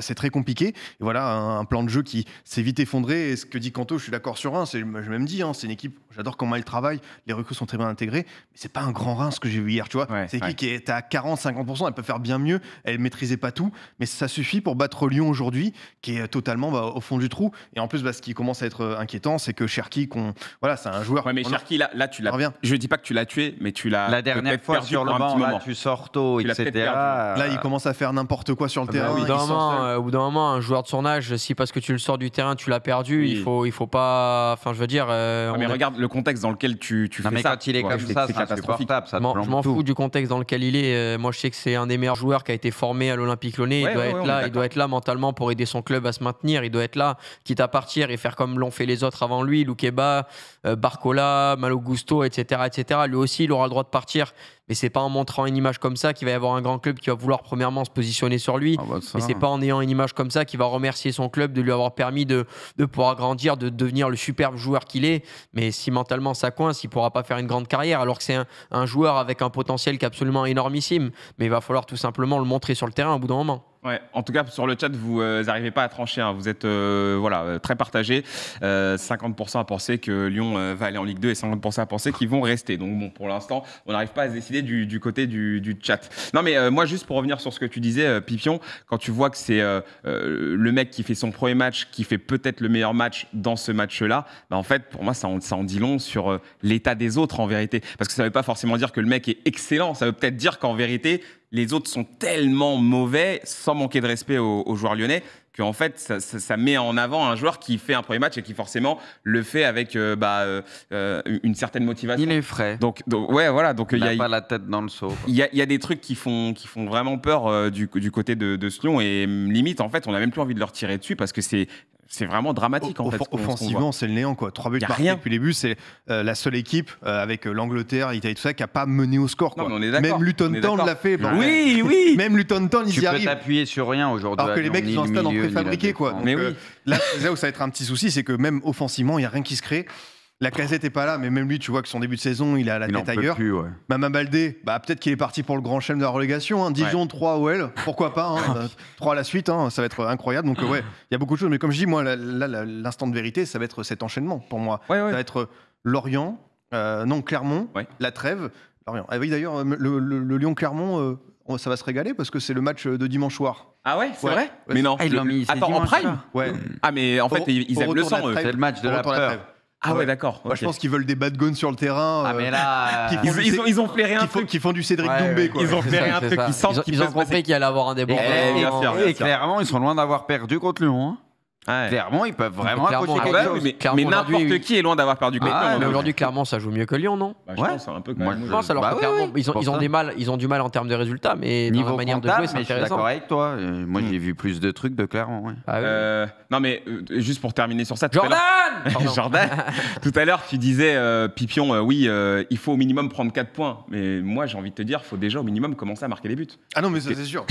c'est très compliqué. Et voilà, un, plan de jeu qui s'est vite effondré. Et ce que dit Kanto, je suis d'accord sur un, c'est, je même dit, hein, c'est une équipe, j'adore comment il travaille les recrues sont très bien intégrées, mais c'est pas un grand rein ce que j'ai vu hier, tu vois. c'est qui est à 40-50%, elle peut faire bien mieux, elle maîtrisait pas tout, mais ça suffit pour battre Lyon aujourd'hui, qui est totalement bah, au fond du trou. Et en plus, bah, ce qui commence à être euh, inquiétant, c'est que Cherki, qu'on, voilà, c'est un joueur. mais Cherki, là, là, tu l'as. Je dis pas que tu l'as tué, mais tu l'as. La dernière fois sur le banc, tu sors tôt, etc. Là, il commence à faire n'importe quoi sur le ah bah terrain. Euh, au bout d'un moment, un joueur de son âge, si parce que tu le sors du terrain, tu l'as perdu, il faut, il faut pas. Enfin, je veux dire. Euh, mais regarde le contexte dans lequel tu, fais ça, quand il comme ça, c'est catastrophique. Ça je m'en fous du contexte dans lequel il est. Euh, moi, je sais que c'est un des meilleurs joueurs qui a été formé à l'Olympique Lyonnais. il doit être là, il doit être là mentalement pour aider son club à se maintenir. Il doit être là, quitte à partir et faire comme l'ont fait les autres avant lui, Loukeba, euh, Barcola, Malo Gusto, etc., etc. Lui aussi, il aura le droit de partir mais c'est pas en montrant une image comme ça qu'il va y avoir un grand club qui va vouloir premièrement se positionner sur lui. Ah bah mais c'est pas en ayant une image comme ça qu'il va remercier son club de lui avoir permis de, pouvoir grandir, de devenir le superbe joueur qu'il est. Mais si mentalement ça coince, il pourra pas faire une grande carrière. Alors que c'est un, joueur avec un potentiel qui absolument énormissime. Mais il va falloir tout simplement le montrer sur le terrain au bout d'un moment en tout cas, sur le chat, vous n'arrivez euh, pas à trancher. Hein. Vous êtes euh, voilà, euh, très partagé. 50% à penser que Lyon va aller en Ligue 2 et 50% à penser qu'ils vont rester. Donc, bon, pour l'instant, on n'arrive pas à se décider du, côté du, du, chat. Non, mais moi, juste pour revenir sur ce que tu disais, Pipion, quand tu vois que c'est le mec qui fait son premier match, qui fait peut-être le meilleur match dans ce match-là, bah, en fait, pour moi, ça ça en dit long sur l'état des autres en vérité. Parce que ça ne veut pas forcément dire que le mec est excellent. Ça veut peut-être dire qu'en vérité, les autres sont tellement mauvais, sans manquer de respect aux, joueurs lyonnais, en fait ça, met en avant un joueur qui fait un premier match et qui forcément le fait avec euh, bah, euh, euh, une certaine motivation. Il est frais. Donc, ouais voilà donc il y a pas la tête dans le saut Il y, a des trucs qui font qui font vraiment peur du, côté de, de ce et mm, limite en fait on a même plus envie de leur tirer dessus parce que c'est c'est vraiment dramatique offensivement, c'est le néant quoi. Trois buts marqués depuis les buts, c'est la seule équipe avec l'Angleterre, l'Italie tout ça qui a pas mené au score on Même Luton Town l'a fait. oui, oui. Même Luton Town, ils y arrivent. Tu peux t'appuyer sur rien aujourd'hui. Alors que les mecs ils fabriquer quoi. mais euh, oui. là, où ça va être un petit souci, c'est que même offensivement, il n'y a rien qui se crée. La casette est pas là, mais même lui, tu vois que son début de saison, il a la tête ailleurs. Plus, Baldé, bah, peut-être qu'il est parti pour le grand chêne de la relégation. Hein. Dijon, 3 3 elle? pourquoi pas hein. 3 bah, à la suite, hein, ça va être incroyable. Donc, euh, ouais, il y a beaucoup de choses. Mais comme je dis, moi, là, l'instant de vérité, ça va être cet enchaînement pour moi. ça va être euh, Lorient, non, Clermont, la trêve. Lorient. Ah d'ailleurs, le, Lyon-Clermont ça va se régaler parce que c'est le match de dimanche soir. Ah ouais, c'est vrai Mais non. Attends, ah, ah, en prime mm. Ah, mais en fait, ils aiment le sang, C'est le match de la, preuve. Ah ouais, d'accord. moi Je pense qu'ils veulent des bad guns sur le terrain. Ah mais euh, là, ils, ils, ont, flairé un truc. ils font du Cédric Doumbé. Ils ont flairé un truc. Ils sentent qu'ils ont compris qu'il allait avoir un des Et, et, clairement, ils sont loin d'avoir perdu contre Lyon. Hein. Clairement, ils peuvent vraiment Mais, n'importe qui est loin d'avoir perdu ah, mais hein. aujourd'hui, clairement, ça joue mieux que Lyon, non bah, je ouais. pense hein, un peu Moi, je pense, alors bah ils, ont, des mal, ils ont du mal en termes de résultats, mais Niveau manière de jouer, c'est intéressant. Je suis d'accord avec toi. Euh, moi, hmm. j'ai vu plus de trucs de Clermont. Ah euh, non, mais euh, juste pour terminer sur ça. Jordan Jordan Tout à l'heure, tu disais, Pipion, oui, il faut au minimum prendre 4 points. Mais moi, j'ai envie de te dire, il faut déjà au minimum commencer à marquer des buts. Ah non, mais c'est sûr.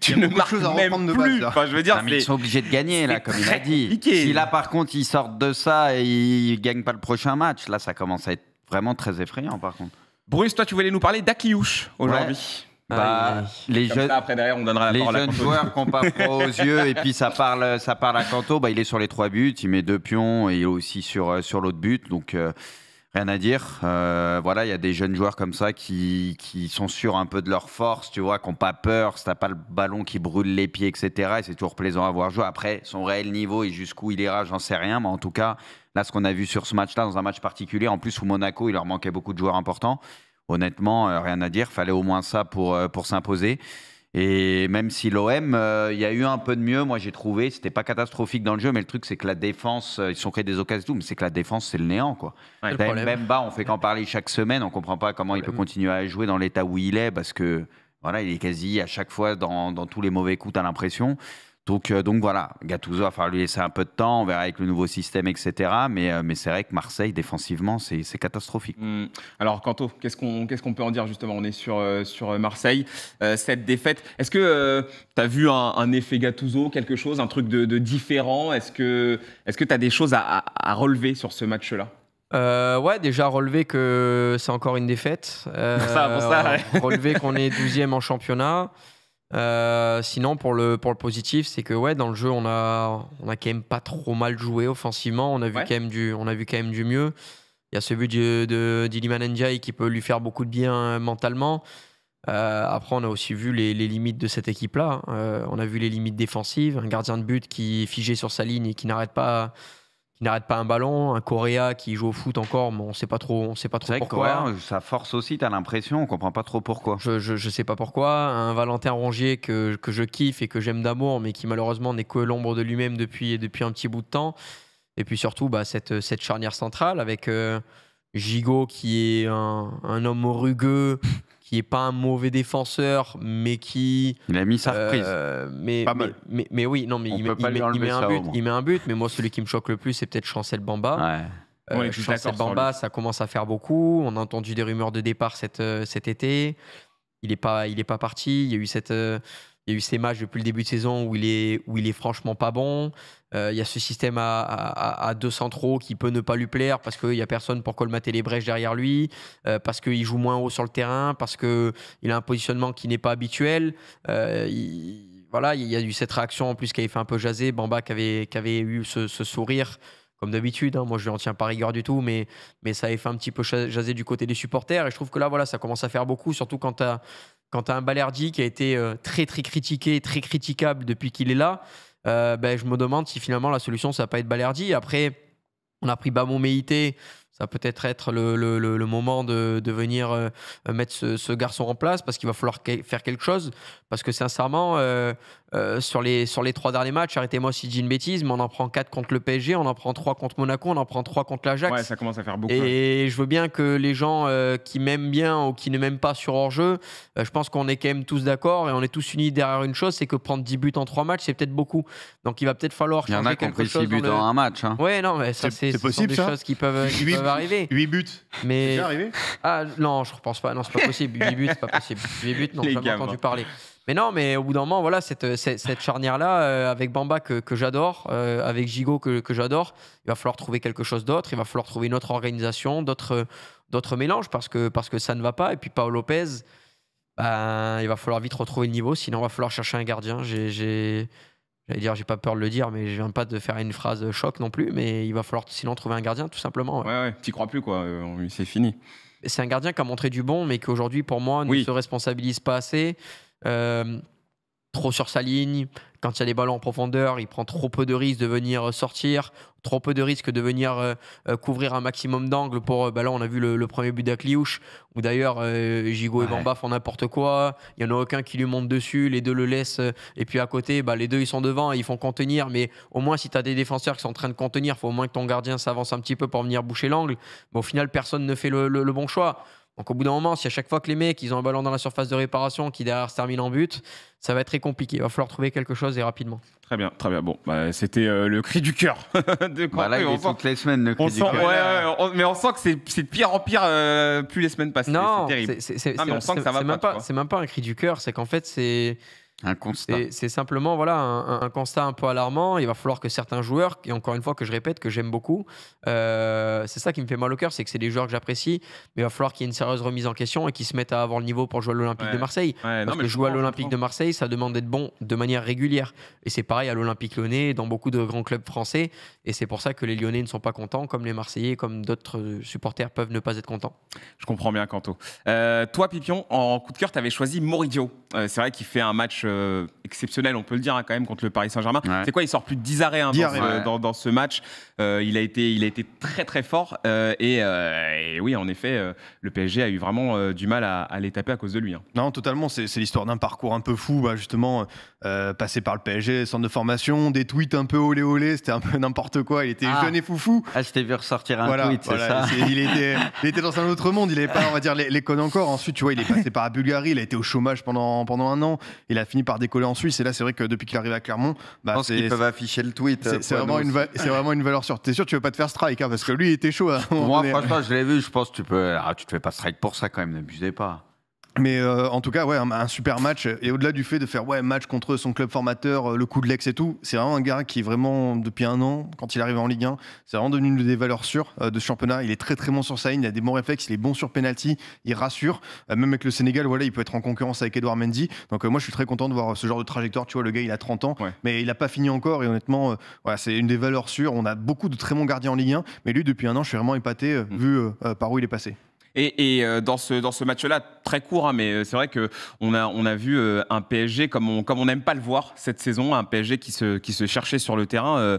Tu ne marques même plus. Je veux dire, ils sont obligés de gagner, là comme il a dit, si là par contre ils sortent de ça et ils gagnent pas le prochain match, là ça commence à être vraiment très effrayant par contre. Bruce, toi tu voulais nous parler d'Akiouche aujourd'hui. Bah, les jeunes, après on donnera joueurs qu'on aux yeux et puis ça parle, ça parle à Canto. Bah, il est sur les trois buts, il met deux pions et aussi sur euh, sur l'autre but. Donc euh, rien à dire. Euh, voilà, il y a des jeunes joueurs comme ça qui, qui, sont sûrs un peu de leur force, tu vois, qui n'ont pas peur, si n'as pas le ballon qui brûle les pieds, etc. c'est toujours plaisant à voir jouer. Après, son réel niveau et jusqu'où il ira, j'en sais rien, mais en tout cas, là, ce qu'on a vu sur ce match-là, dans un match particulier, en plus où Monaco, il leur manquait beaucoup de joueurs importants, honnêtement, euh, rien à dire. Fallait au moins ça pour, euh, pour s'imposer. Et même si l'OM, euh, il y a eu un peu de mieux, moi j'ai trouvé, c'était pas catastrophique dans le jeu, mais le truc c'est que la défense, euh, ils sont créés des occasions tout, mais c'est que la défense c'est le néant quoi. même bas, on fait qu'en parler chaque semaine, on comprend pas comment il peut continuer à jouer dans l'état où il est parce que voilà, il est quasi à chaque fois dans, dans tous les mauvais coups, t'as l'impression. Donc, euh, donc voilà, Gattuso va falloir lui laisser un peu de temps, on verra avec le nouveau système, etc. Mais, euh, mais c'est vrai que Marseille, défensivement, c'est catastrophique. Mmh. Alors, Quanto, qu'est-ce qu'on qu'est-ce qu'on peut en dire justement On est sur, euh, sur Marseille, cette défaite. Est-ce que tu as vu un, effet Gattuso, quelque chose, un truc de, différent Est-ce que tu as des choses à, relever sur ce match-là euh, ouais, déjà relever que c'est encore une défaite. ça, pour ça, Relever qu'on est 12e en championnat. Euh, sinon, pour le, pour le positif, c'est que ouais, dans le jeu, on a, on a quand même pas trop mal joué offensivement. On a vu, quand, même du, on a vu quand même du mieux. Il y a ce but d'Iliman Ndiaye qui peut lui faire beaucoup de bien euh, mentalement. Euh, après, on a aussi vu les, limites de cette équipe-là. Hein. on a vu les limites défensives, un gardien de but qui est figé sur sa ligne et qui n'arrête pas il n'arrête pas un ballon, un Correa qui joue au foot encore, mais on ne sait pas trop, on sait pas trop pourquoi. ça force aussi, tu as l'impression, on comprend pas trop pourquoi. Je ne sais pas pourquoi. Un Valentin Rongier que, que je kiffe et que j'aime d'amour, mais qui malheureusement n'est que l'ombre de lui-même depuis, depuis un petit bout de temps. Et puis surtout, bah, cette, cette charnière centrale avec euh, Gigot qui est un, un homme rugueux qui est pas un mauvais défenseur, mais qui. Il a mis sa euh, reprise. mais, pas mal. Mais, oui, non, mais il, met, un but, il met un but, mais moi, celui qui me choque le plus, c'est peut-être Chancel Bamba. Ouais. Euh, Chancel Bamba, ça commence à faire beaucoup. On a entendu des rumeurs de départ cet, euh, cet été. Il n'est pas, il est pas parti. Il y a eu cette. Il y a eu ces matchs depuis le début de saison où il est, où il est franchement pas bon. Euh, il y a ce système à, à, à, deux centraux qui peut ne pas lui plaire parce qu'il n'y a personne pour colmater les brèches derrière lui, euh, parce qu'il joue moins haut sur le terrain, parce qu'il a un positionnement qui n'est pas habituel. Euh, il, voilà, il y a eu cette réaction en plus qui avait fait un peu jaser. Bamba qui avait, avait eu ce, sourire comme d'habitude. Hein. moi, je n'en tiens pas rigueur du tout, mais, mais ça avait fait un petit peu jaser du côté des supporters. Et je trouve que là, voilà, ça commence à faire beaucoup, surtout quand tu as quand tu as un Balerdi qui a été euh, très très critiqué, très critiquable depuis qu'il est là, euh, ben, je me demande si finalement la solution ça va pas être Balerdi. Après, on a pris Bamon Meïté, ça peut-être être le, le, moment de, de venir euh, mettre ce, garçon en place parce qu'il va falloir faire quelque chose. Parce que sincèrement, euh, euh, sur, les, sur les trois derniers matchs, arrêtez-moi si je dis une bêtise, mais on en prend quatre contre le PSG, on en prend trois contre Monaco, on en prend trois contre l'Ajax. Ouais, ça commence à faire beaucoup. Et je veux bien que les gens qui m'aiment bien ou qui ne m'aiment pas sur hors-jeu, je pense qu'on est quand même tous d'accord et on est tous unis derrière une chose c'est que prendre 10 buts en trois matchs, c'est peut-être beaucoup. Donc il va peut-être falloir qu'il y en a qui buts en un match. Hein. Ouais, non, mais c'est possible. choses arriver. 8 buts. Mais... déjà arrivé Ah non, je ne repense pas. Non, c'est pas possible. 8 buts, c'est pas possible. 8 buts, non, j'ai jamais entendu parler. Mais non, mais au bout d'un moment, voilà, cette, cette, charnière-là, euh, avec Bamba que, que j'adore, euh, avec Gigot que, que j'adore, il va falloir trouver quelque chose d'autre, il va falloir trouver une autre organisation, d'autres, d'autres mélanges, parce que, parce que ça ne va pas. Et puis Paolo Lopez, ben, il va falloir vite retrouver le niveau, sinon il va falloir chercher un gardien. J'ai, dire, j'ai pas peur de le dire, mais je viens pas de faire une phrase choc non plus, mais il va falloir sinon trouver un gardien, tout simplement. Ouais, ouais, t'y crois plus, quoi, euh, c'est fini. C'est un gardien qui a montré du bon, mais qui aujourd'hui, pour moi, ne se responsabilise pas assez. Euh, trop sur sa ligne, quand il y a des ballons en profondeur, il prend trop peu de risques de venir sortir trop peu de risques de venir euh, euh, couvrir un maximum d'angles pour. Euh, bah là, on a vu le, premier but d'Akliouche, où d'ailleurs Gigo et Bamba font n'importe quoi. Il n'y en a aucun qui lui monte dessus, les deux le laissent. Et puis à côté, bah, les deux ils sont devant, et ils font contenir. Mais au moins, si tu as des défenseurs qui sont en train de contenir, faut au moins que ton gardien s'avance un petit peu pour venir boucher l'angle. au final, personne ne fait le bon choix. Donc au bout d'un moment, si à chaque fois que les mecs, ils ont un ballon dans la surface de réparation qui derrière se termine en but, ça va être très compliqué. Il va falloir trouver quelque chose et rapidement. Très bien, très bien. Bon, bah, c'était euh, le cri du cœur de quoi bah on sent... toutes les semaines le cri du cœur. mais on sent que c'est de pire en pire euh, plus les semaines passent. Non, c'est terrible. C'est même, pas, pas, même pas un cri du cœur, c'est qu'en fait, c'est un constat. C'est simplement voilà un, constat un peu alarmant. Il va falloir que certains joueurs, et encore une fois que je répète, que j'aime beaucoup, euh, c'est ça qui me fait mal au cœur, c'est que c'est des joueurs que j'apprécie, mais il va falloir qu'il y ait une sérieuse remise en question et qu'ils se mettent à avoir le niveau pour jouer à l'Olympique de Marseille. Parce que jouer à l'Olympique de Marseille, ça demande d'être bon de manière régulière. Et c'est pareil à l'Olympique Lyonnais, dans beaucoup de grands clubs français. Et c'est pour ça que les Lyonnais ne sont pas contents, comme les Marseillais, comme d'autres supporters peuvent ne pas être contents. Je comprends bien, Canto. Euh, toi, Pipion, en coup de cœur, tu avais choisi Moridio. Euh, c'est vrai qu'il fait un match euh, exceptionnel, on peut le dire hein, quand même, contre le Paris Saint-Germain. C'est quoi Il sort plus de 10 arrêts, hein, dans, ce match. Euh, il, a été, il a été très très fort. Euh, et, oui, en effet, le PSG a eu vraiment du mal à, à, les taper à cause de lui. Hein. Non, totalement. C'est l'histoire d'un parcours un peu fou, bah, justement, passé par le PSG, centre de formation, des tweets un peu olé olé, c'était un peu n'importe quoi. Il était ah. jeune et foufou. Ah, je t'ai ressortir un tweet, il était, il était dans un autre monde, il n'avait pas, on va dire, les, les encore. Ensuite, tu vois, il est passé par la Bulgarie, il a été au chômage pendant, pendant un an, il a fini par décoller en Suisse. Et là, c'est vrai que depuis qu'il arrive à Clermont, bah, peuvent afficher le tweet. C'est euh, vraiment, une vraiment une valeur sûre. T'es sûr, tu veux pas te faire strike, hein, parce que lui, il était chaud. Hein, Moi, franchement, je l'ai vu. Je pense que tu peux. Ah, tu te fais pas strike pour ça quand même. N'abusez pas. Mais euh, en tout cas, ouais, un, super match. Et au-delà du fait de faire ouais match contre son club formateur, euh, le coup de l'ex et tout, c'est vraiment un gars qui est vraiment depuis un an, quand il arrive en Ligue 1, c'est vraiment devenu une des valeurs sûres euh, de ce championnat. Il est très très bon sur sa ligne, il a des bons réflexes, il est bon sur penalty, il rassure. même avec le Sénégal, voilà, il peut être en concurrence avec Edouard Mendy. Donc moi, je suis très content de voir ce genre de trajectoire. Tu vois, le gars, il a 30 ans, mais il n'a pas fini encore. Et honnêtement, c'est une des valeurs sûres. On a beaucoup de très bons gardiens en Ligue 1, mais lui, depuis un an, je suis vraiment épaté mm. vu par où il est passé. Et, euh, dans ce, dans ce match-là, très court, hein, mais euh, c'est vrai qu'on a, on a vu euh, un PSG comme on comme on n'aime pas le voir cette saison, un PSG qui se, qui se cherchait sur le terrain,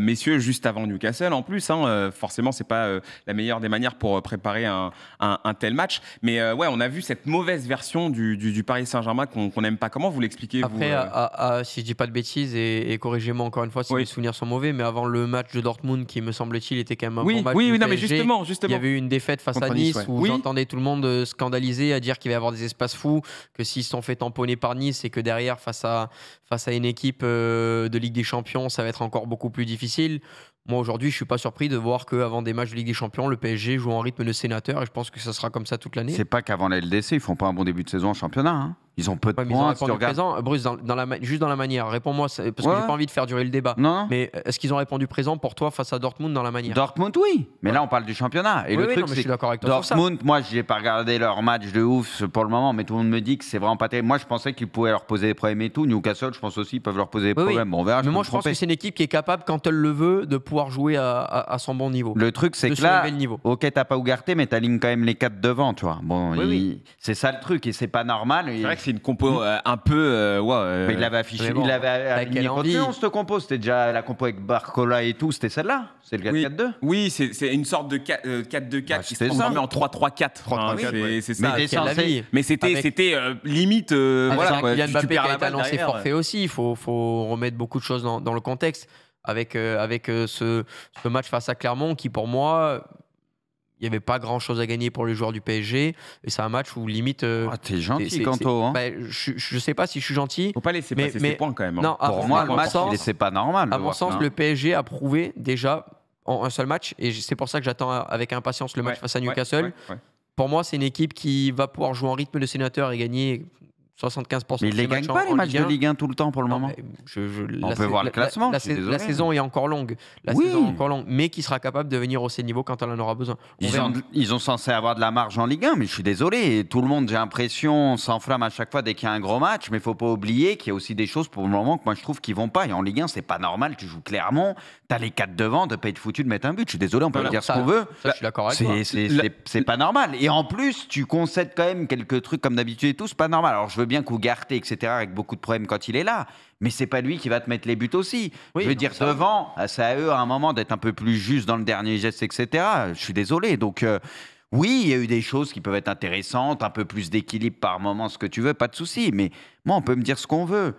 messieurs, juste avant Newcastle en plus. Hein, forcément, c'est pas la meilleure des manières pour préparer un, un, tel match. Mais ouais, on a vu cette mauvaise version du, du, Paris Saint-Germain qu'on n'aime pas. Comment vous l'expliquez Après, vous, si je dis pas de bêtises, et, corrigez-moi encore une fois si mes souvenirs sont mauvais, mais avant le match de Dortmund, qui me semble-t-il était quand même un bon match. Oui, oui mais justement, justement. Il y avait eu une défaite face à Nice, où j'entendais tout le monde euh, scandaliser à dire qu'il va y avoir des espaces fous, que s'ils sont fait tamponner par Nice et que derrière, face à, face à une équipe euh, de Ligue des Champions, ça va être encore beaucoup plus difficile. Moi, aujourd'hui, je suis pas surpris de voir qu'avant des matchs de Ligue des Champions, le PSG joue en rythme de sénateur et je pense que ça sera comme ça toute l'année. C'est pas qu'avant la LDC, ils font pas un bon début de saison en championnat. Hein. Ils ont peu de points. Ils ont répondu présent. Bruce, dans, la, juste dans la manière. Réponds-moi, parce que j'ai pas envie de faire durer le débat. Non. Mais euh, est-ce qu'ils ont répondu présent pour toi face à Dortmund dans la manière Dortmund, oui. Mais là, on parle du championnat. Et le truc, c'est Dortmund. Moi, j'ai pas regardé leur match de ouf pour le moment, mais tout le monde me dit que c'est vraiment pas terrible. Moi, je pensais qu'ils pouvaient leur poser des problèmes et tout. Newcastle, je pense aussi, ils peuvent leur poser des problèmes. Bon, on verra, mais moi, je pense que c'est une équipe qui est capable, quand elle le veut, de pouvoir jouer à, son bon niveau. Le truc, c'est que là, ok, t'as pas Ougarté, mais t'alignes quand même les quatre devant, tu vois. Bon, c'est ça le truc, et c'est pas normal c'est une compo euh, un peu. Euh, euh, Mais il l'avait affiché, il l'avait affichée. On quelle envie. C'était déjà la compo avec Barcola et tout, c'était celle-là. C'est le 4-4-2. oui c'est une sorte de 4, 2 4 qui se c'était en 3-3-4. c'est ça. Mais c'était limite. voilà, un quoi. Kylian Mbappé qui a été annoncé forfait aussi. Il faut, remettre beaucoup de choses dans, le contexte. Avec, ce match face à Clermont, qui pour moi, il n'y avait pas grand chose à gagner pour les joueurs du PSG. Et c'est un match où limite. Euh, ah, t'es gentil, quant Hein. Bah, je ne sais pas si je suis gentil. Faut pas laisser mais, passer mais, points quand même. Hein. Non, pour ah, moi, le match, c'est pas normal. À mon sens, hein. le PSG a prouvé déjà en un seul match. Et c'est pour ça que j'attends avec impatience le match face à Newcastle. pour moi, c'est une équipe qui va pouvoir jouer en rythme de sénateur et gagner 75% mais il les gagne pas les matchs de Ligue 1 tout le temps pour le moment. on peut voir le classement. La, saison est encore longue. La oui. saison est encore longue, mais qui sera capable de venir au ces niveaux quand elle en aura besoin. ils, ont, ils, ont, censé avoir de la marge en Ligue 1, mais je suis désolé. Tout le monde, j'ai l'impression, s'enflamme à chaque fois dès qu'il y a un gros match, mais il faut pas oublier qu'il y a aussi des choses pour le moment que moi je trouve qui vont pas. Et en Ligue 1, c'est pas normal. Tu joues clairement tu as les 4 devant, de pas être foutu de mettre un but. Je suis désolé, on peut dire ce qu'on veut. Ça, je suis d'accord avec C'est pas normal. Et en plus, tu concèdes quand même quelques trucs comme d'habitude et tout, c'est pas normal. Alors je veux bien Cougarté, etc., avec beaucoup de problèmes quand il est là, mais c'est pas lui qui va te mettre les buts aussi. je veux dire, devant, c'est à eux à un moment d'être un peu plus juste dans le dernier geste, etc. Je suis désolé. Donc. Euh, oui, il y a eu des choses qui peuvent être intéressantes, un peu plus d'équilibre par moment, ce que tu veux, pas de souci. Mais moi, on peut me dire ce qu'on veut.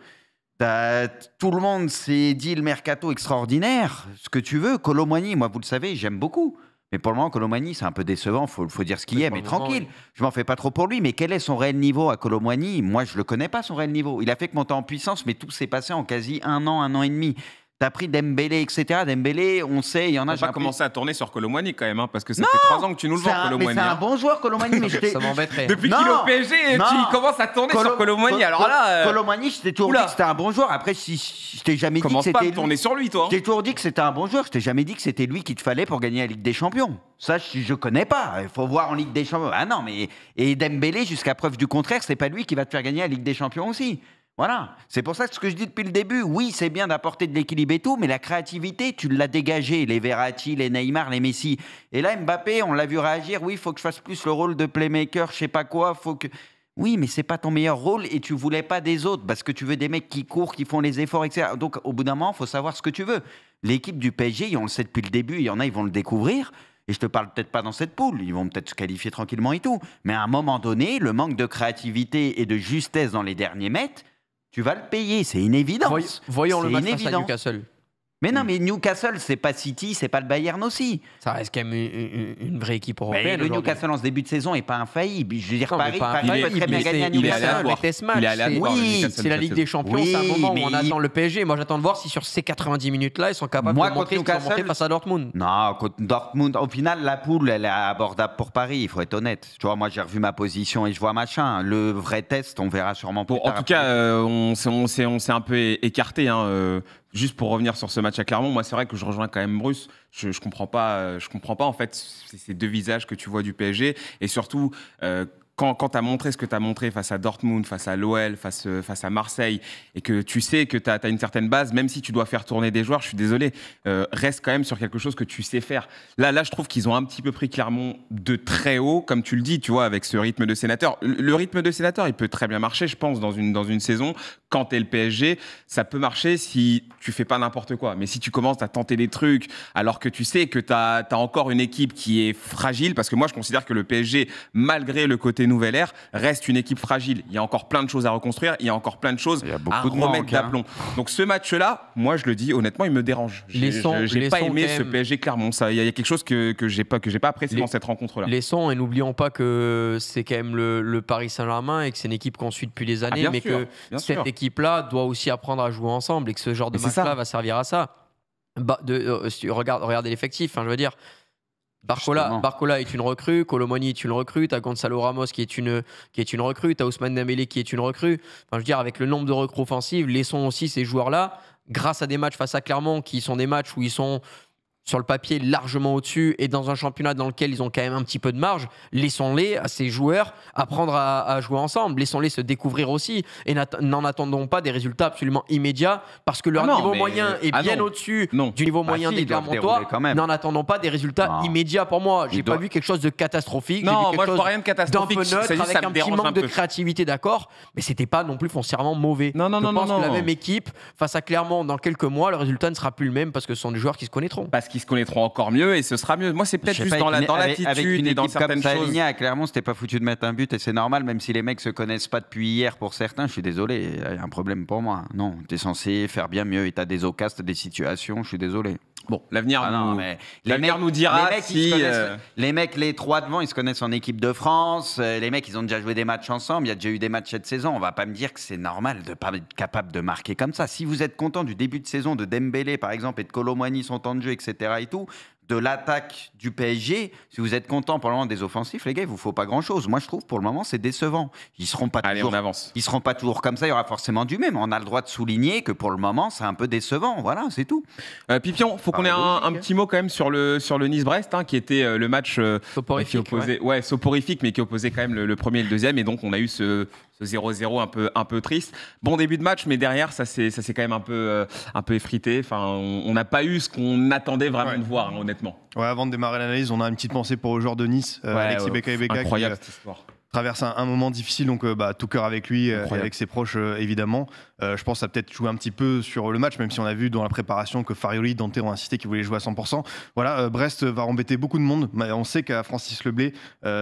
Bah, tout le monde s'est dit le mercato extraordinaire, ce que tu veux. Colomani, moi, vous le savez, j'aime beaucoup. Mais pour le moment, Colomani, c'est un peu décevant, il faut, dire ce qu'il est, mais tranquille. Je m'en fais pas trop pour lui, mais quel est son réel niveau à Colomani Moi, je ne le connais pas, son réel niveau. Il a fait que monter en puissance, mais tout s'est passé en quasi un an, un an et demi. T'as pris Dembélé, etc. Dembélé, on sait, il y en a. Tu pas commencé à tourner sur Colomani quand même, hein, parce que ça fait trois ans que tu nous le vends, Colomani. C'est un hein. bon joueur, Colomani, mais je Ça m'embêterait. Depuis qu'il est au PSG, tu commences à tourner sur Colomani. Alors là. Euh, Colomani, je t'ai toujours c'était un bon joueur. Après, si je t'ai jamais dit que c'était. pas à tourner sur lui, toi. Hein. toujours dit que c'était un bon joueur. Je t'ai jamais dit que c'était lui qu'il te fallait pour gagner la Ligue des Champions. Ça, je, je connais pas. Il faut voir en Ligue des Champions. Ah non, mais. Et Dembélé, jusqu'à preuve du contraire, c'est pas lui qui va te faire gagner la Ligue des Champions aussi. Voilà. C'est pour ça que ce que je dis depuis le début, oui, c'est bien d'apporter de l'équilibre et tout, mais la créativité, tu l'as dégagée. Les Verratti, les Neymar, les Messi. Et là, Mbappé, on l'a vu réagir. Oui, il faut que je fasse plus le rôle de playmaker, je sais pas quoi. Faut que. Oui, mais c'est pas ton meilleur rôle et tu voulais pas des autres parce que tu veux des mecs qui courent, qui font les efforts, etc. Donc, au bout d'un moment, faut savoir ce que tu veux. L'équipe du PSG, on le sait depuis le début, il y en a, ils vont le découvrir. Et je te parle peut-être pas dans cette poule, ils vont peut-être se qualifier tranquillement et tout. Mais à un moment donné, le manque de créativité et de justesse dans les derniers mètres, tu vas le payer, c'est une voyons le match face à Newcastle. Mais non, mm. mais Newcastle, c'est pas City, c'est pas le Bayern aussi. Ça reste quand même une, vraie équipe européenne. Mais le Newcastle en ce début de saison est pas infaillible. Je veux dire, Paris, Paris peut très bien gagner à Newcastle. Oui, c'est la Ligue des Champions. Oui, c'est un moment où on attend le PSG. Moi, j'attends de voir si sur ces 90 minutes-là, ils sont capables de montrer Newcastle... face à Dortmund. Non, contre Dortmund, au final, la poule, elle est abordable pour Paris. Il faut être honnête. Tu vois, moi, j'ai revu ma position et je vois machin. Le vrai test, on verra sûrement. Plus en tout cas, euh, on s'est un peu écarté. Hein, euh, juste pour revenir sur ce match à Clermont, moi c'est vrai que je rejoins quand même Bruce. Je, ne comprends pas, euh, je comprends pas en fait ces deux visages que tu vois du PSG et surtout. Euh, quand, tu as montré ce que tu as montré face à Dortmund, face à l'OL, face, euh, face à Marseille, et que tu sais que tu as, une certaine base, même si tu dois faire tourner des joueurs, je suis désolé, euh, reste quand même sur quelque chose que tu sais faire. Là, là je trouve qu'ils ont un petit peu pris Clermont de très haut, comme tu le dis, tu vois, avec ce rythme de sénateur. Le, rythme de sénateur, il peut très bien marcher, je pense, dans une, dans une saison. Quand tu es le PSG, ça peut marcher si tu fais pas n'importe quoi. Mais si tu commences à tenter des trucs alors que tu sais que tu as, as encore une équipe qui est fragile, parce que moi, je considère que le PSG, malgré le côté nouvelle ère reste une équipe fragile. Il y a encore plein de choses à reconstruire, il y a encore plein de choses à remettre hein. d'aplomb. Donc ce match-là, moi je le dis honnêtement, il me dérange. J'ai pas aimé ce PSG Clermont. Il y, a quelque chose que, que j'ai pas, que pas apprécié dans cette rencontre-là. Laissons et n'oublions pas que c'est quand même le, Paris Saint-Germain et que c'est une équipe qu'on suit depuis des ah, années, mais que cette équipe-là doit aussi apprendre à jouer ensemble et que ce genre de match-là va servir à ça. Bah, de, euh, regardez l'effectif, hein, je veux dire, Barcola, est une recrue, Colomoni est une recrue, t'as Gonzalo Ramos qui est une, qui est une recrue, t'as Ousmane Dembélé qui est une recrue. Enfin, je veux dire, avec le nombre de recrues offensives, laissons aussi ces joueurs-là, grâce à des matchs face à Clermont, qui sont des matchs où ils sont sur le papier largement au-dessus et dans un championnat dans lequel ils ont quand même un petit peu de marge, laissons-les à ces joueurs apprendre à, jouer ensemble, laissons-les se découvrir aussi et n'en attendons pas des résultats absolument immédiats parce que leur ah niveau moyen est ah bien au-dessus du niveau ah moyen des des Clermontois. N'en attendons pas des résultats immédiats pour moi. J'ai pas vu quelque chose de catastrophique. Non, moi je vois rien de catastrophique. peu neutre, avec un petit manque de créativité, d'accord, mais c'était pas non plus foncièrement mauvais. Non, non, je non, pense que la même équipe face à Clermont dans quelques mois, le résultat ne sera plus le même parce que ce sont des joueurs qui se connaîtront. Parce ils se connaîtront encore mieux et ce sera mieux. Moi, c'est peut-être juste dans l'attitude et dans certaines comme choses. clairement, c'était pas foutu de mettre un but et c'est normal, même si les mecs se connaissent pas depuis hier pour certains. Je suis désolé, il y a un problème pour moi. Non, t'es es censé faire bien mieux et tu as des castes, des situations. Je suis désolé. Bon, l'avenir ah nous, mais nous dira si. Euh, les mecs, les trois devant, ils se connaissent en équipe de France. Euh, les mecs, ils ont déjà joué des matchs ensemble. Il y a déjà eu des matchs cette saison. On va pas me dire que c'est normal de pas être capable de marquer comme ça. Si vous êtes content du début de saison de Dembélé, par exemple, et de Colomani, son temps de jeu, etc. et tout, de l'attaque du PSG, si vous êtes content pour le moment des offensifs, les gars, il vous faut pas grand-chose. Moi, je trouve pour le moment, c'est décevant. Ils seront pas avance. Ils seront pas toujours comme ça. Il y aura forcément du même. On a le droit de souligner que pour le moment, c'est un peu décevant. Voilà, c'est tout. Euh, Pipion, faut qu'on ait un, petit mot quand même sur le sur le Nice-Brest, hein, qui était euh, le match euh, soporifique, qui opposait, ouais. soporifique, mais qui opposait quand même le, premier et le deuxième, et donc on a eu ce 0-0 un peu un peu triste. Bon début de match, mais derrière ça c'est ça c'est quand même un peu euh, un peu effrité. Enfin, on n'a pas eu ce qu'on attendait vraiment de voir, hein, Ouais, avant de démarrer l'analyse, on a une petite pensée pour le joueur de Nice, ouais, Alexis et Incroyable qui, euh, cette histoire traverse un, moment difficile, donc euh, bah, tout cœur avec lui euh, et avec ses proches, euh, évidemment. je pense que ça peut-être jouer un petit peu sur le match, même si on a vu dans la préparation que Farioli, Dante ont insisté qu'ils voulaient jouer à 100%. Voilà, Brest va embêter beaucoup de monde. Mais on sait qu'à Francis Leblé,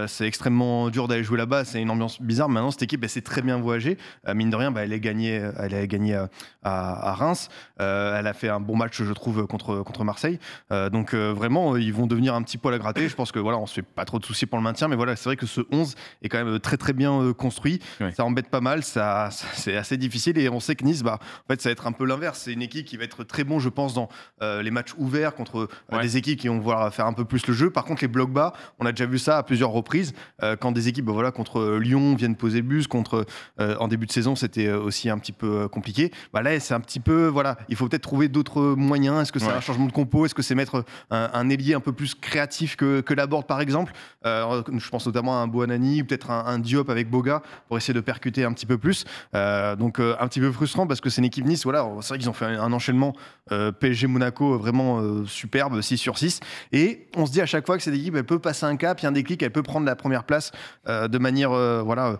c'est extrêmement dur d'aller jouer là-bas, c'est une ambiance bizarre. Maintenant, cette équipe, elle s'est très bien voyagée. mine de rien, bah, elle a gagné, elle a gagné à, Reims. elle a fait un bon match, je trouve, contre, contre Marseille. donc vraiment, ils vont devenir un petit poil à gratter. Je pense que voilà, on se fait pas trop de soucis pour le maintien, mais voilà, c'est vrai que ce 11 est quand euh, très très bien euh, construit. Ça embête pas mal, ça, c'est assez difficile et on sait que Nice, bah, en fait, ça va être un peu l'inverse. C'est une équipe qui va être très bon, je pense, dans euh, les matchs ouverts contre des équipes qui vont vouloir faire un peu plus le jeu. Par contre, les blocs bas, on a déjà vu ça à plusieurs reprises quand des équipes, bah, voilà, contre Lyon viennent poser le bus, contre en début de saison, c'était aussi un petit peu compliqué. Bah, là, c'est un petit peu, voilà, il faut peut-être trouver d'autres moyens. Est-ce que c'est un changement de compo Est-ce que c'est mettre un, ailier un peu plus créatif que, que la board, par exemple Je pense notamment à un Boanani ou peut-être un, Diop avec Boga pour essayer de percuter un petit peu plus. Euh, donc euh, un petit peu frustrant parce que c'est une équipe Nice, voilà, c'est vrai qu'ils ont fait un, enchaînement euh, PSG Monaco vraiment superbe, 6 sur 6. Et on se dit à chaque fois que cette équipe, elle peut passer un cap, y a un déclic, elle peut prendre la première place de manière voilà,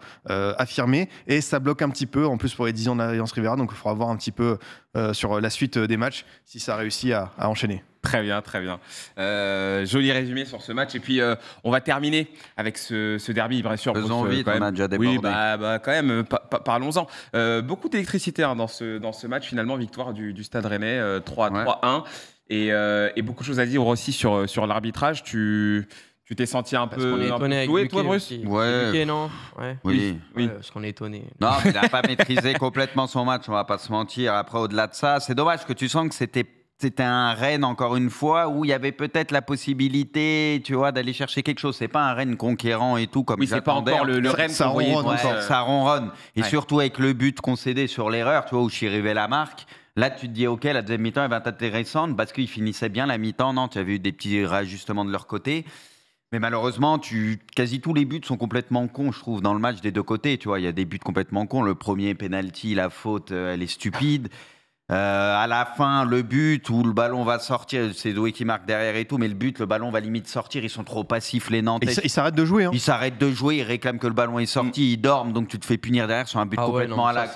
affirmée. Et ça bloque un petit peu, en plus pour les 10 ans de l'Alliance Rivera. Donc il faudra voir un petit peu sur la suite des matchs si ça réussit à enchaîner. Très bien, très bien. Euh, joli résumé sur ce match. Et puis, euh, on va terminer avec ce, derby, bien sûr. Faisons euh, on a déjà débordé. Oui, bah, bah quand même, parlons-en. beaucoup d'électricité hein, dans, ce, dans ce match, finalement, victoire du, Stade Rennais, 3-1. Et, beaucoup de choses à dire aussi sur, sur l'arbitrage. Tu... Tu t'es senti un peu. est étonné toi, Bruce non Oui. oui. parce qu'on est étonné. Non, il n'a pas maîtrisé complètement son match, on va pas se mentir. Après, au-delà de ça, c'est dommage que tu sens que c'était c'était un Rennes, encore une fois, où il y avait peut-être la possibilité, tu vois, d'aller chercher quelque chose. C'est pas un Rennes conquérant et tout, comme oui, c'est pas encore le, Rennes ça, ronronne, euh, ça ronronne. Et surtout avec le but concédé sur l'erreur, tu vois, où Chirivella la marque. Là, tu te dis, OK, la deuxième mi-temps, elle va être intéressante parce qu'ils finissaient bien la mi-temps. Non, tu avais eu des petits réajustements de leur côté. Mais malheureusement, tu, quasi tous les buts sont complètement cons, je trouve, dans le match des deux côtés. Tu vois, il y a des buts complètement cons. Le premier penalty, la faute, euh, elle est stupide. Euh, à la fin, le but où le ballon va sortir, c'est Doué qui marque derrière et tout, mais le but, le ballon va limite sortir. Ils sont trop passifs, les Nantais. Ils s'arrêtent de jouer. Hein. Ils s'arrêtent de jouer, ils réclament que le ballon est sorti, mm. ils dorment, donc tu te fais punir derrière sur un but ah complètement à la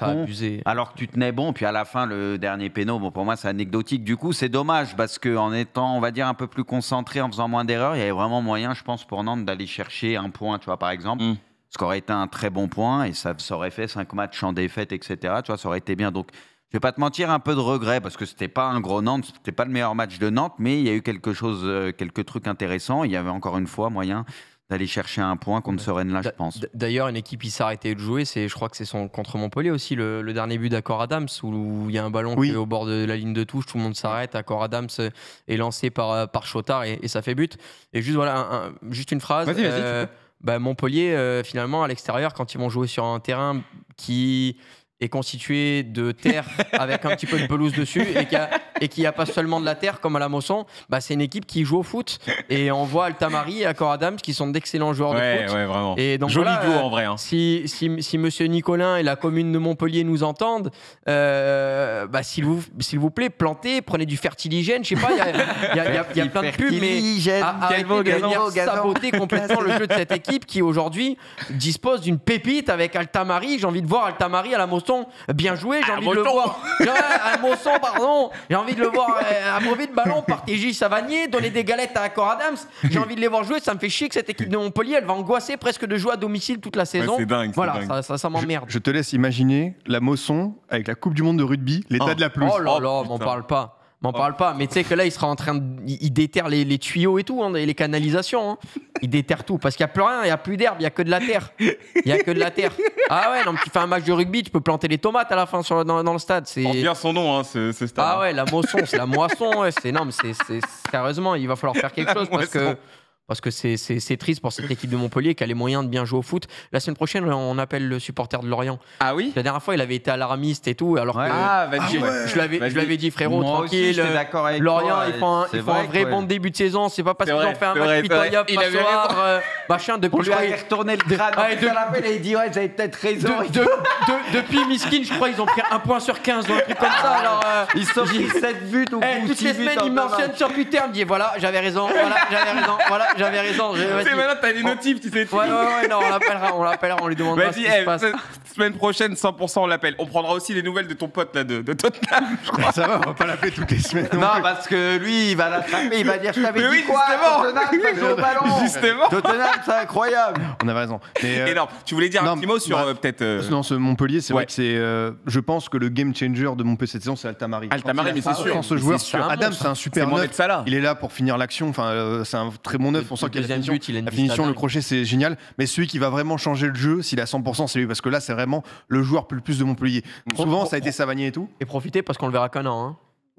Alors que tu tenais bon, puis à la fin, le dernier péno, bon, pour moi, c'est anecdotique. Du coup, c'est dommage parce qu'en étant, on va dire, un peu plus concentré, en faisant moins d'erreurs, il y avait vraiment moyen, je pense, pour Nantes d'aller chercher un point, tu vois, par exemple. Mm. Ce qui aurait été un très bon point et ça, aurait fait cinq matchs en défaite, etc. Tu vois, ça aurait été bien. Donc, je vais pas te mentir, un peu de regret parce que c'était pas un gros Nantes, c'était pas le meilleur match de Nantes, mais il y a eu quelque chose, euh, quelques trucs intéressants. Il y avait encore une fois moyen d'aller chercher un point contre là, je pense. D'ailleurs, une équipe qui s'arrêtait de jouer, c'est, je crois que c'est contre Montpellier aussi, le, dernier but d'Accor Adams où il y a un ballon qui est au bord de la ligne de touche, tout le monde s'arrête, Accor Adams euh, est lancé par euh, par Chotard et, ça fait but. Et juste voilà, juste une phrase. Bah, Montpellier, finalement, à l'extérieur, quand ils vont jouer sur un terrain qui est constitué de terre avec un petit peu de pelouse dessus et qui n'y a, pas seulement de la terre comme à la Mosson, bah c'est une équipe qui joue au foot. Et on voit Altamari et Accor Adams qui sont d'excellents joueurs de foot. Et donc, Joli voilà, en vrai. Hein. Si, si, monsieur Nicolin et la commune de Montpellier nous entendent, euh, bah, s'il vous, plaît, plantez, prenez du fertiligène. Je sais pas, il y a, y a, y a plein de pubs, mais arrêtez de venir saboter complètement le jeu de cette équipe qui aujourd'hui dispose d'une pépite avec Altamari. J'ai envie de voir Altamari à la Mosson bien joué, j'ai envie de le voir. à pardon, j'ai envie de le voir à euh, mauvais de ballon par TG Savanier, donner des galettes à Accor Adams. J'ai envie de les voir jouer, ça me fait chier que cette équipe de Montpellier, elle va angoisser presque de jouer à domicile toute la saison. c'est dingue. Voilà, ça, ça, ça m'emmerde. Je, te laisse imaginer la Mosson avec la Coupe du Monde de rugby, l'état oh. de la pluie. Oh là oh, là, oh, parle pas. M'en oh. parle pas, mais tu sais que là, il sera en train de. Il déterre les, tuyaux et tout, hein, les canalisations. Hein. Il déterre tout, parce qu'il n'y a plus rien, il n'y a plus d'herbe, il n'y a que de la terre. Il n'y a que de la terre. Ah ouais, non, tu fais un match de rugby, tu peux planter les tomates à la fin sur, dans, le stade. C'est bien son nom, hein, ce, stade. Ah hein. ouais, la moisson, c'est la moisson. Ouais, c'est énorme, c'est sérieusement, il va falloir faire quelque chose, parce que parce que c'est triste pour cette équipe de Montpellier qui a les moyens de bien jouer au foot. La semaine prochaine, on appelle le supporter de Lorient. Ah oui La dernière fois, il avait été alarmiste et tout, alors que ah, ben ah, je, ouais. je l'avais dit, frérot, tranquille. Aussi, Lorient, ils font un, ils font vrai, un vrai bon début de saison. C'est pas parce qu'ils ont fait un match pitoyable il avait soir, euh, machin, depuis. On lui ah, a retourné le crâne. il avait l'appel et il dit ouais, j'avais peut-être raison. depuis Miskin, je crois, ils ont pris un point sur 15 dans un truc comme ça. Alors, euh, ils sortent 7 buts ou eh, Toutes les semaines, ils mentionnent sur Twitter, ils me disent voilà, j'avais raison, voilà, j'avais raison, voilà j'avais raison. C'est maintenant, t'as des notifs, tu sais. Ouais, ouais, ouais, non, on l'appellera, on l'appellera, on lui demandera vas ce qui se eh, passe. Semaine prochaine, 100% on l'appelle. On prendra aussi les nouvelles de ton pote là de, de Tottenham. Je crois. ça va, on va pas l'appeler toutes les semaines. Non, parce que lui, il va l'attraper, il va dire Je t'avais dit oui, quoi Tottenham, Justement. Tottenham, c'est incroyable. On avait raison. Euh, tu voulais dire un petit mot sur bah, euh, peut-être. Euh, non, ce Montpellier, c'est vrai que c'est. je pense que le game changer de Montpellier cette saison, c'est Altamari. Altamari, mais c'est sûr. ce joueur, Adam, c'est un super neuf. Il est là pour finir l'action. Enfin, c'est un très bon neuf pour a la il la finition le crochet, c'est génial. Mais celui qui va vraiment changer le jeu, s'il est à 100%, c'est lui. Parce que là, c'est vraiment le joueur plus, plus de Montpellier. Souvent, ça a été Savanier et tout. Et profiter, parce qu'on le verra qu'un an. Hein.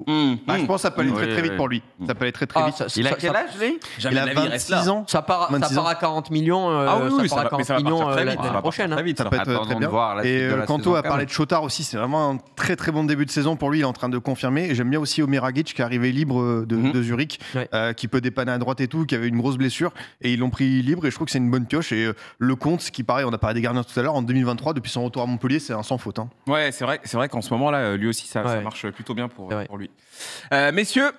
Mmh, bah, je mmh. pense que ça peut aller très très vite pour lui. Mmh. Ça peut aller très très ah, vite. il a quel âge lui Il a 26 ans. Ça part, à 40 millions. Euh, ah oui, ça part à 40 millions euh, l'année prochaine. Hein. ça peut être très bien. Et Kanto a parlé de Chotard aussi. C'est vraiment un très très bon début de saison pour lui. Il est en train de confirmer. j'aime bien aussi Omeragic qui est arrivé libre euh, de Zurich, qui peut dépanner à droite et tout, qui avait une grosse blessure. Et ils l'ont pris libre. Et je trouve que c'est une bonne pioche. Et le compte, ce qui paraît, on a parlé des gardiens tout à l'heure, en 2023, depuis son retour à Montpellier, c'est un sans faute. Hein. Ouais, c'est vrai qu'en ce moment-là, lui aussi, ça marche plutôt bien pour lui. Euh, messieurs,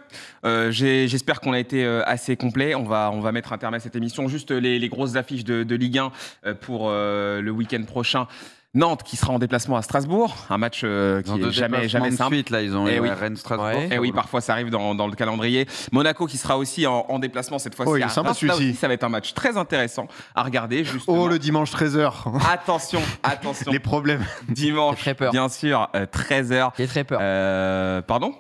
euh, j'espère qu'on a été euh, assez complet. On va, on va mettre un terme à cette émission. Juste les, grosses affiches de, Ligue 1 pour le week-end prochain. Nantes qui sera en déplacement à Strasbourg, un match qui n'est jamais, jamais simple. et eh eh oui. parfois ça arrive dans, le calendrier. Monaco qui sera aussi en, déplacement cette fois-ci. Oh, ça va être un match très intéressant à regarder. Oh, le dimanche 13h. Attention, attention. Les problèmes. Dimanche, très bien sûr, 13h. très peur. pardon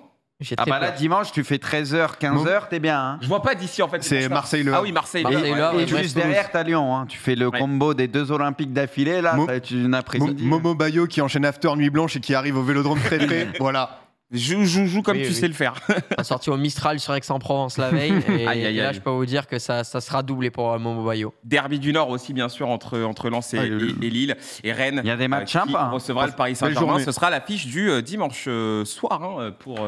ah bah là, dimanche, tu fais 13h, 15h, t'es bien. hein. Je vois pas d'ici en fait. C'est Marseille le. Ah oui, Marseille. Et- et juste derrière, t'as Lyon. hein. Tu fais le combo des deux Olympiques d'affilée, là, Mo- tu une Mo- Momo Bayo qui enchaîne After Nuit Blanche et qui arrive au vélodrome très. voilà. Joue, joue, joue comme tu sais le faire. On sorti au Mistral sur Aix-en-Provence la veille. Et, là, je peux vous dire que ça, ça sera doublé pour euh, Momo Bayo. Derby du Nord aussi, bien sûr, entre, entre Lens et, ah, Lille. Et Rennes. Il y a des matchs euh, hein. recevra le Paris Saint-Germain. Ce sera l'affiche du euh, dimanche soir hein, pour,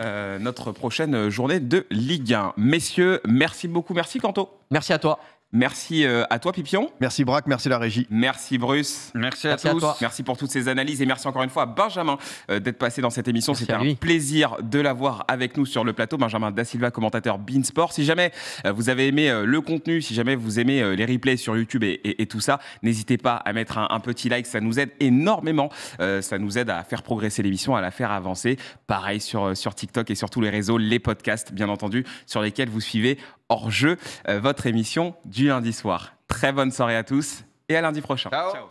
euh, notre prochaine journée de Ligue 1. Messieurs, merci beaucoup. Merci Kanto. Merci à toi. Merci euh, à toi, Pipion. Merci, Braque. Merci, la régie. Merci, Bruce. Merci, à tous. merci pour toutes ces analyses et merci encore une fois à Benjamin euh, d'être passé dans cette émission. C'était un plaisir de l'avoir avec nous sur le plateau. Benjamin Da Silva, commentateur Beansport. Si jamais euh, vous avez aimé le contenu, si jamais vous aimez les replays sur YouTube et, tout ça, n'hésitez pas à mettre un, petit like. Ça nous aide énormément. ça nous aide à faire progresser l'émission, à la faire avancer. Pareil sur, sur TikTok et sur tous les réseaux, les podcasts, bien entendu, sur lesquels vous suivez hors jeu, euh, votre émission du lundi soir. Très bonne soirée à tous et à lundi prochain. Ciao.